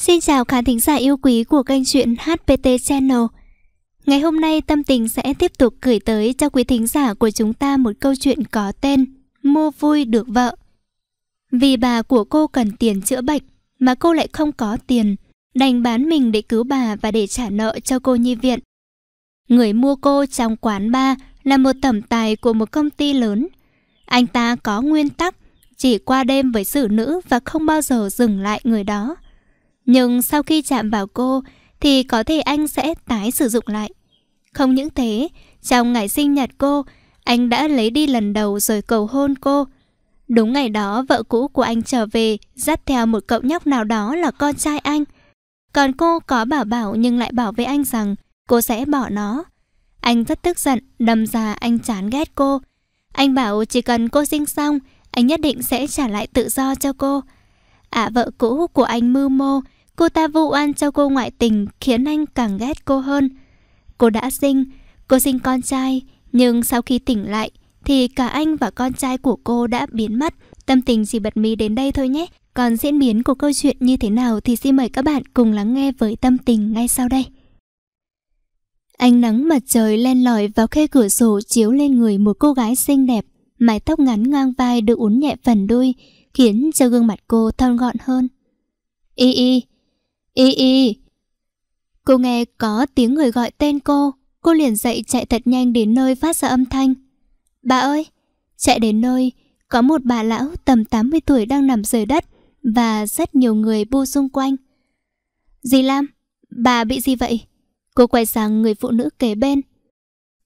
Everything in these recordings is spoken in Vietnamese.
Xin chào khán thính giả yêu quý của kênh truyện HPT Channel. Ngày hôm nay Tâm Tình sẽ tiếp tục gửi tới cho quý thính giả của chúng ta một câu chuyện có tên Mua vui được vợ. Vì bà của cô cần tiền chữa bệnh mà cô lại không có tiền, đành bán mình để cứu bà và để trả nợ cho cô nhi viện. Người mua cô trong quán ba là một tổng tài của một công ty lớn. Anh ta có nguyên tắc, chỉ qua đêm với xử nữ và không bao giờ dừng lại người đó. Nhưng sau khi chạm vào cô thì có thể anh sẽ tái sử dụng lại. Không những thế, trong ngày sinh nhật cô, anh đã lấy đi lần đầu rồi cầu hôn cô. Đúng ngày đó vợ cũ của anh trở về dắt theo một cậu nhóc nào đó là con trai anh. Còn cô có bảo bảo nhưng lại bảo với anh rằng cô sẽ bỏ nó. Anh rất tức giận, đâm ra anh chán ghét cô. Anh bảo chỉ cần cô sinh xong, anh nhất định sẽ trả lại tự do cho cô. À vợ cũ của anh mưu mô Cô ta vu oan cho cô ngoại tình khiến anh càng ghét cô hơn. Cô đã sinh, cô sinh con trai, nhưng sau khi tỉnh lại thì cả anh và con trai của cô đã biến mất. Tâm tình chỉ bật mí đến đây thôi nhé. Còn diễn biến của câu chuyện như thế nào thì xin mời các bạn cùng lắng nghe với tâm tình ngay sau đây. Ánh nắng mặt trời len lỏi vào khe cửa sổ chiếu lên người một cô gái xinh đẹp, mái tóc ngắn ngang vai được uốn nhẹ phần đuôi, khiến cho gương mặt cô thon gọn hơn. Y y, Y y. Cô nghe có tiếng người gọi tên cô, cô liền dậy chạy thật nhanh đến nơi phát ra âm thanh. Bà ơi! Chạy đến nơi, có một bà lão tầm 80 tuổi đang nằm dưới đất và rất nhiều người bu xung quanh. Dì Lam, bà bị gì vậy? Cô quay sang người phụ nữ kế bên.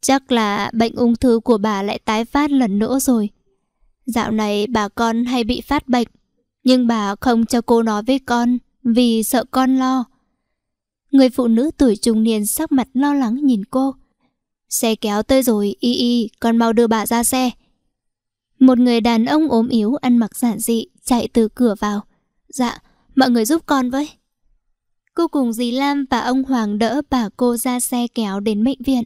Chắc là bệnh ung thư của bà lại tái phát lần nữa rồi. Dạo này bà con hay bị phát bệnh, nhưng bà không cho cô nói với con vì sợ con lo. Người phụ nữ tuổi trung niên sắc mặt lo lắng nhìn cô. Xe kéo tới rồi, y y, con mau đưa bà ra xe. Một người đàn ông ốm yếu ăn mặc giản dị chạy từ cửa vào. Dạ, mọi người giúp con với. Cô cùng dì Lam và ông Hoàng đỡ bà cô ra xe kéo đến bệnh viện.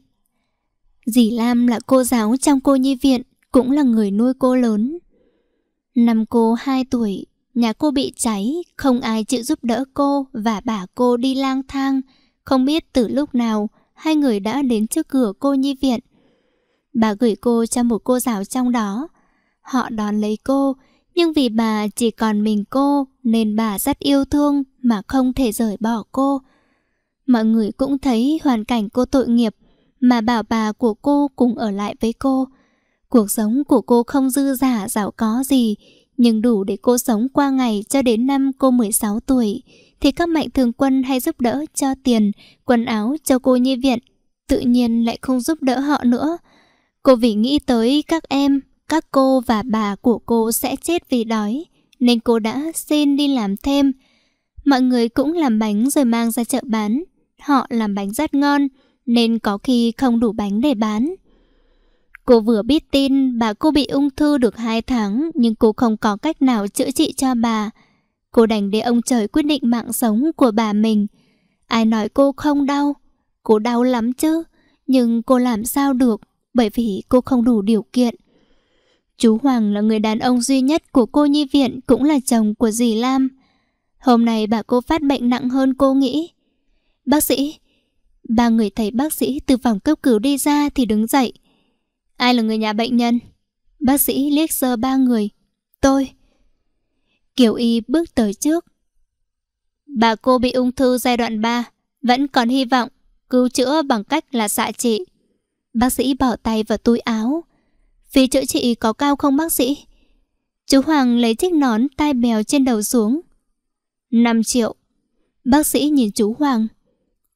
Dì Lam là cô giáo trong cô nhi viện, cũng là người nuôi cô lớn. Năm cô 2 tuổi, Nhà cô bị cháy, không ai chịu giúp đỡ cô và bà cô đi lang thang. Không biết từ lúc nào, hai người đã đến trước cửa cô nhi viện. Bà gửi cô cho một cô giáo trong đó. Họ đón lấy cô, nhưng vì bà chỉ còn mình cô nên bà rất yêu thương mà không thể rời bỏ cô. Mọi người cũng thấy hoàn cảnh cô tội nghiệp mà bảo bà của cô cùng ở lại với cô. Cuộc sống của cô không dư giả giàu có gì, nhưng đủ để cô sống qua ngày cho đến năm cô 16 tuổi, thì các mạnh thường quân hay giúp đỡ cho tiền, quần áo cho cô nhi viện, tự nhiên lại không giúp đỡ họ nữa. Cô vì nghĩ tới các em, các cô và bà của cô sẽ chết vì đói, nên cô đã xin đi làm thêm. Mọi người cũng làm bánh rồi mang ra chợ bán, họ làm bánh rất ngon, nên có khi không đủ bánh để bán. Cô vừa biết tin bà cô bị ung thư được 2 tháng nhưng cô không có cách nào chữa trị cho bà. Cô đành để ông trời quyết định mạng sống của bà mình. Ai nói cô không đau? Cô đau lắm chứ, nhưng cô làm sao được bởi vì cô không đủ điều kiện. Chú Hoàng là người đàn ông duy nhất của cô nhi viện cũng là chồng của dì Lam. Hôm nay bà cô phát bệnh nặng hơn cô nghĩ. Bác sĩ, ba người thầy bác sĩ từ phòng cấp cứu đi ra thì đứng dậy. Ai là người nhà bệnh nhân? Bác sĩ liếc sơ ba người. Tôi. Kiều Y bước tới trước. Bà cô bị ung thư giai đoạn 3, vẫn còn hy vọng, cứu chữa bằng cách là xạ trị. Bác sĩ bỏ tay vào túi áo. Phí chữa trị có cao không bác sĩ? Chú Hoàng lấy chiếc nón tai bèo trên đầu xuống. 5 triệu. Bác sĩ nhìn chú Hoàng.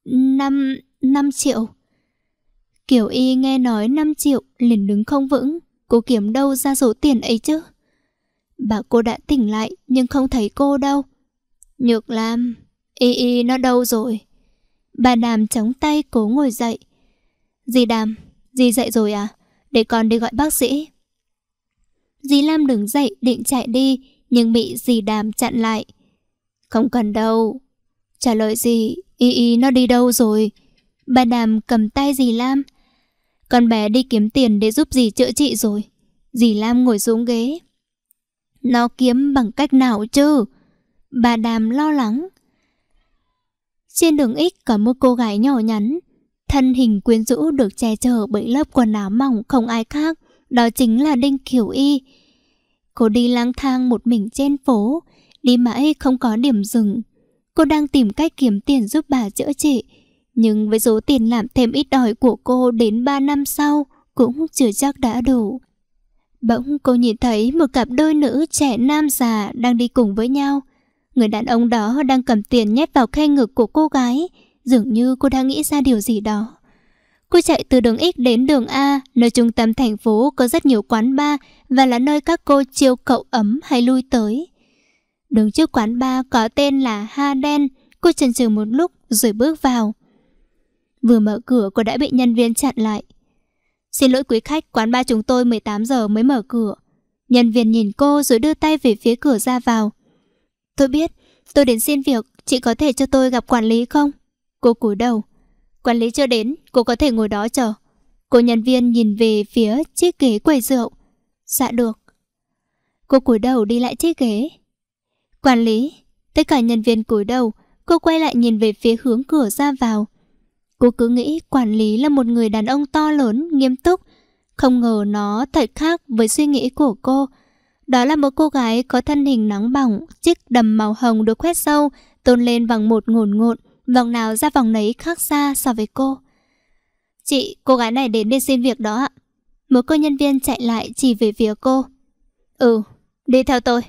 5, 5 triệu. Kiều Y nghe nói 5 triệu liền đứng không vững, cô kiếm đâu ra số tiền ấy chứ? Bà cô đã tỉnh lại nhưng không thấy cô đâu. Nhược Lam, Y Y nó đâu rồi? Bà Đàm chống tay cố ngồi dậy. Dì Đàm, dì dậy rồi à? Để con đi gọi bác sĩ. Dì Lam đứng dậy định chạy đi nhưng bị dì Đàm chặn lại. Không cần đâu. Trả lời gì? Y Y nó đi đâu rồi? Bà Đàm cầm tay dì Lam. Con bé đi kiếm tiền để giúp dì chữa trị rồi. Dì Lam ngồi xuống ghế. Nó kiếm bằng cách nào chứ? Bà Đàm lo lắng. Trên đường X có một cô gái nhỏ nhắn. Thân hình quyến rũ được che chở bởi lớp quần áo mỏng không ai khác. Đó chính là Đinh Kiều Y. Cô đi lang thang một mình trên phố. Đi mãi không có điểm dừng. Cô đang tìm cách kiếm tiền giúp bà chữa trị. Nhưng với số tiền làm thêm ít đòi của cô đến 3 năm sau cũng chưa chắc đã đủ. Bỗng cô nhìn thấy một cặp đôi nữ trẻ nam già đang đi cùng với nhau. Người đàn ông đó đang cầm tiền nhét vào khe ngực của cô gái, dường như cô đã nghĩ ra điều gì đó. Cô chạy từ đường X đến đường A, nơi trung tâm thành phố có rất nhiều quán bar và là nơi các cô chiêu cậu ấm hay lui tới. Đứng trước quán bar có tên là Ha Đen, cô chần chừ một lúc rồi bước vào. Vừa mở cửa cô đã bị nhân viên chặn lại. Xin lỗi quý khách, quán ba chúng tôi 18 giờ mới mở cửa. Nhân viên nhìn cô rồi đưa tay về phía cửa ra vào. Tôi biết, tôi đến xin việc, chị có thể cho tôi gặp quản lý không? Cô cúi đầu. Quản lý chưa đến, cô có thể ngồi đó chờ. Cô nhân viên nhìn về phía chiếc ghế quầy rượu. Dạ được. Cô cúi đầu đi lại chiếc ghế. Quản lý, tất cả nhân viên cúi đầu, cô quay lại nhìn về phía hướng cửa ra vào. Cô cứ nghĩ quản lý là một người đàn ông to lớn, nghiêm túc. Không ngờ nó thật khác với suy nghĩ của cô. Đó là một cô gái có thân hình nóng bỏng, chiếc đầm màu hồng được khoét sâu, tôn lên bằng một ngồn ngộn, vòng nào ra vòng nấy khác xa so với cô. Chị, cô gái này đến để xin việc đó ạ. Một cô nhân viên chạy lại chỉ về phía cô. Ừ, đi theo tôi.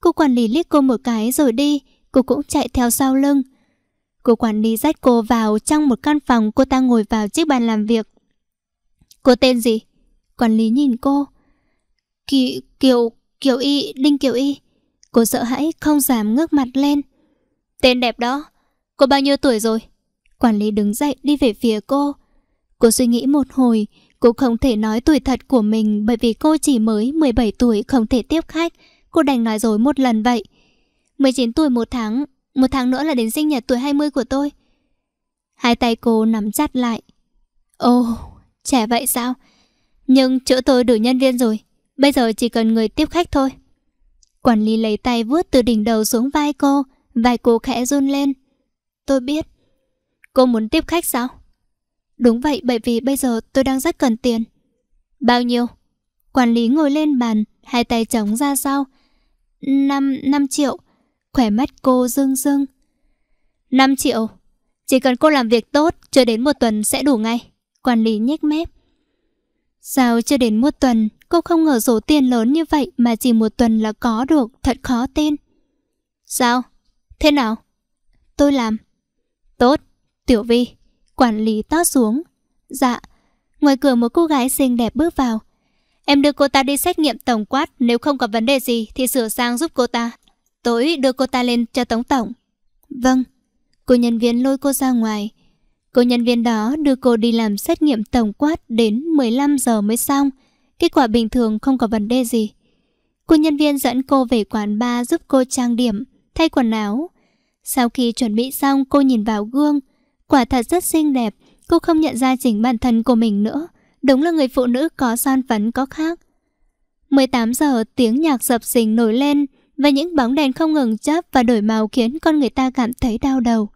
Cô quản lý liếc cô một cái rồi đi, cô cũng chạy theo sau lưng. Cô quản lý dắt cô vào trong một căn phòng cô ta ngồi vào chiếc bàn làm việc. Cô tên gì? Quản lý nhìn cô. Ki, Kiều, Kiều Y, Đinh Kiều Y. Cô sợ hãi không dám ngước mặt lên. Tên đẹp đó, cô bao nhiêu tuổi rồi? Quản lý đứng dậy đi về phía cô. Cô suy nghĩ một hồi, cô không thể nói tuổi thật của mình bởi vì cô chỉ mới 17 tuổi không thể tiếp khách. Cô đành nói dối một lần vậy. 19 tuổi một tháng, một tháng nữa là đến sinh nhật tuổi 20 của tôi Hai tay cô nắm chặt lại Ồ, oh, trẻ vậy sao? Nhưng chỗ tôi đủ nhân viên rồi Bây giờ chỉ cần người tiếp khách thôi Quản lý lấy tay vuốt từ đỉnh đầu xuống vai cô Vai cô khẽ run lên Tôi biết Cô muốn tiếp khách sao? Đúng vậy bởi vì bây giờ tôi đang rất cần tiền Bao nhiêu? Quản lý ngồi lên bàn Hai tay trống ra sau 5, 5 triệu khỏe mắt cô rưng rưng. 5 triệu. Chỉ cần cô làm việc tốt, chưa đến một tuần sẽ đủ ngay. Quản lý nhếch mép. Sao chưa đến một tuần, cô không ngờ số tiền lớn như vậy mà chỉ một tuần là có được, thật khó tin. Sao? Thế nào? Tôi làm. Tốt, Tiểu Vi. Quản lý to xuống. Dạ. Ngoài cửa một cô gái xinh đẹp bước vào. Em đưa cô ta đi xét nghiệm tổng quát, nếu không có vấn đề gì thì sửa sang giúp cô ta. Tối đưa cô ta lên cho tổng Tổng. Vâng. Cô nhân viên lôi cô ra ngoài. Cô nhân viên đó đưa cô đi làm xét nghiệm tổng quát đến 15 giờ mới xong. Kết quả bình thường không có vấn đề gì. Cô nhân viên dẫn cô về quán bar giúp cô trang điểm, thay quần áo. Sau khi chuẩn bị xong cô nhìn vào gương. Quả thật rất xinh đẹp. Cô không nhận ra chính bản thân của mình nữa. Đúng là người phụ nữ có son phấn có khác. 18 giờ tiếng nhạc dập dình nổi lên và những bóng đèn không ngừng chớp và đổi màu khiến con người ta cảm thấy đau đầu.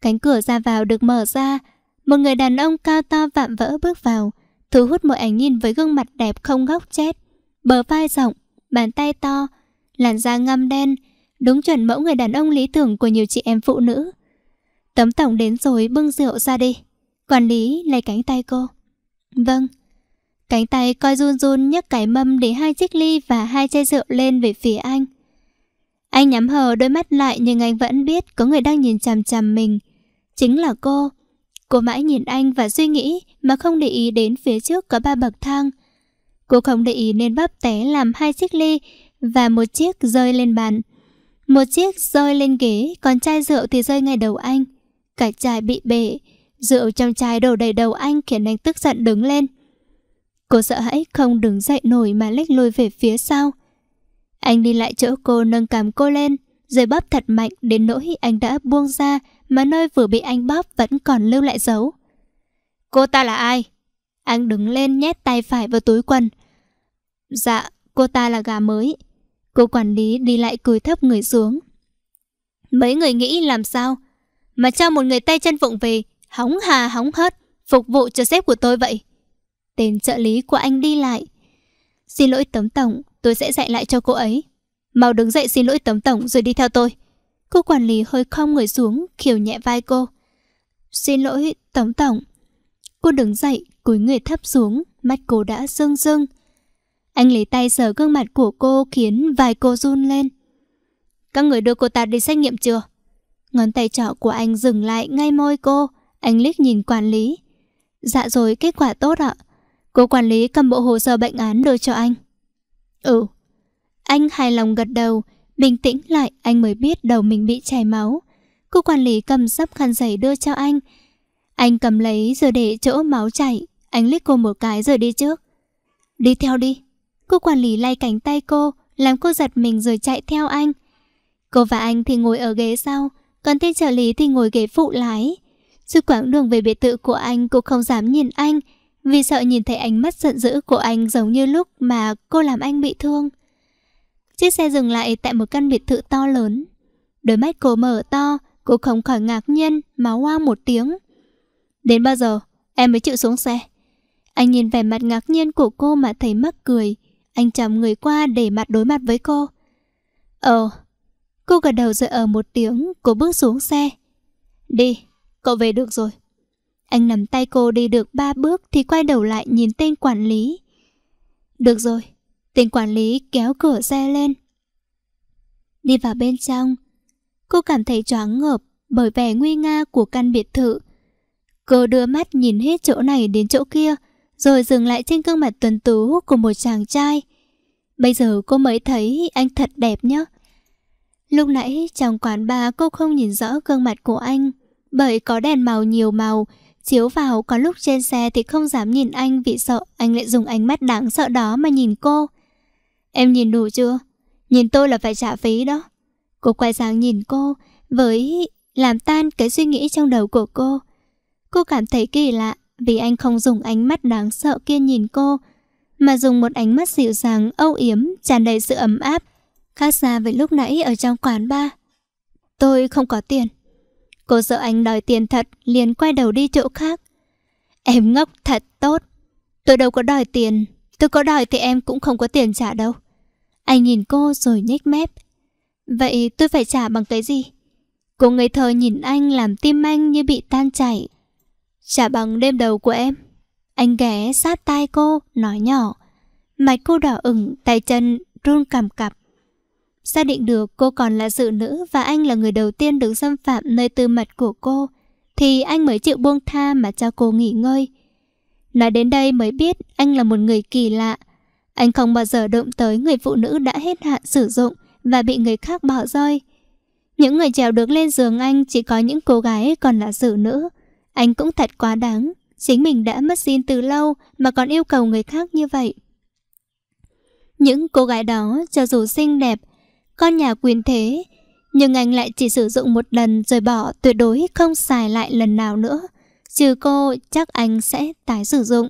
Cánh cửa ra vào được mở ra, một người đàn ông cao to vạm vỡ bước vào, thu hút mọi ánh nhìn với gương mặt đẹp không góc chết, bờ vai rộng, bàn tay to, làn da ngăm đen, đúng chuẩn mẫu người đàn ông lý tưởng của nhiều chị em phụ nữ. Tấm tổng đến rồi bưng rượu ra đi. Quản lý lấy cánh tay cô. Vâng. Cánh tay coi run run nhấc cái mâm để hai chiếc ly và hai chai rượu lên về phía anh. Anh nhắm hờ đôi mắt lại nhưng anh vẫn biết có người đang nhìn chằm chằm mình. Chính là cô. Cô mãi nhìn anh và suy nghĩ mà không để ý đến phía trước có ba bậc thang. Cô không để ý nên bắp té làm hai chiếc ly và một chiếc rơi lên bàn. Một chiếc rơi lên ghế, còn chai rượu thì rơi ngay đầu anh. Cả chai bị bể, rượu trong chai đổ đầy đầu anh khiến anh tức giận đứng lên. Cô sợ hãi không đứng dậy nổi mà lách lùi về phía sau. Anh đi lại chỗ cô nâng cằm cô lên, rồi bóp thật mạnh đến nỗi anh đã buông ra mà nơi vừa bị anh bóp vẫn còn lưu lại dấu. Cô ta là ai? Anh đứng lên nhét tay phải vào túi quần. Dạ, cô ta là gà mới. Cô quản lý đi lại cúi thấp người xuống. Mấy người nghĩ làm sao? Mà cho một người tay chân vụng về, hóng hà hóng hớt, phục vụ cho sếp của tôi vậy. Tên trợ lý của anh đi lại Xin lỗi tấm tổng Tôi sẽ dạy lại cho cô ấy Mau đứng dậy xin lỗi tấm tổng rồi đi theo tôi Cô quản lý hơi khom người xuống Khiều nhẹ vai cô Xin lỗi tấm tổng Cô đứng dậy cúi người thấp xuống Mắt cô đã rưng rưng Anh lấy tay sờ gương mặt của cô Khiến vai cô run lên Các người đưa cô ta đi xét nghiệm chưa Ngón tay trỏ của anh dừng lại ngay môi cô Anh liếc nhìn quản lý Dạ rồi kết quả tốt ạ Cô quản lý cầm bộ hồ sơ bệnh án đưa cho anh. Ừ. Anh hài lòng gật đầu, bình tĩnh lại anh mới biết đầu mình bị chảy máu. Cô quản lý cầm sắp khăn giấy đưa cho anh. Anh cầm lấy rồi để chỗ máu chảy. Anh liếc cô một cái rồi đi trước. Đi theo đi. Cô quản lý lay cánh tay cô, làm cô giật mình rồi chạy theo anh. Cô và anh thì ngồi ở ghế sau, còn tên trợ lý thì ngồi ghế phụ lái. Suốt quãng đường về biệt thự của anh, cô không dám nhìn anh, vì sợ nhìn thấy ánh mắt giận dữ của anh giống như lúc mà cô làm anh bị thương. Chiếc xe dừng lại tại một căn biệt thự to lớn. Đôi mắt cô mở to, cô không khỏi ngạc nhiên mà hoa một tiếng. Đến bao giờ em mới chịu xuống xe? Anh nhìn vẻ mặt ngạc nhiên của cô mà thấy mắc cười. Anh chầm người qua để mặt đối mặt với cô. Ờ, cô gật đầu rồi ở một tiếng, cô bước xuống xe. Đi, cậu về được rồi. Anh nắm tay cô đi được ba bước thì quay đầu lại nhìn tên quản lý. Được rồi, tên quản lý kéo cửa xe lên. Đi vào bên trong, cô cảm thấy choáng ngợp bởi vẻ nguy nga của căn biệt thự. Cô đưa mắt nhìn hết chỗ này đến chỗ kia, rồi dừng lại trên gương mặt tuần tú của một chàng trai. Bây giờ cô mới thấy anh thật đẹp nhé. Lúc nãy trong quán bar cô không nhìn rõ gương mặt của anh, bởi có đèn màu nhiều màu, Chiếu vào có lúc trên xe thì không dám nhìn anh vì sợ anh lại dùng ánh mắt đáng sợ đó mà nhìn cô. Em nhìn đủ chưa? Nhìn tôi là phải trả phí đó. Cô quay sang nhìn cô với làm tan cái suy nghĩ trong đầu của cô. Cô cảm thấy kỳ lạ vì anh không dùng ánh mắt đáng sợ kia nhìn cô mà dùng một ánh mắt dịu dàng, âu yếm, tràn đầy sự ấm áp khác xa với lúc nãy ở trong quán ba Tôi không có tiền. Cô sợ anh đòi tiền thật, liền quay đầu đi chỗ khác. Em ngốc thật tốt. Tôi đâu có đòi tiền. Tôi có đòi thì em cũng không có tiền trả đâu. Anh nhìn cô rồi nhếch mép. Vậy tôi phải trả bằng cái gì? Cô ngây thơ nhìn anh làm tim anh như bị tan chảy. Trả bằng đêm đầu của em. Anh ghé sát tai cô, nói nhỏ. Mạch cô đỏ ửng, tay chân run cầm cặp. Xác định được cô còn là dự nữ và anh là người đầu tiên được xâm phạm nơi tư mật của cô, thì anh mới chịu buông tha mà cho cô nghỉ ngơi. Nói đến đây mới biết anh là một người kỳ lạ. Anh không bao giờ động tới người phụ nữ đã hết hạn sử dụng và bị người khác bỏ rơi. Những người trèo được lên giường anh chỉ có những cô gái còn là xử nữ. Anh cũng thật quá đáng. Chính mình đã mất xin từ lâu mà còn yêu cầu người khác như vậy. Những cô gái đó cho dù xinh đẹp con nhà quyền thế, nhưng anh lại chỉ sử dụng một lần rồi bỏ tuyệt đối không xài lại lần nào nữa. Trừ cô, chắc anh sẽ tái sử dụng.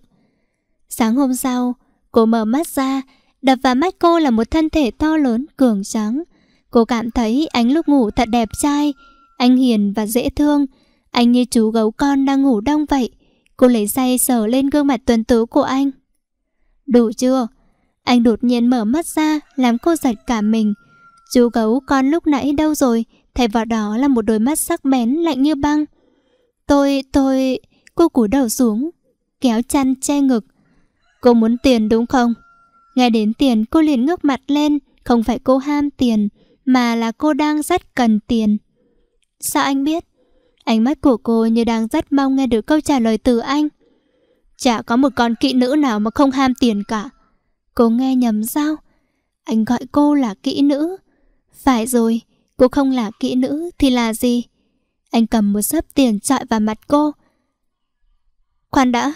Sáng hôm sau, cô mở mắt ra, đập vào mắt cô là một thân thể to lớn, cường trắng. Cô cảm thấy anh lúc ngủ thật đẹp trai, anh hiền và dễ thương. Anh như chú gấu con đang ngủ đông vậy. Cô lấy say sờ lên gương mặt tuần tú của anh. Đủ chưa? Anh đột nhiên mở mắt ra, làm cô giật cả mình. Chú gấu con lúc nãy đâu rồi? Thay vào đó là một đôi mắt sắc bén lạnh như băng. Tôi, tôi... Cô cúi đầu xuống, kéo chăn che ngực. Cô muốn tiền đúng không? Nghe đến tiền cô liền ngước mặt lên, không phải cô ham tiền, mà là cô đang rất cần tiền. Sao anh biết? Ánh mắt của cô như đang rất mong nghe được câu trả lời từ anh. Chả có một con kỹ nữ nào mà không ham tiền cả. Cô nghe nhầm sao? Anh gọi cô là kỹ nữ, phải rồi, cô không là kỹ nữ thì là gì? Anh cầm một sấp tiền trọi vào mặt cô. Khoan đã,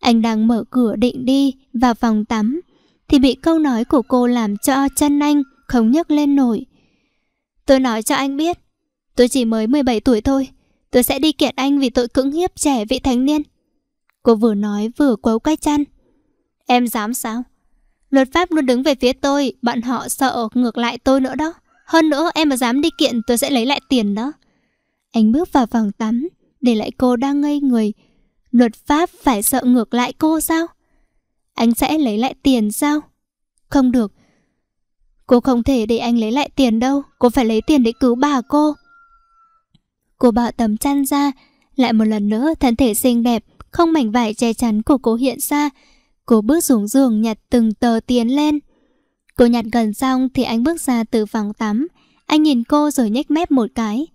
anh đang mở cửa định đi vào phòng tắm thì bị câu nói của cô làm cho chân anh không nhấc lên nổi. Tôi nói cho anh biết, tôi chỉ mới 17 tuổi thôi, tôi sẽ đi kiện anh vì tội cưỡng hiếp trẻ vị thành niên. Cô vừa nói vừa quấu cái chăn. Em dám sao? Luật pháp luôn đứng về phía tôi, bọn họ sợ ngược lại tôi nữa đó. Hơn nữa em mà dám đi kiện tôi sẽ lấy lại tiền đó. Anh bước vào phòng tắm, để lại cô đang ngây người. Luật pháp phải sợ ngược lại cô sao? Anh sẽ lấy lại tiền sao? Không được. Cô không thể để anh lấy lại tiền đâu, cô phải lấy tiền để cứu bà cô. Cô bỏ tấm chăn ra, lại một lần nữa thân thể xinh đẹp, không mảnh vải che chắn của cô hiện ra. Cô bước xuống giường nhặt từng tờ tiền lên. Cô nhặt gần xong thì anh bước ra từ phòng tắm. Anh nhìn cô rồi nhếch mép một cái.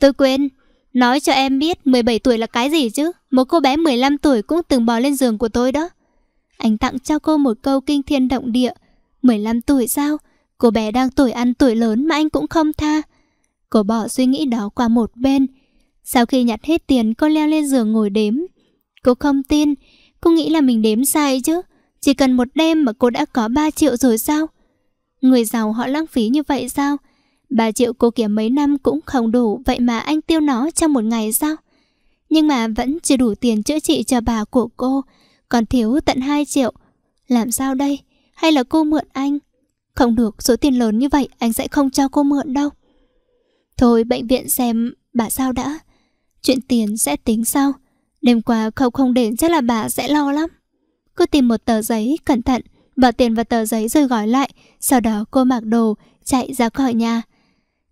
Tôi quên, nói cho em biết 17 tuổi là cái gì chứ. Một cô bé 15 tuổi cũng từng bò lên giường của tôi đó. Anh tặng cho cô một câu kinh thiên động địa. 15 tuổi sao? Cô bé đang tuổi ăn tuổi lớn mà anh cũng không tha. Cô bỏ suy nghĩ đó qua một bên. Sau khi nhặt hết tiền, cô leo lên giường ngồi đếm. Cô không tin, cô nghĩ là mình đếm sai chứ. Chỉ cần một đêm mà cô đã có 3 triệu rồi sao? Người giàu họ lãng phí như vậy sao? 3 triệu cô kiếm mấy năm cũng không đủ Vậy mà anh tiêu nó trong một ngày sao? Nhưng mà vẫn chưa đủ tiền chữa trị cho bà của cô Còn thiếu tận 2 triệu Làm sao đây? Hay là cô mượn anh? Không được, số tiền lớn như vậy anh sẽ không cho cô mượn đâu Thôi bệnh viện xem bà sao đã Chuyện tiền sẽ tính sau Đêm qua không không đến chắc là bà sẽ lo lắm Cô tìm một tờ giấy cẩn thận, bỏ tiền vào tờ giấy rồi gói lại. Sau đó cô mặc đồ, chạy ra khỏi nhà.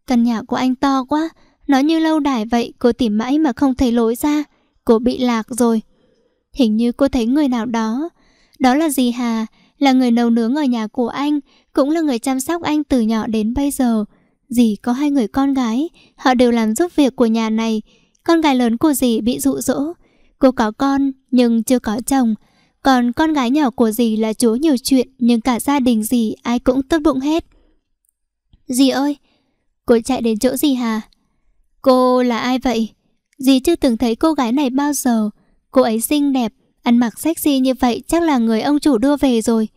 Căn nhà của anh to quá, nó như lâu đài vậy cô tìm mãi mà không thấy lối ra. Cô bị lạc rồi. Hình như cô thấy người nào đó. Đó là gì Hà, là người nấu nướng ở nhà của anh, cũng là người chăm sóc anh từ nhỏ đến bây giờ. Dì có hai người con gái, họ đều làm giúp việc của nhà này. Con gái lớn của dì bị dụ dỗ. Cô có con nhưng chưa có chồng. Còn con gái nhỏ của dì là chúa nhiều chuyện Nhưng cả gia đình dì ai cũng tốt bụng hết Dì ơi Cô chạy đến chỗ dì Hà Cô là ai vậy? Dì chưa từng thấy cô gái này bao giờ Cô ấy xinh đẹp Ăn mặc sexy như vậy chắc là người ông chủ đưa về rồi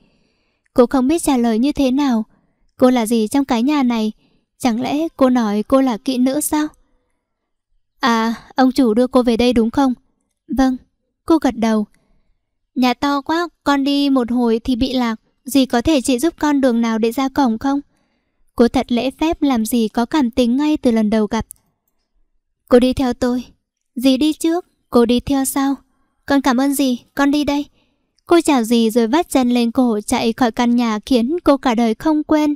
Cô không biết trả lời như thế nào Cô là gì trong cái nhà này Chẳng lẽ cô nói cô là kỹ nữ sao À ông chủ đưa cô về đây đúng không Vâng Cô gật đầu Nhà to quá, con đi một hồi thì bị lạc. Dì có thể chỉ giúp con đường nào để ra cổng không? Cô thật lễ phép làm gì có cảm tính ngay từ lần đầu gặp. Cô đi theo tôi. Dì đi trước, cô đi theo sau. Con cảm ơn dì, con đi đây. Cô chào dì rồi vắt chân lên cổ chạy khỏi căn nhà khiến cô cả đời không quên.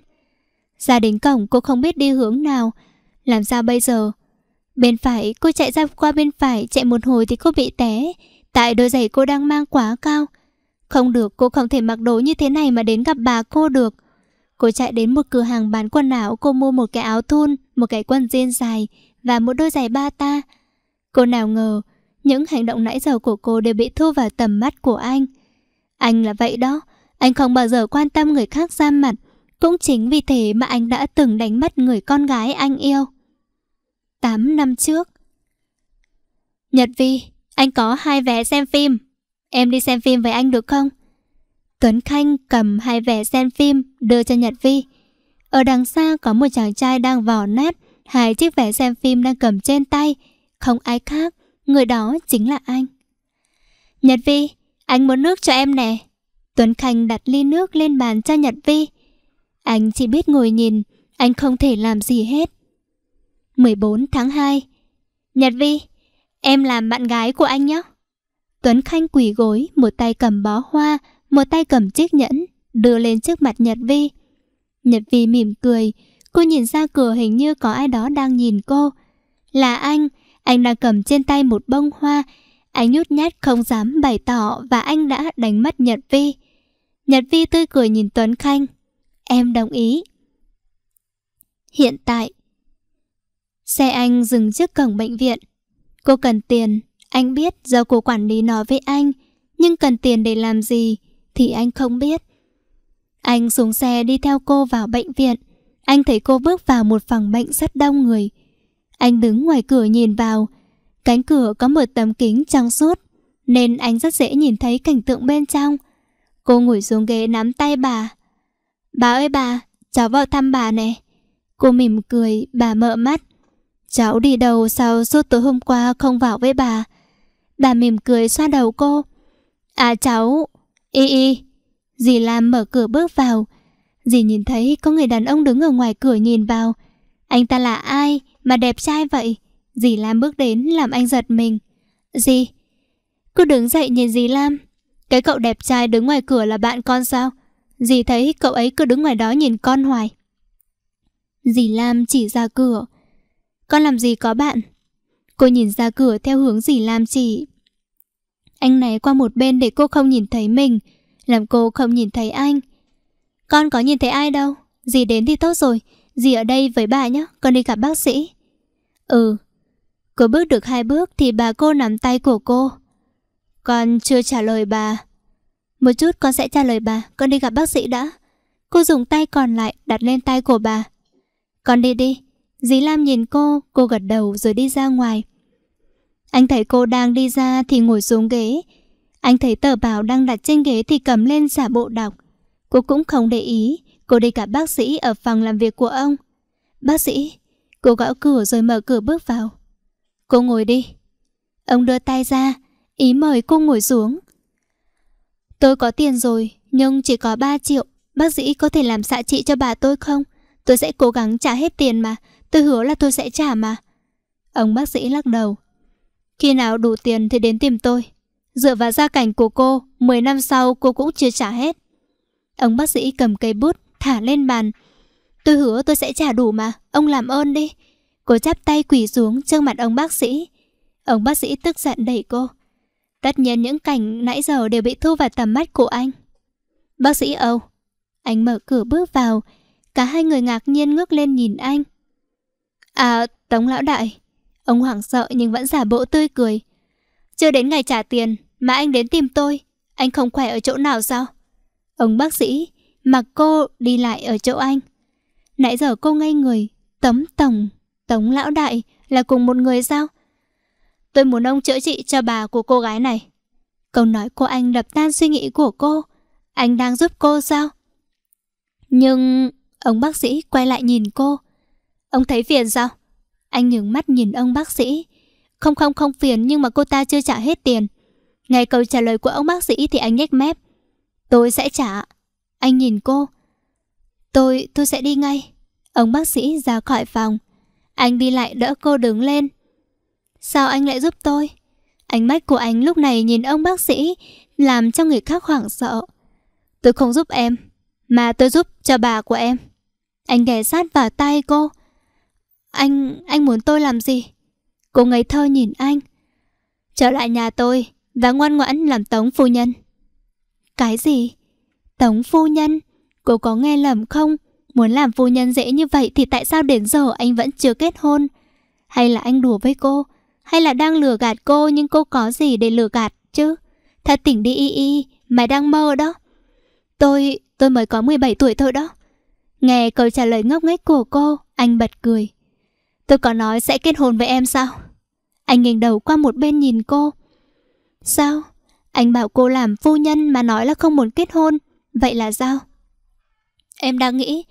Ra đến cổng cô không biết đi hướng nào. Làm sao bây giờ? Bên phải, cô chạy ra qua bên phải, chạy một hồi thì cô bị té. Tại đôi giày cô đang mang quá cao Không được cô không thể mặc đồ như thế này mà đến gặp bà cô được Cô chạy đến một cửa hàng bán quần áo Cô mua một cái áo thun Một cái quần jean dài Và một đôi giày ba ta Cô nào ngờ Những hành động nãy giờ của cô đều bị thu vào tầm mắt của anh Anh là vậy đó Anh không bao giờ quan tâm người khác ra mặt Cũng chính vì thế mà anh đã từng đánh mất người con gái anh yêu 8 năm trước Nhật Vi anh có hai vé xem phim Em đi xem phim với anh được không? Tuấn Khanh cầm hai vé xem phim đưa cho Nhật Vi Ở đằng xa có một chàng trai đang vò nát Hai chiếc vé xem phim đang cầm trên tay Không ai khác Người đó chính là anh Nhật Vi Anh muốn nước cho em nè Tuấn Khanh đặt ly nước lên bàn cho Nhật Vi Anh chỉ biết ngồi nhìn Anh không thể làm gì hết 14 tháng 2 Nhật Vi Em làm bạn gái của anh nhé. Tuấn Khanh quỳ gối, một tay cầm bó hoa, một tay cầm chiếc nhẫn, đưa lên trước mặt Nhật Vi. Nhật Vi mỉm cười, cô nhìn ra cửa hình như có ai đó đang nhìn cô. Là anh, anh đang cầm trên tay một bông hoa, anh nhút nhát không dám bày tỏ và anh đã đánh mất Nhật Vi. Nhật Vi tươi cười nhìn Tuấn Khanh. Em đồng ý. Hiện tại, xe anh dừng trước cổng bệnh viện. Cô cần tiền, anh biết do cô quản lý nói với anh, nhưng cần tiền để làm gì thì anh không biết. Anh xuống xe đi theo cô vào bệnh viện. Anh thấy cô bước vào một phòng bệnh rất đông người. Anh đứng ngoài cửa nhìn vào. Cánh cửa có một tấm kính trong suốt, nên anh rất dễ nhìn thấy cảnh tượng bên trong. Cô ngồi xuống ghế nắm tay bà. Bà ơi bà, cháu vào thăm bà nè. Cô mỉm cười, bà mở mắt. Cháu đi đâu sao suốt tối hôm qua không vào với bà? Bà mỉm cười xoa đầu cô. À cháu, y y. Dì Lam mở cửa bước vào. Dì nhìn thấy có người đàn ông đứng ở ngoài cửa nhìn vào. Anh ta là ai mà đẹp trai vậy? Dì Lam bước đến làm anh giật mình. Dì, cứ đứng dậy nhìn dì Lam. Cái cậu đẹp trai đứng ngoài cửa là bạn con sao? Dì thấy cậu ấy cứ đứng ngoài đó nhìn con hoài. Dì Lam chỉ ra cửa. Con làm gì có bạn? Cô nhìn ra cửa theo hướng dì Lam chỉ. Anh này qua một bên để cô không nhìn thấy mình, làm cô không nhìn thấy anh. Con có nhìn thấy ai đâu, dì đến thì tốt rồi, dì ở đây với bà nhé, con đi gặp bác sĩ. Ừ. Cô bước được hai bước thì bà cô nắm tay của cô. Con chưa trả lời bà. Một chút con sẽ trả lời bà, con đi gặp bác sĩ đã. Cô dùng tay còn lại đặt lên tay của bà. Con đi đi, Dí Lam nhìn cô, cô gật đầu rồi đi ra ngoài. Anh thấy cô đang đi ra thì ngồi xuống ghế. Anh thấy tờ báo đang đặt trên ghế thì cầm lên giả bộ đọc. Cô cũng không để ý, cô đi cả bác sĩ ở phòng làm việc của ông. Bác sĩ, cô gõ cửa rồi mở cửa bước vào. Cô ngồi đi. Ông đưa tay ra, ý mời cô ngồi xuống. Tôi có tiền rồi, nhưng chỉ có 3 triệu. Bác sĩ có thể làm xạ trị cho bà tôi không? Tôi sẽ cố gắng trả hết tiền mà. Tôi hứa là tôi sẽ trả mà. Ông bác sĩ lắc đầu. Khi nào đủ tiền thì đến tìm tôi. Dựa vào gia cảnh của cô, 10 năm sau cô cũng chưa trả hết. Ông bác sĩ cầm cây bút, thả lên bàn. Tôi hứa tôi sẽ trả đủ mà, ông làm ơn đi. Cô chắp tay quỳ xuống trước mặt ông bác sĩ. Ông bác sĩ tức giận đẩy cô. Tất nhiên những cảnh nãy giờ đều bị thu vào tầm mắt của anh. Bác sĩ Âu. Anh mở cửa bước vào. Cả hai người ngạc nhiên ngước lên nhìn anh. À, Tống lão đại. Ông hoảng sợ nhưng vẫn giả bộ tươi cười. Chưa đến ngày trả tiền mà anh đến tìm tôi. Anh không khỏe ở chỗ nào sao? Ông bác sĩ mặc cô đi lại ở chỗ anh. Nãy giờ cô ngây người, tấm tổng, tống lão đại là cùng một người sao? Tôi muốn ông chữa trị cho bà của cô gái này. Câu nói của anh đập tan suy nghĩ của cô. Anh đang giúp cô sao? Nhưng... Ông bác sĩ quay lại nhìn cô Ông thấy phiền sao? Anh nhướng mắt nhìn ông bác sĩ. Không không không phiền nhưng mà cô ta chưa trả hết tiền. Nghe câu trả lời của ông bác sĩ thì anh nhếch mép. Tôi sẽ trả. Anh nhìn cô. Tôi, tôi sẽ đi ngay. Ông bác sĩ ra khỏi phòng. Anh đi lại đỡ cô đứng lên. Sao anh lại giúp tôi? Ánh mắt của anh lúc này nhìn ông bác sĩ làm cho người khác hoảng sợ. Tôi không giúp em, mà tôi giúp cho bà của em. Anh ghé sát vào tay cô. Anh, anh muốn tôi làm gì? Cô ngây thơ nhìn anh. Trở lại nhà tôi và ngoan ngoãn làm tống phu nhân. Cái gì? Tống phu nhân? Cô có nghe lầm không? Muốn làm phu nhân dễ như vậy thì tại sao đến giờ anh vẫn chưa kết hôn? Hay là anh đùa với cô? Hay là đang lừa gạt cô nhưng cô có gì để lừa gạt chứ? Thật tỉnh đi y y, mày đang mơ đó. Tôi, tôi mới có 17 tuổi thôi đó. Nghe câu trả lời ngốc nghếch của cô, anh bật cười. Tôi có nói sẽ kết hôn với em sao? Anh nghiêng đầu qua một bên nhìn cô. Sao? Anh bảo cô làm phu nhân mà nói là không muốn kết hôn. Vậy là sao? Em đang nghĩ,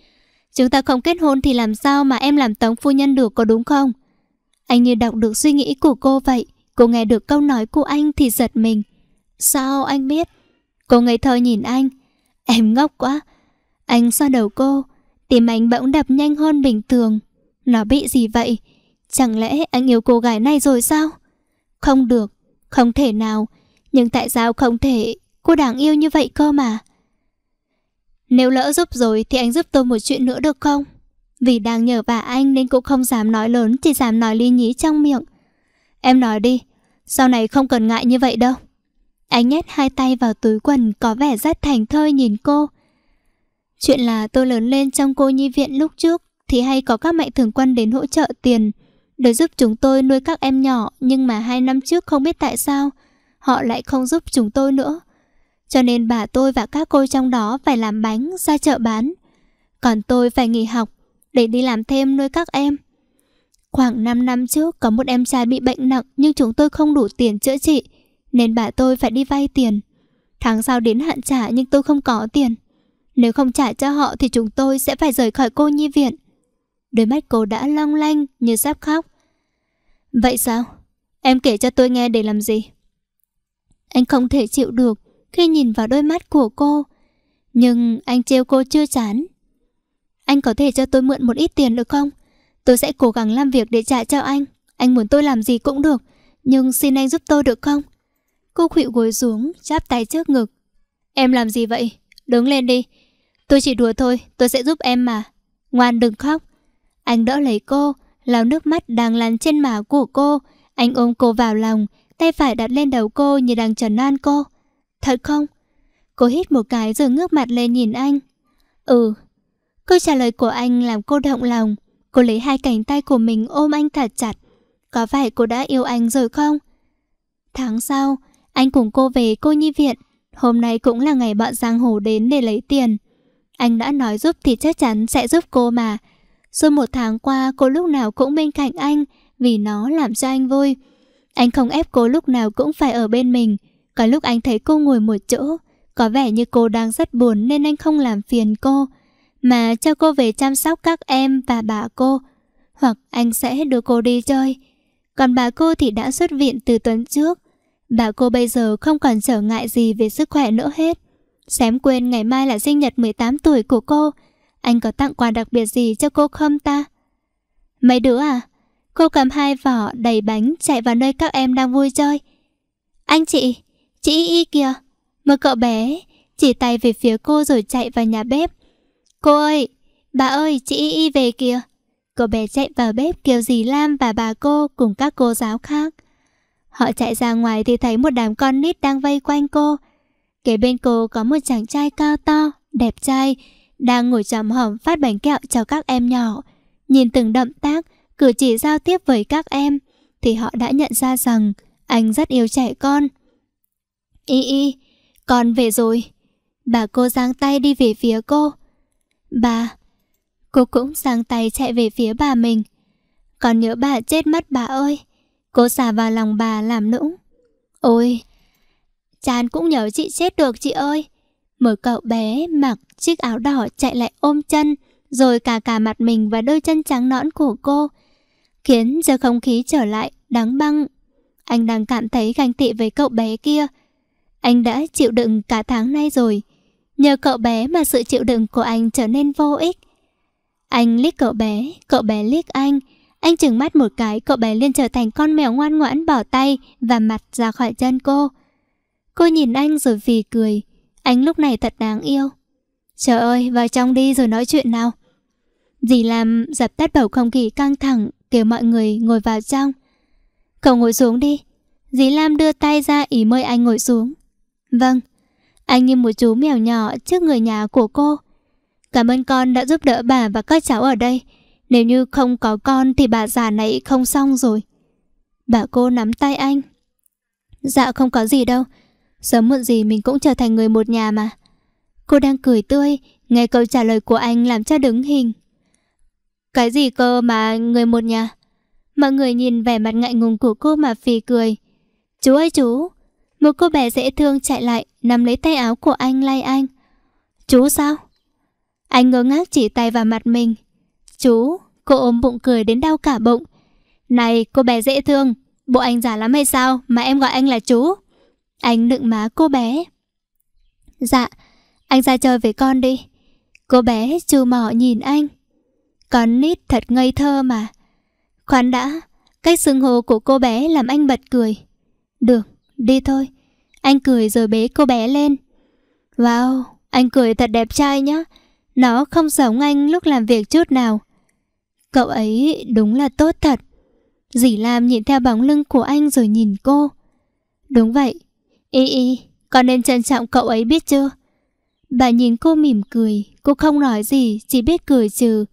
chúng ta không kết hôn thì làm sao mà em làm tống phu nhân được có đúng không? Anh như đọc được suy nghĩ của cô vậy. Cô nghe được câu nói của anh thì giật mình. Sao anh biết? Cô ngây thơ nhìn anh. Em ngốc quá. Anh xoa đầu cô. Tim anh bỗng đập nhanh hơn bình thường. Nó bị gì vậy? Chẳng lẽ anh yêu cô gái này rồi sao? Không được, không thể nào. Nhưng tại sao không thể? Cô đáng yêu như vậy cơ mà. Nếu lỡ giúp rồi thì anh giúp tôi một chuyện nữa được không? Vì đang nhờ vả anh nên cũng không dám nói lớn, chỉ dám nói ly nhí trong miệng. Em nói đi, sau này không cần ngại như vậy đâu. Anh nhét hai tay vào túi quần có vẻ rất thành thơi nhìn cô. Chuyện là tôi lớn lên trong cô nhi viện lúc trước, thì hay có các mạnh thường quân đến hỗ trợ tiền để giúp chúng tôi nuôi các em nhỏ nhưng mà hai năm trước không biết tại sao họ lại không giúp chúng tôi nữa. Cho nên bà tôi và các cô trong đó phải làm bánh ra chợ bán. Còn tôi phải nghỉ học để đi làm thêm nuôi các em. Khoảng 5 năm trước có một em trai bị bệnh nặng nhưng chúng tôi không đủ tiền chữa trị nên bà tôi phải đi vay tiền. Tháng sau đến hạn trả nhưng tôi không có tiền. Nếu không trả cho họ thì chúng tôi sẽ phải rời khỏi cô nhi viện. Đôi mắt cô đã long lanh như sắp khóc Vậy sao? Em kể cho tôi nghe để làm gì? Anh không thể chịu được khi nhìn vào đôi mắt của cô Nhưng anh trêu cô chưa chán Anh có thể cho tôi mượn một ít tiền được không? Tôi sẽ cố gắng làm việc để trả cho anh Anh muốn tôi làm gì cũng được Nhưng xin anh giúp tôi được không? Cô khuỵu gối xuống, chắp tay trước ngực Em làm gì vậy? Đứng lên đi Tôi chỉ đùa thôi, tôi sẽ giúp em mà Ngoan đừng khóc anh đỡ lấy cô, lau nước mắt đang lăn trên má của cô. Anh ôm cô vào lòng, tay phải đặt lên đầu cô như đang trần an cô. Thật không? Cô hít một cái rồi ngước mặt lên nhìn anh. Ừ. Câu trả lời của anh làm cô động lòng. Cô lấy hai cánh tay của mình ôm anh thật chặt. Có phải cô đã yêu anh rồi không? Tháng sau, anh cùng cô về cô nhi viện. Hôm nay cũng là ngày bọn giang hồ đến để lấy tiền. Anh đã nói giúp thì chắc chắn sẽ giúp cô mà. Suốt một tháng qua cô lúc nào cũng bên cạnh anh Vì nó làm cho anh vui Anh không ép cô lúc nào cũng phải ở bên mình Có lúc anh thấy cô ngồi một chỗ Có vẻ như cô đang rất buồn Nên anh không làm phiền cô Mà cho cô về chăm sóc các em và bà cô Hoặc anh sẽ đưa cô đi chơi Còn bà cô thì đã xuất viện từ tuần trước Bà cô bây giờ không còn trở ngại gì về sức khỏe nữa hết Xém quên ngày mai là sinh nhật 18 tuổi của cô Cô anh có tặng quà đặc biệt gì cho cô không ta? Mấy đứa à? Cô cầm hai vỏ đầy bánh chạy vào nơi các em đang vui chơi. Anh chị, chị Y Y kìa. Một cậu bé chỉ tay về phía cô rồi chạy vào nhà bếp. Cô ơi, bà ơi, chị Y Y về kìa. Cậu bé chạy vào bếp kêu dì Lam và bà cô cùng các cô giáo khác. Họ chạy ra ngoài thì thấy một đám con nít đang vây quanh cô. kể bên cô có một chàng trai cao to, đẹp trai, đang ngồi chạm hầm phát bánh kẹo cho các em nhỏ. Nhìn từng động tác, cử chỉ giao tiếp với các em, thì họ đã nhận ra rằng anh rất yêu trẻ con. Y y, con về rồi. Bà cô giang tay đi về phía cô. Bà, cô cũng giang tay chạy về phía bà mình. Còn nhớ bà chết mất bà ơi. Cô xả vào lòng bà làm nũng. Ôi, chán cũng nhớ chị chết được chị ơi một cậu bé mặc chiếc áo đỏ chạy lại ôm chân, rồi cả cả mặt mình và đôi chân trắng nõn của cô, khiến giờ không khí trở lại đáng băng. Anh đang cảm thấy ganh tị với cậu bé kia. Anh đã chịu đựng cả tháng nay rồi. Nhờ cậu bé mà sự chịu đựng của anh trở nên vô ích. Anh liếc cậu bé, cậu bé liếc anh. Anh chừng mắt một cái, cậu bé liền trở thành con mèo ngoan ngoãn bỏ tay và mặt ra khỏi chân cô. Cô nhìn anh rồi phì cười. Anh lúc này thật đáng yêu. Trời ơi, vào trong đi rồi nói chuyện nào. Dì làm dập tắt bầu không khí căng thẳng, kêu mọi người ngồi vào trong. Cậu ngồi xuống đi. Dì Lam đưa tay ra ý mời anh ngồi xuống. Vâng. Anh như một chú mèo nhỏ trước người nhà của cô. Cảm ơn con đã giúp đỡ bà và các cháu ở đây. Nếu như không có con thì bà già này không xong rồi. Bà cô nắm tay anh. Dạ không có gì đâu. Sớm muộn gì mình cũng trở thành người một nhà mà Cô đang cười tươi Nghe câu trả lời của anh làm cho đứng hình Cái gì cơ mà người một nhà Mọi người nhìn vẻ mặt ngại ngùng của cô mà phì cười Chú ơi chú Một cô bé dễ thương chạy lại Nắm lấy tay áo của anh lay anh Chú sao Anh ngớ ngác chỉ tay vào mặt mình Chú Cô ôm bụng cười đến đau cả bụng Này cô bé dễ thương Bộ anh giả lắm hay sao mà em gọi anh là chú anh đựng má cô bé. Dạ, anh ra chơi với con đi. Cô bé trừ mỏ nhìn anh. Con nít thật ngây thơ mà. Khoan đã, cách xưng hồ của cô bé làm anh bật cười. Được, đi thôi. Anh cười rồi bế cô bé lên. Wow, anh cười thật đẹp trai nhá. Nó không giống anh lúc làm việc chút nào. Cậu ấy đúng là tốt thật. Dì Lam nhìn theo bóng lưng của anh rồi nhìn cô. Đúng vậy, Y y, con nên trân trọng cậu ấy biết chưa? Bà nhìn cô mỉm cười, cô không nói gì, chỉ biết cười trừ.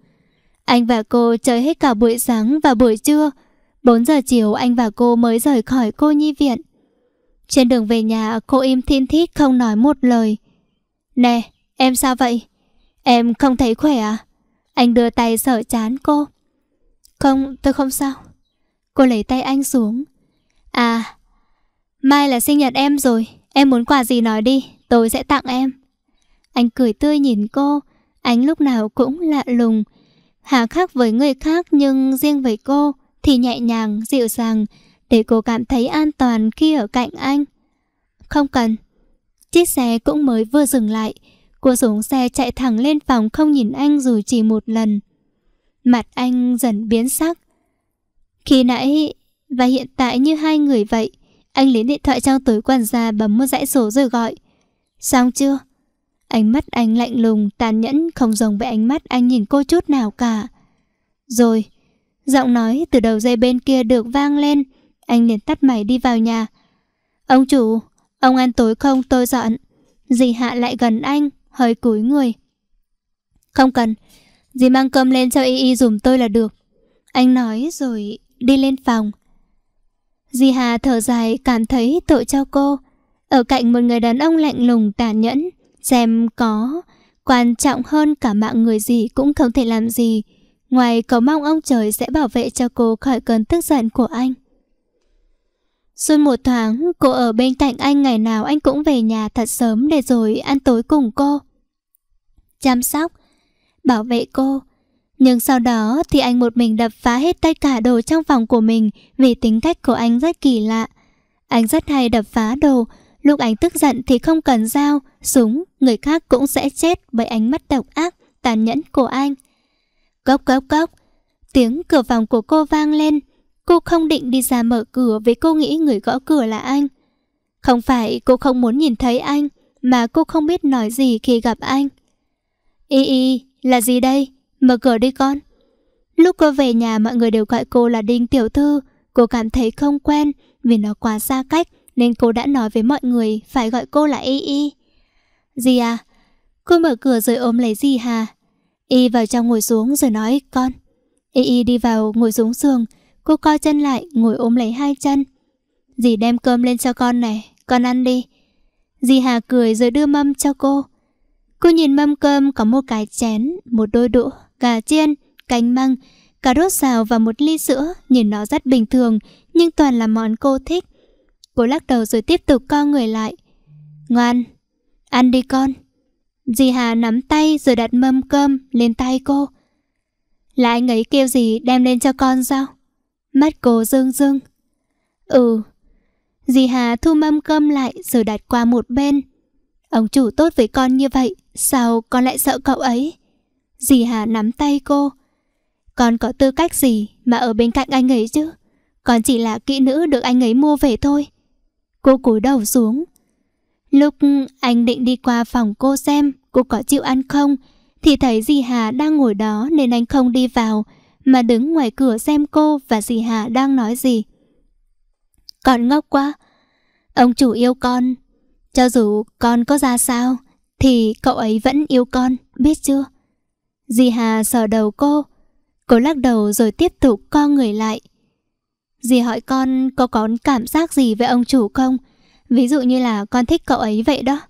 Anh và cô chơi hết cả buổi sáng và buổi trưa. 4 giờ chiều anh và cô mới rời khỏi cô nhi viện. Trên đường về nhà cô im thiên thít không nói một lời. Nè, em sao vậy? Em không thấy khỏe à? Anh đưa tay sợ chán cô. Không, tôi không sao. Cô lấy tay anh xuống. À, Mai là sinh nhật em rồi, em muốn quà gì nói đi, tôi sẽ tặng em. Anh cười tươi nhìn cô, anh lúc nào cũng lạ lùng. Hà khác với người khác nhưng riêng với cô thì nhẹ nhàng, dịu dàng, để cô cảm thấy an toàn khi ở cạnh anh. Không cần. Chiếc xe cũng mới vừa dừng lại. Cô xuống xe chạy thẳng lên phòng không nhìn anh dù chỉ một lần. Mặt anh dần biến sắc. Khi nãy và hiện tại như hai người vậy, anh lấy điện thoại trong túi quần ra bấm một dãy số rồi gọi. Xong chưa? Ánh mắt anh lạnh lùng, tàn nhẫn không giống với ánh mắt anh nhìn cô chút nào cả. Rồi, giọng nói từ đầu dây bên kia được vang lên, anh liền tắt máy đi vào nhà. Ông chủ, ông ăn tối không tôi dọn. Dì Hạ lại gần anh, hơi cúi người. Không cần, dì mang cơm lên cho Y Y dùm tôi là được. Anh nói rồi đi lên phòng. Di Hà thở dài cảm thấy tội cho cô. Ở cạnh một người đàn ông lạnh lùng tàn nhẫn, xem có quan trọng hơn cả mạng người gì cũng không thể làm gì. Ngoài cầu mong ông trời sẽ bảo vệ cho cô khỏi cơn tức giận của anh. Xuân một tháng, cô ở bên cạnh anh ngày nào anh cũng về nhà thật sớm để rồi ăn tối cùng cô. Chăm sóc, bảo vệ cô, nhưng sau đó thì anh một mình đập phá hết tất cả đồ trong phòng của mình vì tính cách của anh rất kỳ lạ. Anh rất hay đập phá đồ, lúc anh tức giận thì không cần dao, súng, người khác cũng sẽ chết bởi ánh mắt độc ác, tàn nhẫn của anh. Cốc cốc cốc, tiếng cửa phòng của cô vang lên. Cô không định đi ra mở cửa vì cô nghĩ người gõ cửa là anh. Không phải cô không muốn nhìn thấy anh, mà cô không biết nói gì khi gặp anh. Y y, là gì đây? Mở cửa đi con. Lúc cô về nhà mọi người đều gọi cô là Đinh Tiểu Thư. Cô cảm thấy không quen vì nó quá xa cách nên cô đã nói với mọi người phải gọi cô là Y Y. Dì à? Cô mở cửa rồi ôm lấy Dì hà? Y vào trong ngồi xuống rồi nói con. Y Y đi vào ngồi xuống giường. Cô co chân lại ngồi ôm lấy hai chân. Dì đem cơm lên cho con này, con ăn đi. Dì Hà cười rồi đưa mâm cho cô. Cô nhìn mâm cơm có một cái chén, một đôi đũa gà chiên, cánh măng, cà rốt xào và một ly sữa nhìn nó rất bình thường nhưng toàn là món cô thích. Cô lắc đầu rồi tiếp tục co người lại. Ngoan, ăn đi con. Dì Hà nắm tay rồi đặt mâm cơm lên tay cô. Là anh ấy kêu gì đem lên cho con sao? Mắt cô dương dương. Ừ. Dì Hà thu mâm cơm lại rồi đặt qua một bên. Ông chủ tốt với con như vậy, sao con lại sợ cậu ấy? Dì Hà nắm tay cô Con có tư cách gì mà ở bên cạnh anh ấy chứ Con chỉ là kỹ nữ được anh ấy mua về thôi Cô cúi đầu xuống Lúc anh định đi qua phòng cô xem cô có chịu ăn không Thì thấy dì Hà đang ngồi đó nên anh không đi vào Mà đứng ngoài cửa xem cô và dì Hà đang nói gì Con ngốc quá Ông chủ yêu con Cho dù con có ra sao Thì cậu ấy vẫn yêu con, biết chưa? Di Hà sờ đầu cô. Cô lắc đầu rồi tiếp tục co người lại. Dì hỏi con có có cảm giác gì về ông chủ không? Ví dụ như là con thích cậu ấy vậy đó.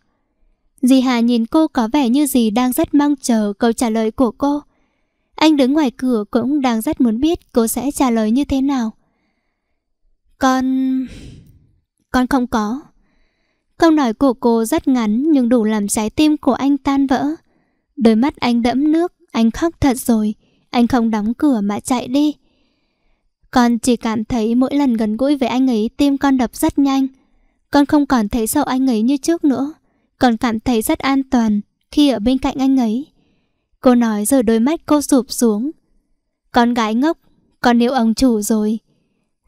Dì Hà nhìn cô có vẻ như dì đang rất mong chờ câu trả lời của cô. Anh đứng ngoài cửa cũng đang rất muốn biết cô sẽ trả lời như thế nào. Con... Con không có. Câu nói của cô rất ngắn nhưng đủ làm trái tim của anh tan vỡ. Đôi mắt anh đẫm nước, anh khóc thật rồi Anh không đóng cửa mà chạy đi Con chỉ cảm thấy mỗi lần gần gũi với anh ấy Tim con đập rất nhanh Con không còn thấy sợ anh ấy như trước nữa còn cảm thấy rất an toàn Khi ở bên cạnh anh ấy Cô nói rồi đôi mắt cô sụp xuống Con gái ngốc Con yêu ông chủ rồi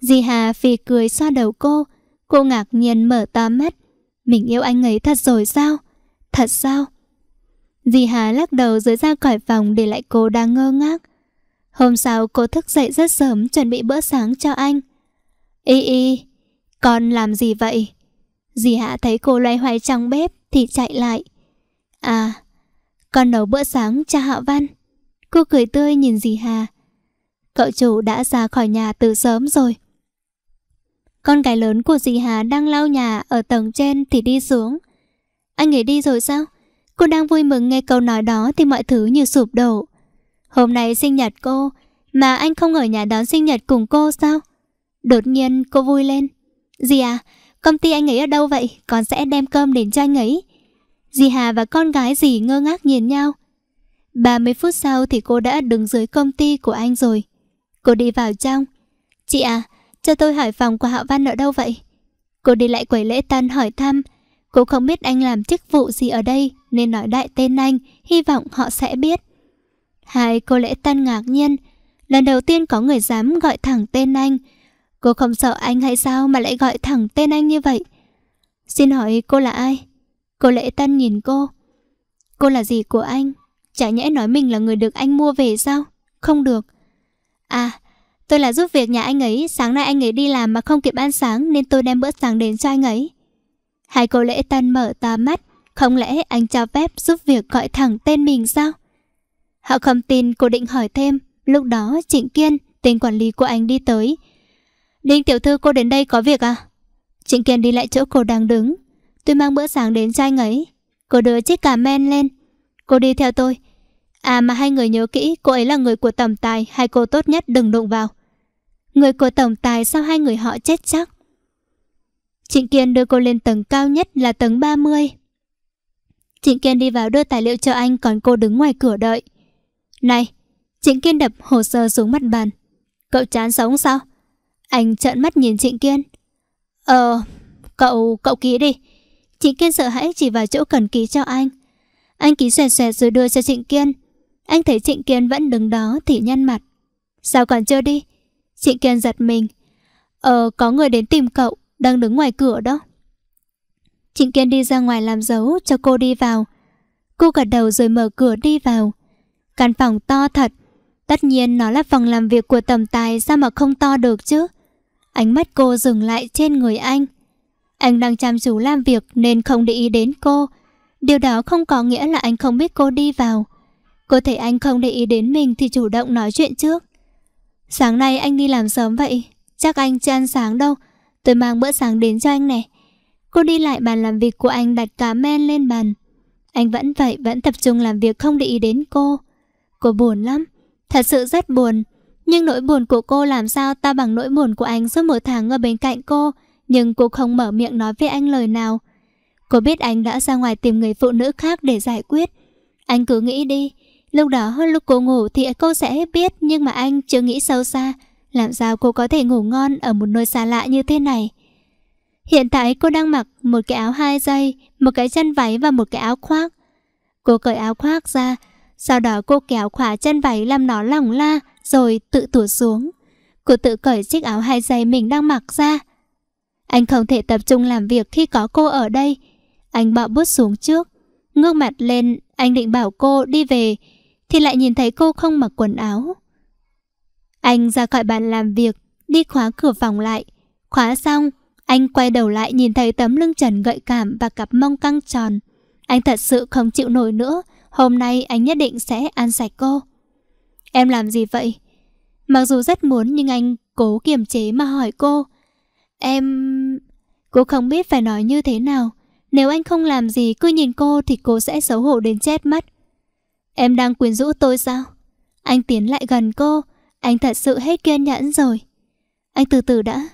Di Hà phì cười xoa đầu cô Cô ngạc nhiên mở to mắt Mình yêu anh ấy thật rồi sao Thật sao Dì Hà lắc đầu rồi ra khỏi phòng để lại cô đang ngơ ngác. Hôm sau cô thức dậy rất sớm chuẩn bị bữa sáng cho anh. Y y, con làm gì vậy? Dì Hà thấy cô loay hoay trong bếp thì chạy lại. À, con nấu bữa sáng cho Hạ Văn. Cô cười tươi nhìn dì Hà. Cậu chủ đã ra khỏi nhà từ sớm rồi. Con gái lớn của dì Hà đang lau nhà ở tầng trên thì đi xuống. Anh ấy đi rồi sao? Cô đang vui mừng nghe câu nói đó thì mọi thứ như sụp đổ. Hôm nay sinh nhật cô, mà anh không ở nhà đón sinh nhật cùng cô sao? Đột nhiên cô vui lên. Dì à, công ty anh ấy ở đâu vậy? Con sẽ đem cơm đến cho anh ấy. Dì Hà và con gái dì ngơ ngác nhìn nhau. 30 phút sau thì cô đã đứng dưới công ty của anh rồi. Cô đi vào trong. Chị à, cho tôi hỏi phòng của Hạo Văn ở đâu vậy? Cô đi lại quầy lễ tân hỏi thăm. Cô không biết anh làm chức vụ gì ở đây nên nói đại tên anh, hy vọng họ sẽ biết. Hai cô lễ tân ngạc nhiên, lần đầu tiên có người dám gọi thẳng tên anh. Cô không sợ anh hay sao mà lại gọi thẳng tên anh như vậy? Xin hỏi cô là ai? Cô lễ tân nhìn cô. Cô là gì của anh? Chả nhẽ nói mình là người được anh mua về sao? Không được. À, tôi là giúp việc nhà anh ấy, sáng nay anh ấy đi làm mà không kịp ăn sáng nên tôi đem bữa sáng đến cho anh ấy. Hai cô lễ tan mở ta mắt, không lẽ anh cho phép giúp việc gọi thẳng tên mình sao? Họ không tin cô định hỏi thêm, lúc đó Trịnh Kiên, tên quản lý của anh đi tới. Đinh tiểu thư cô đến đây có việc à? Trịnh Kiên đi lại chỗ cô đang đứng. Tôi mang bữa sáng đến cho anh ấy. Cô đưa chiếc cà men lên. Cô đi theo tôi. À mà hai người nhớ kỹ, cô ấy là người của tổng tài, hai cô tốt nhất đừng đụng vào. Người của tổng tài sao hai người họ chết chắc? Trịnh Kiên đưa cô lên tầng cao nhất là tầng 30. Trịnh Kiên đi vào đưa tài liệu cho anh còn cô đứng ngoài cửa đợi. Này, Trịnh Kiên đập hồ sơ xuống mặt bàn. Cậu chán sống sao? Anh trợn mắt nhìn Trịnh Kiên. Ờ, cậu, cậu ký đi. Trịnh Kiên sợ hãi chỉ vào chỗ cần ký cho anh. Anh ký xòe xòe rồi đưa cho Trịnh Kiên. Anh thấy Trịnh Kiên vẫn đứng đó thì nhăn mặt. Sao còn chưa đi? Trịnh Kiên giật mình. Ờ, có người đến tìm cậu đang đứng ngoài cửa đó. Trịnh Kiên đi ra ngoài làm dấu cho cô đi vào. Cô gật đầu rồi mở cửa đi vào. Căn phòng to thật. Tất nhiên nó là phòng làm việc của tầm tài sao mà không to được chứ. Ánh mắt cô dừng lại trên người anh. Anh đang chăm chú làm việc nên không để ý đến cô. Điều đó không có nghĩa là anh không biết cô đi vào. cô thể anh không để ý đến mình thì chủ động nói chuyện trước. Sáng nay anh đi làm sớm vậy, chắc anh chưa ăn sáng đâu. Tôi mang bữa sáng đến cho anh này Cô đi lại bàn làm việc của anh đặt cá men lên bàn Anh vẫn vậy Vẫn tập trung làm việc không để ý đến cô Cô buồn lắm Thật sự rất buồn Nhưng nỗi buồn của cô làm sao ta bằng nỗi buồn của anh Suốt một tháng ở bên cạnh cô Nhưng cô không mở miệng nói với anh lời nào Cô biết anh đã ra ngoài tìm người phụ nữ khác để giải quyết Anh cứ nghĩ đi Lúc đó lúc cô ngủ thì cô sẽ biết Nhưng mà anh chưa nghĩ sâu xa làm sao cô có thể ngủ ngon ở một nơi xa lạ như thế này? Hiện tại cô đang mặc một cái áo hai dây, một cái chân váy và một cái áo khoác. Cô cởi áo khoác ra, sau đó cô kéo khóa chân váy làm nó lỏng la, rồi tự tủa xuống. Cô tự cởi chiếc áo hai dây mình đang mặc ra. Anh không thể tập trung làm việc khi có cô ở đây. Anh bỏ bút xuống trước, ngước mặt lên, anh định bảo cô đi về, thì lại nhìn thấy cô không mặc quần áo. Anh ra khỏi bàn làm việc, đi khóa cửa phòng lại. Khóa xong, anh quay đầu lại nhìn thấy tấm lưng trần gợi cảm và cặp mông căng tròn. Anh thật sự không chịu nổi nữa, hôm nay anh nhất định sẽ ăn sạch cô. Em làm gì vậy? Mặc dù rất muốn nhưng anh cố kiềm chế mà hỏi cô. Em... Cô không biết phải nói như thế nào. Nếu anh không làm gì cứ nhìn cô thì cô sẽ xấu hổ đến chết mất. Em đang quyến rũ tôi sao? Anh tiến lại gần cô, anh thật sự hết kiên nhẫn rồi. Anh từ từ đã.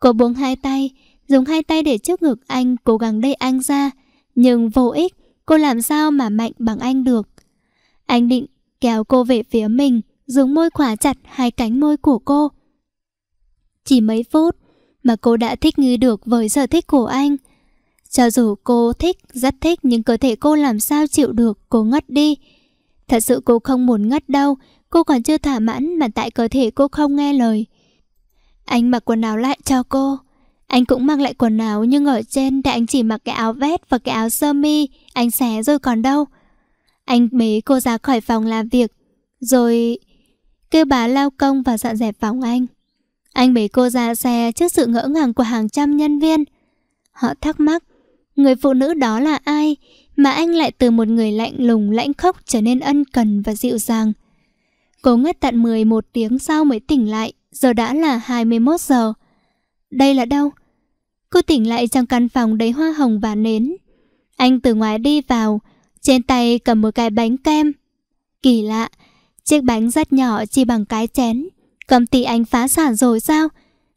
Cô buông hai tay, dùng hai tay để trước ngực anh cố gắng đẩy anh ra. Nhưng vô ích, cô làm sao mà mạnh bằng anh được. Anh định kéo cô về phía mình, dùng môi khóa chặt hai cánh môi của cô. Chỉ mấy phút mà cô đã thích nghi được với sở thích của anh. Cho dù cô thích, rất thích nhưng cơ thể cô làm sao chịu được, cô ngất đi. Thật sự cô không muốn ngất đâu, Cô còn chưa thỏa mãn mà tại cơ thể cô không nghe lời Anh mặc quần áo lại cho cô Anh cũng mặc lại quần áo nhưng ở trên thì anh chỉ mặc cái áo vest và cái áo sơ mi Anh xé rồi còn đâu Anh bế cô ra khỏi phòng làm việc Rồi kêu bà lao công và dọn dẹp phòng anh Anh bế cô ra xe trước sự ngỡ ngàng của hàng trăm nhân viên Họ thắc mắc Người phụ nữ đó là ai Mà anh lại từ một người lạnh lùng lãnh khốc trở nên ân cần và dịu dàng Cô ngất tận 11 tiếng sau mới tỉnh lại, giờ đã là 21 giờ. Đây là đâu? Cô tỉnh lại trong căn phòng đầy hoa hồng và nến. Anh từ ngoài đi vào, trên tay cầm một cái bánh kem. Kỳ lạ, chiếc bánh rất nhỏ chỉ bằng cái chén. Cầm tỷ anh phá sản rồi sao?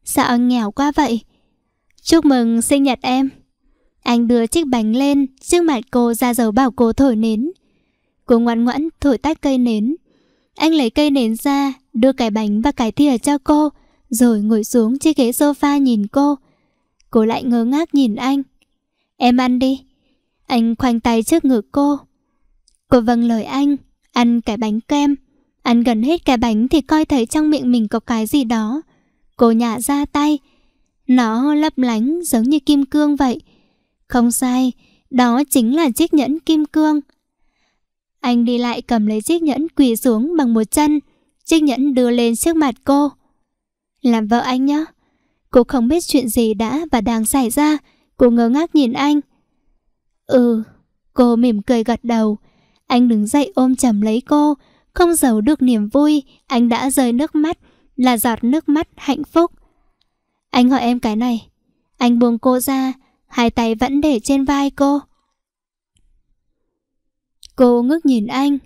Sao anh nghèo quá vậy? Chúc mừng sinh nhật em. Anh đưa chiếc bánh lên, trước mặt cô ra dấu bảo cô thổi nến. Cô ngoan ngoãn thổi tắt cây nến, anh lấy cây nến ra, đưa cái bánh và cái thìa cho cô, rồi ngồi xuống chiếc ghế sofa nhìn cô. Cô lại ngớ ngác nhìn anh. Em ăn đi. Anh khoanh tay trước ngực cô. Cô vâng lời anh, ăn cái bánh kem. Ăn gần hết cái bánh thì coi thấy trong miệng mình có cái gì đó. Cô nhả ra tay. Nó lấp lánh giống như kim cương vậy. Không sai, đó chính là chiếc nhẫn kim cương anh đi lại cầm lấy chiếc nhẫn quỳ xuống bằng một chân. Chiếc nhẫn đưa lên trước mặt cô. Làm vợ anh nhé. Cô không biết chuyện gì đã và đang xảy ra. Cô ngơ ngác nhìn anh. Ừ, cô mỉm cười gật đầu. Anh đứng dậy ôm chầm lấy cô. Không giấu được niềm vui, anh đã rơi nước mắt, là giọt nước mắt hạnh phúc. Anh hỏi em cái này. Anh buông cô ra, hai tay vẫn để trên vai cô. Cô ngước nhìn anh.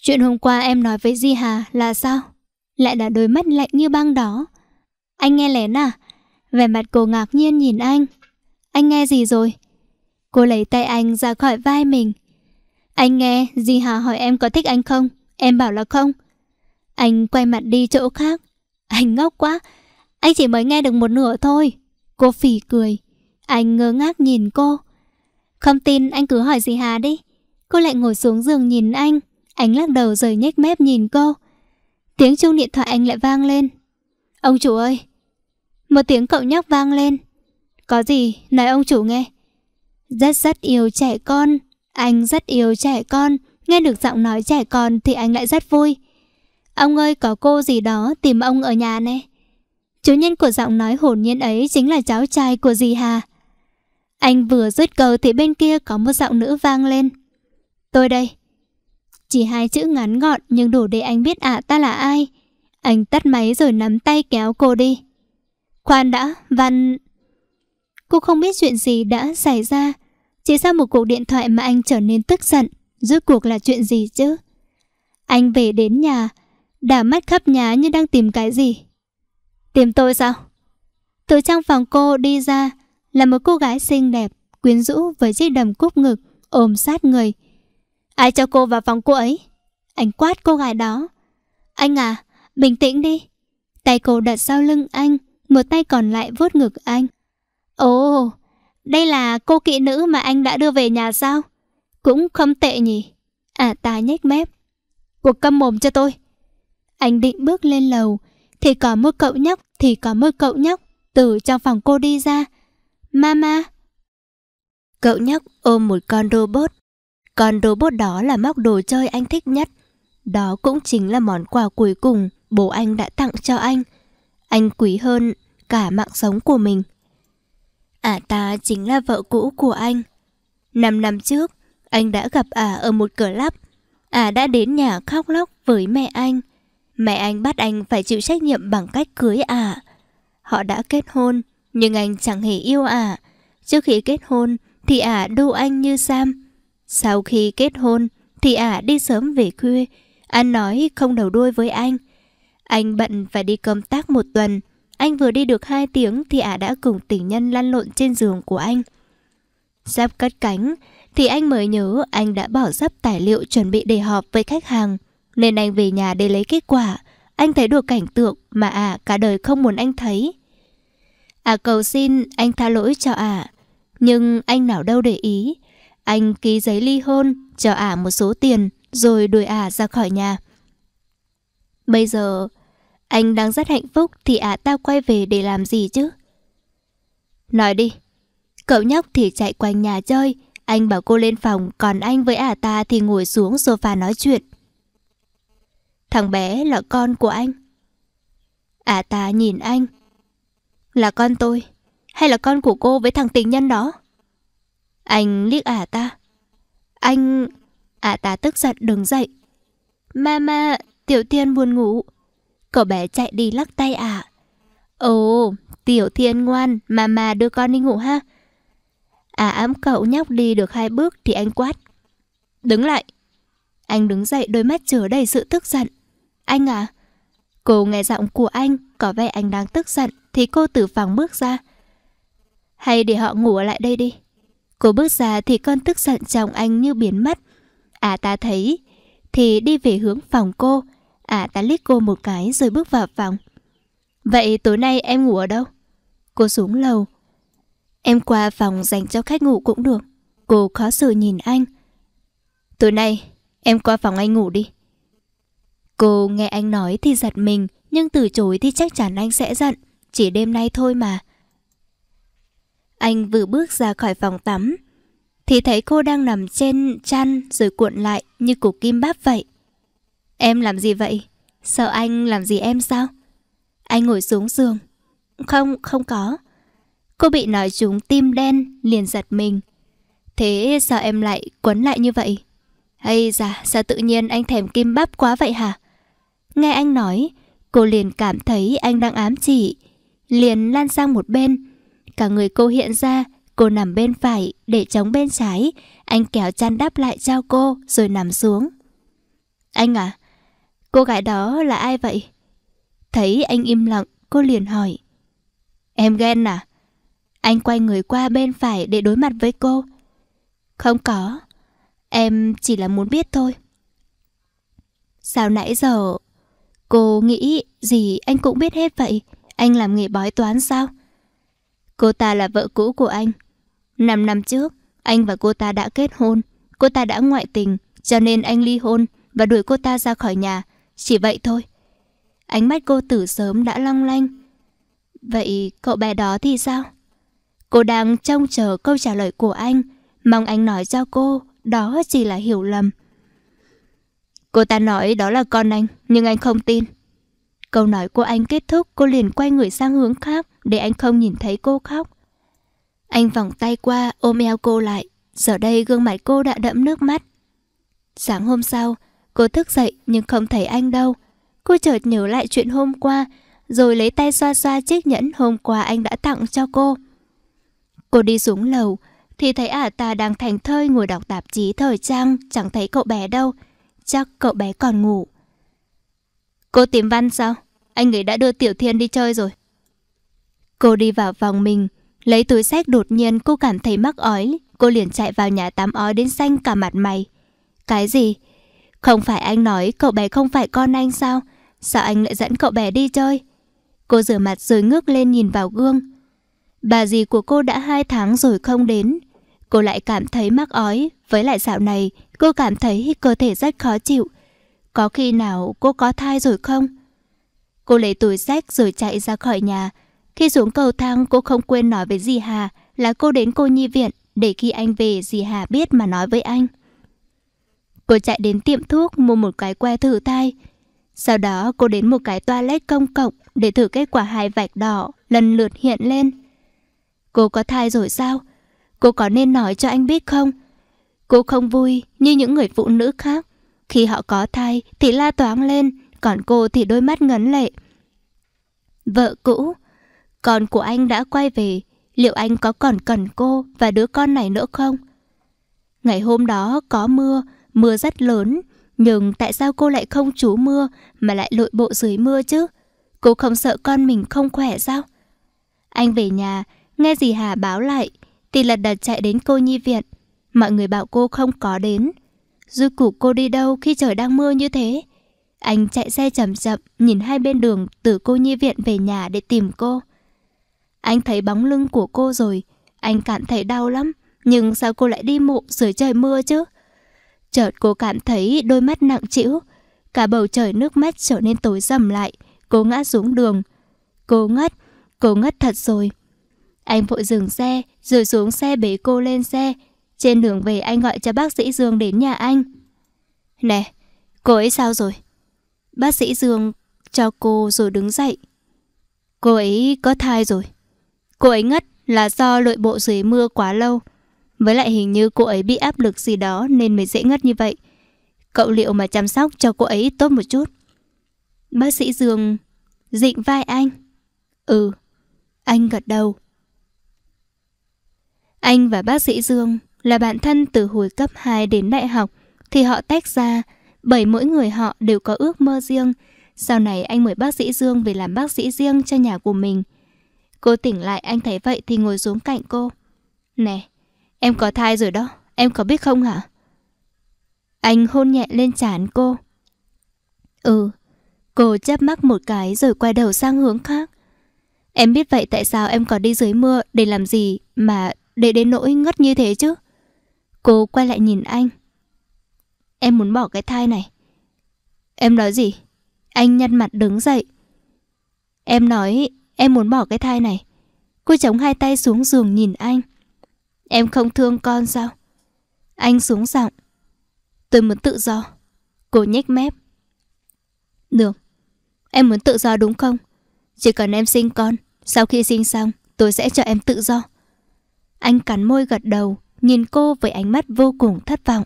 Chuyện hôm qua em nói với Di Hà là sao? Lại là đôi mắt lạnh như băng đó. Anh nghe lén à? Vẻ mặt cô ngạc nhiên nhìn anh. Anh nghe gì rồi? Cô lấy tay anh ra khỏi vai mình. Anh nghe Di Hà hỏi em có thích anh không? Em bảo là không. Anh quay mặt đi chỗ khác. Anh ngốc quá. Anh chỉ mới nghe được một nửa thôi. Cô phỉ cười. Anh ngơ ngác nhìn cô. Không tin anh cứ hỏi di Hà đi. Cô lại ngồi xuống giường nhìn anh anh lắc đầu rồi nhếch mép nhìn cô Tiếng chuông điện thoại anh lại vang lên Ông chủ ơi Một tiếng cậu nhóc vang lên Có gì nói ông chủ nghe Rất rất yêu trẻ con Anh rất yêu trẻ con Nghe được giọng nói trẻ con thì anh lại rất vui Ông ơi có cô gì đó tìm ông ở nhà nè chú nhân của giọng nói hồn nhiên ấy chính là cháu trai của dì Hà Anh vừa dứt câu thì bên kia có một giọng nữ vang lên Tôi đây. Chỉ hai chữ ngắn gọn nhưng đủ để anh biết ạ ta là ai. Anh tắt máy rồi nắm tay kéo cô đi. Khoan đã, Văn... Cô không biết chuyện gì đã xảy ra. Chỉ sau một cuộc điện thoại mà anh trở nên tức giận. Rốt cuộc là chuyện gì chứ? Anh về đến nhà, đã mắt khắp nhà như đang tìm cái gì. Tìm tôi sao? Từ trong phòng cô đi ra là một cô gái xinh đẹp, quyến rũ với chiếc đầm cúp ngực, ôm sát người. Ai cho cô vào phòng cô ấy? Anh quát cô gái đó. Anh à, bình tĩnh đi. Tay cô đặt sau lưng anh, một tay còn lại vuốt ngực anh. Ồ, oh, đây là cô kỵ nữ mà anh đã đưa về nhà sao? Cũng không tệ nhỉ. À ta nhếch mép. Cô câm mồm cho tôi. Anh định bước lên lầu, thì có một cậu nhóc, thì có một cậu nhóc, từ trong phòng cô đi ra. Mama. Cậu nhóc ôm một con robot còn robot đó là móc đồ chơi anh thích nhất. Đó cũng chính là món quà cuối cùng bố anh đã tặng cho anh. Anh quý hơn cả mạng sống của mình. Ả à ta chính là vợ cũ của anh. Năm năm trước, anh đã gặp Ả à ở một cửa lắp. Ả à đã đến nhà khóc lóc với mẹ anh. Mẹ anh bắt anh phải chịu trách nhiệm bằng cách cưới Ả. À. Họ đã kết hôn, nhưng anh chẳng hề yêu Ả. À. Trước khi kết hôn, thì Ả à đu anh như Sam. Sau khi kết hôn thì ả à đi sớm về khuya, anh nói không đầu đuôi với anh. Anh bận phải đi công tác một tuần, anh vừa đi được 2 tiếng thì ả à đã cùng tình nhân lăn lộn trên giường của anh. Sắp cất cánh thì anh mới nhớ anh đã bỏ sắp tài liệu chuẩn bị để họp với khách hàng, nên anh về nhà để lấy kết quả. Anh thấy được cảnh tượng mà ả à cả đời không muốn anh thấy. Ả à cầu xin anh tha lỗi cho ả, nhưng anh nào đâu để ý, anh ký giấy ly hôn, cho ả à một số tiền, rồi đuổi ả à ra khỏi nhà. Bây giờ, anh đang rất hạnh phúc thì ả à ta quay về để làm gì chứ? Nói đi. Cậu nhóc thì chạy quanh nhà chơi, anh bảo cô lên phòng, còn anh với ả ta thì ngồi xuống sofa nói chuyện. Thằng bé là con của anh. Ả ta nhìn anh. Là con tôi, hay là con của cô với thằng tình nhân đó? Anh liếc ả ta. Anh... Ả ta tức giận đứng dậy. Mama, Tiểu Thiên buồn ngủ. Cậu bé chạy đi lắc tay ả. Ồ, Tiểu Thiên ngoan, mama đưa con đi ngủ ha. Ả ấm cậu nhóc đi được hai bước thì anh quát. Đứng lại. Anh đứng dậy đôi mắt chứa đầy sự tức giận. Anh à? Cô nghe giọng của anh, có vẻ anh đang tức giận thì cô từ phòng bước ra. Hay để họ ngủ lại đây đi. Cô bước ra thì con tức giận chồng anh như biến mất. À ta thấy, thì đi về hướng phòng cô. À ta liếc cô một cái rồi bước vào phòng. Vậy tối nay em ngủ ở đâu? Cô xuống lầu. Em qua phòng dành cho khách ngủ cũng được. Cô khó xử nhìn anh. Tối nay, em qua phòng anh ngủ đi. Cô nghe anh nói thì giật mình, nhưng từ chối thì chắc chắn anh sẽ giận. Chỉ đêm nay thôi mà. Anh vừa bước ra khỏi phòng tắm Thì thấy cô đang nằm trên chăn Rồi cuộn lại như củ kim bắp vậy Em làm gì vậy? Sợ anh làm gì em sao? Anh ngồi xuống giường Không, không có Cô bị nói trúng tim đen liền giật mình Thế sao em lại quấn lại như vậy? Hay da, sao tự nhiên anh thèm kim bắp quá vậy hả? Nghe anh nói, cô liền cảm thấy anh đang ám chỉ Liền lan sang một bên cả người cô hiện ra, cô nằm bên phải để chống bên trái, anh kéo chăn đắp lại trao cô rồi nằm xuống. Anh à, cô gái đó là ai vậy? Thấy anh im lặng, cô liền hỏi. Em ghen à? Anh quay người qua bên phải để đối mặt với cô. Không có, em chỉ là muốn biết thôi. Sao nãy giờ cô nghĩ gì anh cũng biết hết vậy? Anh làm nghề bói toán sao? Cô ta là vợ cũ của anh. Năm năm trước, anh và cô ta đã kết hôn. Cô ta đã ngoại tình, cho nên anh ly hôn và đuổi cô ta ra khỏi nhà. Chỉ vậy thôi. Ánh mắt cô tử sớm đã long lanh. Vậy cậu bé đó thì sao? Cô đang trông chờ câu trả lời của anh. Mong anh nói cho cô, đó chỉ là hiểu lầm. Cô ta nói đó là con anh, nhưng anh không tin. Câu nói của anh kết thúc, cô liền quay người sang hướng khác để anh không nhìn thấy cô khóc. Anh vòng tay qua ôm eo cô lại, giờ đây gương mặt cô đã đẫm nước mắt. Sáng hôm sau, cô thức dậy nhưng không thấy anh đâu. Cô chợt nhớ lại chuyện hôm qua, rồi lấy tay xoa xoa chiếc nhẫn hôm qua anh đã tặng cho cô. Cô đi xuống lầu, thì thấy ả à ta đang thành thơi ngồi đọc tạp chí thời trang, chẳng thấy cậu bé đâu. Chắc cậu bé còn ngủ. Cô tìm Văn sao? Anh ấy đã đưa Tiểu Thiên đi chơi rồi. Cô đi vào phòng mình, lấy túi sách đột nhiên cô cảm thấy mắc ói, cô liền chạy vào nhà tắm ói đến xanh cả mặt mày. Cái gì? Không phải anh nói cậu bé không phải con anh sao? Sao anh lại dẫn cậu bé đi chơi? Cô rửa mặt rồi ngước lên nhìn vào gương. Bà dì của cô đã hai tháng rồi không đến. Cô lại cảm thấy mắc ói, với lại dạo này cô cảm thấy cơ thể rất khó chịu. Có khi nào cô có thai rồi không? Cô lấy túi sách rồi chạy ra khỏi nhà, khi xuống cầu thang, cô không quên nói với dì Hà là cô đến cô nhi viện để khi anh về dì Hà biết mà nói với anh. Cô chạy đến tiệm thuốc mua một cái que thử thai. Sau đó cô đến một cái toilet công cộng để thử kết quả hai vạch đỏ lần lượt hiện lên. Cô có thai rồi sao? Cô có nên nói cho anh biết không? Cô không vui như những người phụ nữ khác. Khi họ có thai thì la toáng lên, còn cô thì đôi mắt ngấn lệ. Vợ cũ, con của anh đã quay về, liệu anh có còn cần cô và đứa con này nữa không? Ngày hôm đó có mưa, mưa rất lớn, nhưng tại sao cô lại không trú mưa mà lại lội bộ dưới mưa chứ? Cô không sợ con mình không khỏe sao? Anh về nhà, nghe dì Hà báo lại, thì lật đật chạy đến cô nhi viện. Mọi người bảo cô không có đến. Rốt cụ cô đi đâu khi trời đang mưa như thế? Anh chạy xe chậm chậm, nhìn hai bên đường từ cô nhi viện về nhà để tìm cô. Anh thấy bóng lưng của cô rồi, anh cảm thấy đau lắm, nhưng sao cô lại đi mộ dưới trời mưa chứ? Chợt cô cảm thấy đôi mắt nặng trĩu, cả bầu trời nước mắt trở nên tối sầm lại, cô ngã xuống đường. Cô ngất, cô ngất thật rồi. Anh vội dừng xe, rồi xuống xe bế cô lên xe. Trên đường về anh gọi cho bác sĩ Dương đến nhà anh. Nè, cô ấy sao rồi? Bác sĩ Dương cho cô rồi đứng dậy. Cô ấy có thai rồi. Cô ấy ngất là do lội bộ dưới mưa quá lâu. Với lại hình như cô ấy bị áp lực gì đó nên mới dễ ngất như vậy. Cậu liệu mà chăm sóc cho cô ấy tốt một chút. Bác sĩ Dương dịnh vai anh. Ừ, anh gật đầu. Anh và bác sĩ Dương là bạn thân từ hồi cấp 2 đến đại học thì họ tách ra bởi mỗi người họ đều có ước mơ riêng. Sau này anh mời bác sĩ Dương về làm bác sĩ riêng cho nhà của mình – Cô tỉnh lại anh thấy vậy thì ngồi xuống cạnh cô. Nè, em có thai rồi đó, em có biết không hả? Anh hôn nhẹ lên trán cô. Ừ, cô chớp mắt một cái rồi quay đầu sang hướng khác. Em biết vậy tại sao em có đi dưới mưa để làm gì mà để đến nỗi ngất như thế chứ? Cô quay lại nhìn anh. Em muốn bỏ cái thai này. Em nói gì? Anh nhăn mặt đứng dậy. Em nói Em muốn bỏ cái thai này. Cô chống hai tay xuống giường nhìn anh. Em không thương con sao? Anh xuống giọng. Tôi muốn tự do. Cô nhếch mép. Được. Em muốn tự do đúng không? Chỉ cần em sinh con, sau khi sinh xong, tôi sẽ cho em tự do. Anh cắn môi gật đầu, nhìn cô với ánh mắt vô cùng thất vọng.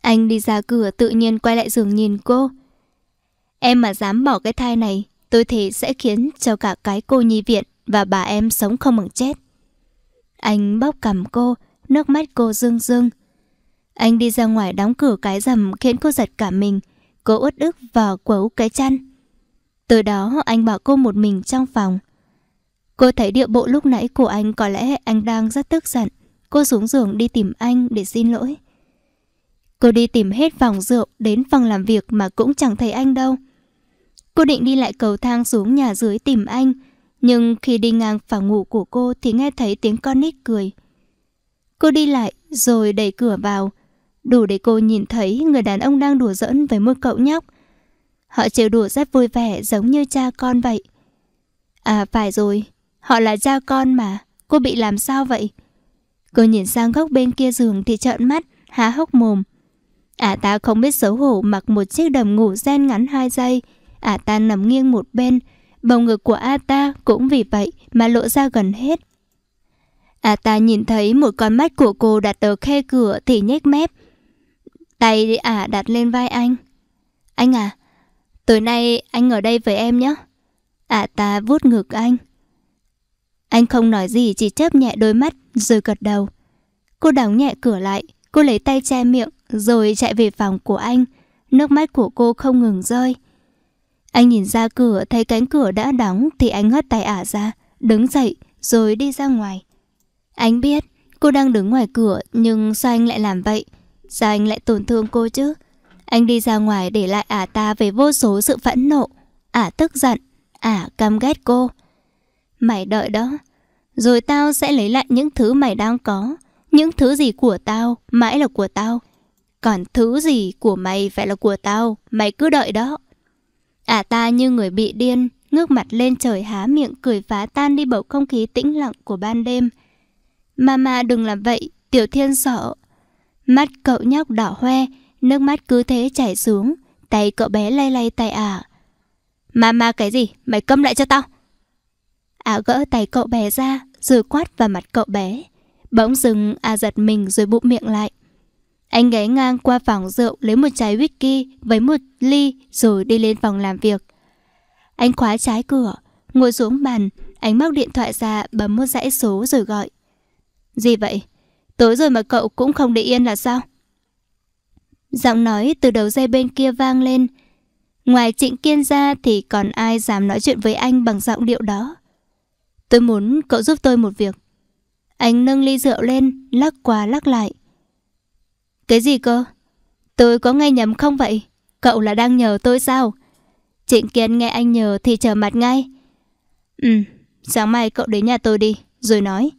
Anh đi ra cửa tự nhiên quay lại giường nhìn cô. Em mà dám bỏ cái thai này tôi thì sẽ khiến cho cả cái cô nhi viện và bà em sống không bằng chết. Anh bóc cằm cô, nước mắt cô rưng rưng. Anh đi ra ngoài đóng cửa cái rầm khiến cô giật cả mình. Cô uất ức và quấu cái chăn. Từ đó anh bảo cô một mình trong phòng. Cô thấy điệu bộ lúc nãy của anh có lẽ anh đang rất tức giận. Cô xuống giường đi tìm anh để xin lỗi. Cô đi tìm hết phòng rượu đến phòng làm việc mà cũng chẳng thấy anh đâu. Cô định đi lại cầu thang xuống nhà dưới tìm anh, nhưng khi đi ngang phòng ngủ của cô thì nghe thấy tiếng con nít cười. Cô đi lại rồi đẩy cửa vào, đủ để cô nhìn thấy người đàn ông đang đùa giỡn với một cậu nhóc. Họ trêu đùa rất vui vẻ giống như cha con vậy. À phải rồi, họ là cha con mà, cô bị làm sao vậy? Cô nhìn sang góc bên kia giường thì trợn mắt, há hốc mồm. À ta không biết xấu hổ mặc một chiếc đầm ngủ ren ngắn hai giây, ả ta nằm nghiêng một bên, bầu ngực của a ta cũng vì vậy mà lộ ra gần hết. ả ta nhìn thấy một con mắt của cô đặt ở khe cửa thì nhếch mép. Tay ả đặt lên vai anh. Anh à, tối nay anh ở đây với em nhé. Ả ta vuốt ngực anh. Anh không nói gì chỉ chớp nhẹ đôi mắt rồi gật đầu. Cô đóng nhẹ cửa lại, cô lấy tay che miệng rồi chạy về phòng của anh. Nước mắt của cô không ngừng rơi. Anh nhìn ra cửa thấy cánh cửa đã đóng thì anh hất tay ả ra, đứng dậy rồi đi ra ngoài. Anh biết cô đang đứng ngoài cửa nhưng sao anh lại làm vậy? Sao anh lại tổn thương cô chứ? Anh đi ra ngoài để lại ả ta về vô số sự phẫn nộ, ả tức giận, ả căm ghét cô. Mày đợi đó, rồi tao sẽ lấy lại những thứ mày đang có, những thứ gì của tao mãi là của tao. Còn thứ gì của mày phải là của tao, mày cứ đợi đó. Ả à ta như người bị điên, ngước mặt lên trời há miệng cười phá tan đi bầu không khí tĩnh lặng của ban đêm. Mama đừng làm vậy, Tiểu Thiên sợ. Mắt cậu nhóc đỏ hoe, nước mắt cứ thế chảy xuống, tay cậu bé lay lay tay Ả. Mama cái gì, mày câm lại cho tao. Ả gỡ tay cậu bé ra, rồi quát vào mặt cậu bé. Bỗng dừng, Ả à giật mình rồi bụng miệng lại. Anh ghé ngang qua phòng rượu lấy một chai whisky với một ly rồi đi lên phòng làm việc. Anh khóa trái cửa, ngồi xuống bàn, anh móc điện thoại ra bấm một dãy số rồi gọi. Gì vậy? Tối rồi mà cậu cũng không để yên là sao? Giọng nói từ đầu dây bên kia vang lên. Ngoài Trịnh Kiên ra thì còn ai dám nói chuyện với anh bằng giọng điệu đó. Tôi muốn cậu giúp tôi một việc. Anh nâng ly rượu lên, lắc qua lắc lại. Cái gì cơ? Tôi có nghe nhầm không vậy? Cậu là đang nhờ tôi sao? Trịnh Kiên nghe anh nhờ thì trở mặt ngay. Ừ, sáng mai cậu đến nhà tôi đi, rồi nói.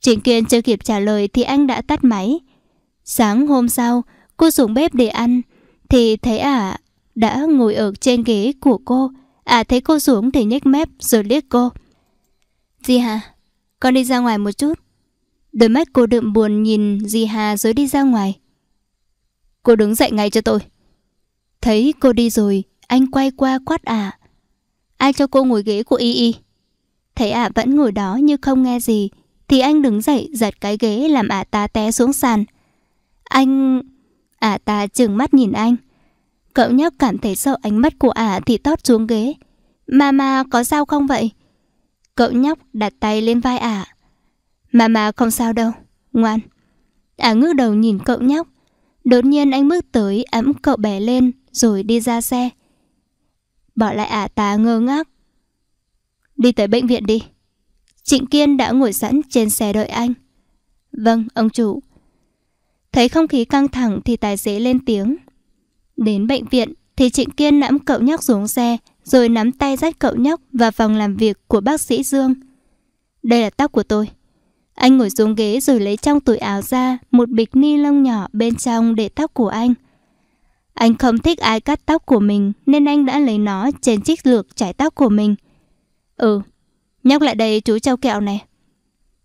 Trịnh Kiên chưa kịp trả lời thì anh đã tắt máy. Sáng hôm sau, cô xuống bếp để ăn, thì thấy ả à, đã ngồi ở trên ghế của cô. Ả à, thấy cô xuống thì nhếch mép rồi liếc cô. Gì hả? Con đi ra ngoài một chút. Đôi mắt cô đượm buồn nhìn Di Hà rồi đi ra ngoài. Cô đứng dậy ngay cho tôi. Thấy cô đi rồi, anh quay qua quát ả. Ai cho cô ngồi ghế của Y Y? Thấy ả vẫn ngồi đó như không nghe gì, thì anh đứng dậy giật cái ghế làm ả ta té xuống sàn. Anh... ả ta trừng mắt nhìn anh. Cậu nhóc cảm thấy sợ ánh mắt của ả thì tót xuống ghế. Mama có sao không vậy? Cậu nhóc đặt tay lên vai ả. Mama không sao đâu, ngoan. Ả à, ngước đầu nhìn cậu nhóc. Đột nhiên anh bước tới ẵm cậu bé lên rồi đi ra xe. Bỏ lại ả à, ta ngơ ngác. Đi tới bệnh viện đi. Trịnh Kiên đã ngồi sẵn trên xe đợi anh. Vâng, ông chủ. Thấy không khí căng thẳng thì tài xế lên tiếng. Đến bệnh viện thì Trịnh Kiên nắm cậu nhóc xuống xe rồi nắm tay dắt cậu nhóc vào phòng làm việc của bác sĩ Dương. Đây là tóc của tôi. Anh ngồi xuống ghế rồi lấy trong túi áo ra một bịch ni lông nhỏ bên trong để tóc của anh. Anh không thích ai cắt tóc của mình nên anh đã lấy nó trên chiếc lược chải tóc của mình. Ừ, nhóc lại đây chú trao kẹo này.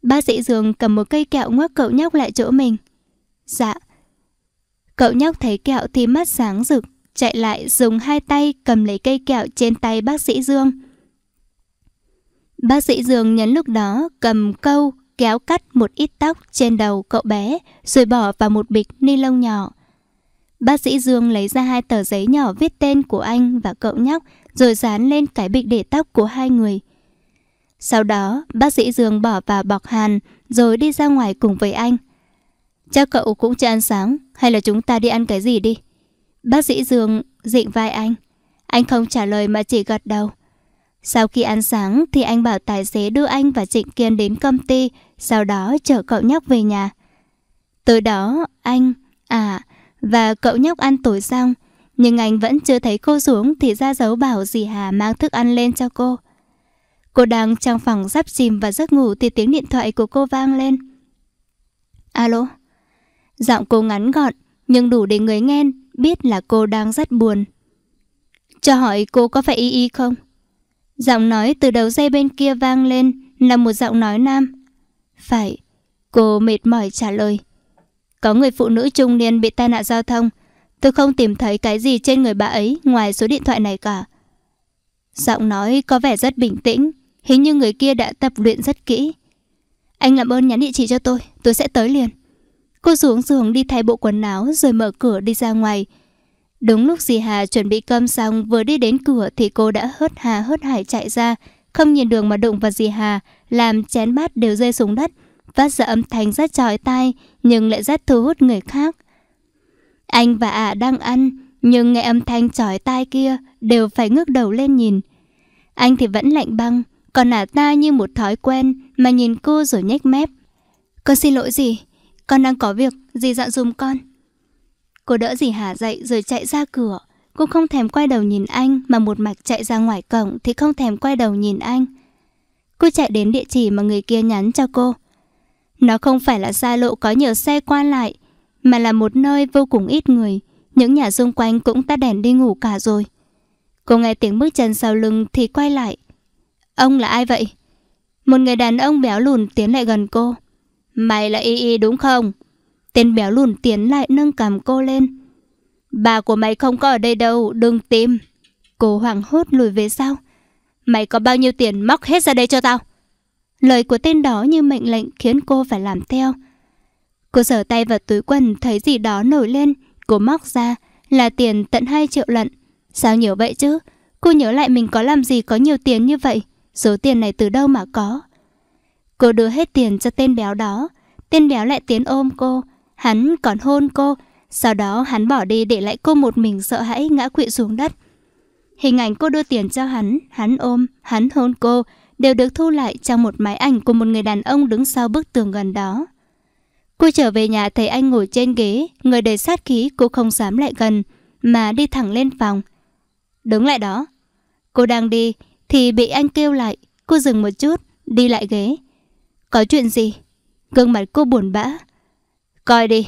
Bác sĩ Dương cầm một cây kẹo ngoắc cậu nhóc lại chỗ mình. Dạ. Cậu nhóc thấy kẹo thì mắt sáng rực, chạy lại dùng hai tay cầm lấy cây kẹo trên tay bác sĩ Dương. Bác sĩ Dương nhấn lúc đó cầm câu kéo cắt một ít tóc trên đầu cậu bé rồi bỏ vào một bịch ni lông nhỏ. Bác sĩ Dương lấy ra hai tờ giấy nhỏ viết tên của anh và cậu nhóc rồi dán lên cái bịch để tóc của hai người. Sau đó, bác sĩ Dương bỏ vào bọc hàn rồi đi ra ngoài cùng với anh. Cha cậu cũng chưa ăn sáng, hay là chúng ta đi ăn cái gì đi? Bác sĩ Dương dịnh vai anh. Anh không trả lời mà chỉ gật đầu. Sau khi ăn sáng thì anh bảo tài xế đưa anh và Trịnh Kiên đến công ty sau đó chở cậu nhóc về nhà. từ đó, anh, à, và cậu nhóc ăn tối xong, nhưng anh vẫn chưa thấy cô xuống thì ra dấu bảo dì Hà mang thức ăn lên cho cô. Cô đang trong phòng sắp chìm và giấc ngủ thì tiếng điện thoại của cô vang lên. Alo. Giọng cô ngắn gọn nhưng đủ để người nghe biết là cô đang rất buồn. Cho hỏi cô có phải y y không? Giọng nói từ đầu dây bên kia vang lên là một giọng nói nam. Phải, cô mệt mỏi trả lời. Có người phụ nữ trung niên bị tai nạn giao thông. Tôi không tìm thấy cái gì trên người bà ấy ngoài số điện thoại này cả. Giọng nói có vẻ rất bình tĩnh, hình như người kia đã tập luyện rất kỹ. Anh làm ơn nhắn địa chỉ cho tôi, tôi sẽ tới liền. Cô xuống giường đi thay bộ quần áo rồi mở cửa đi ra ngoài. Đúng lúc dì Hà chuẩn bị cơm xong vừa đi đến cửa thì cô đã hớt hà hớt hải chạy ra. Không nhìn đường mà đụng vào gì Hà, làm chén bát đều rơi xuống đất. Phát ra âm thanh rất chói tai, nhưng lại rất thu hút người khác. Anh và ả đang ăn, nhưng nghe âm thanh chói tai kia đều phải ngước đầu lên nhìn. Anh thì vẫn lạnh băng, còn ả ta như một thói quen mà nhìn cô rồi nhếch mép. Con xin lỗi gì, con đang có việc, gì dặn dùm con. Cô đỡ dì Hà dậy rồi chạy ra cửa. Cô không thèm quay đầu nhìn anh mà một mạch chạy ra ngoài cổng thì không thèm quay đầu nhìn anh. Cô chạy đến địa chỉ mà người kia nhắn cho cô. Nó không phải là xa lộ có nhiều xe qua lại, mà là một nơi vô cùng ít người. Những nhà xung quanh cũng tắt đèn đi ngủ cả rồi. Cô nghe tiếng bước chân sau lưng thì quay lại. Ông là ai vậy? Một người đàn ông béo lùn tiến lại gần cô. Mày là Y Y đúng không? Tên béo lùn tiến lại nâng cầm cô lên. Bà của mày không có ở đây đâu, đừng tìm. Cô hoảng hốt lùi về sau. Mày có bao nhiêu tiền móc hết ra đây cho tao. Lời của tên đó như mệnh lệnh khiến cô phải làm theo. Cô sở tay vào túi quần thấy gì đó nổi lên. Cô móc ra là tiền tận 2 triệu lận. Sao nhiều vậy chứ? Cô nhớ lại mình có làm gì có nhiều tiền như vậy. Số tiền này từ đâu mà có? Cô đưa hết tiền cho tên béo đó. Tên béo lại tiến ôm cô. Hắn còn hôn cô. Sau đó hắn bỏ đi để lại cô một mình sợ hãi ngã quỵ xuống đất. Hình ảnh cô đưa tiền cho hắn, hắn ôm, hắn hôn cô đều được thu lại trong một máy ảnh của một người đàn ông đứng sau bức tường gần đó. Cô trở về nhà thấy anh ngồi trên ghế, người đầy sát khí cô không dám lại gần, mà đi thẳng lên phòng. Đứng lại đó. Cô đang đi, thì bị anh kêu lại. Cô dừng một chút, đi lại ghế. Có chuyện gì? Gương mặt cô buồn bã. Coi đi.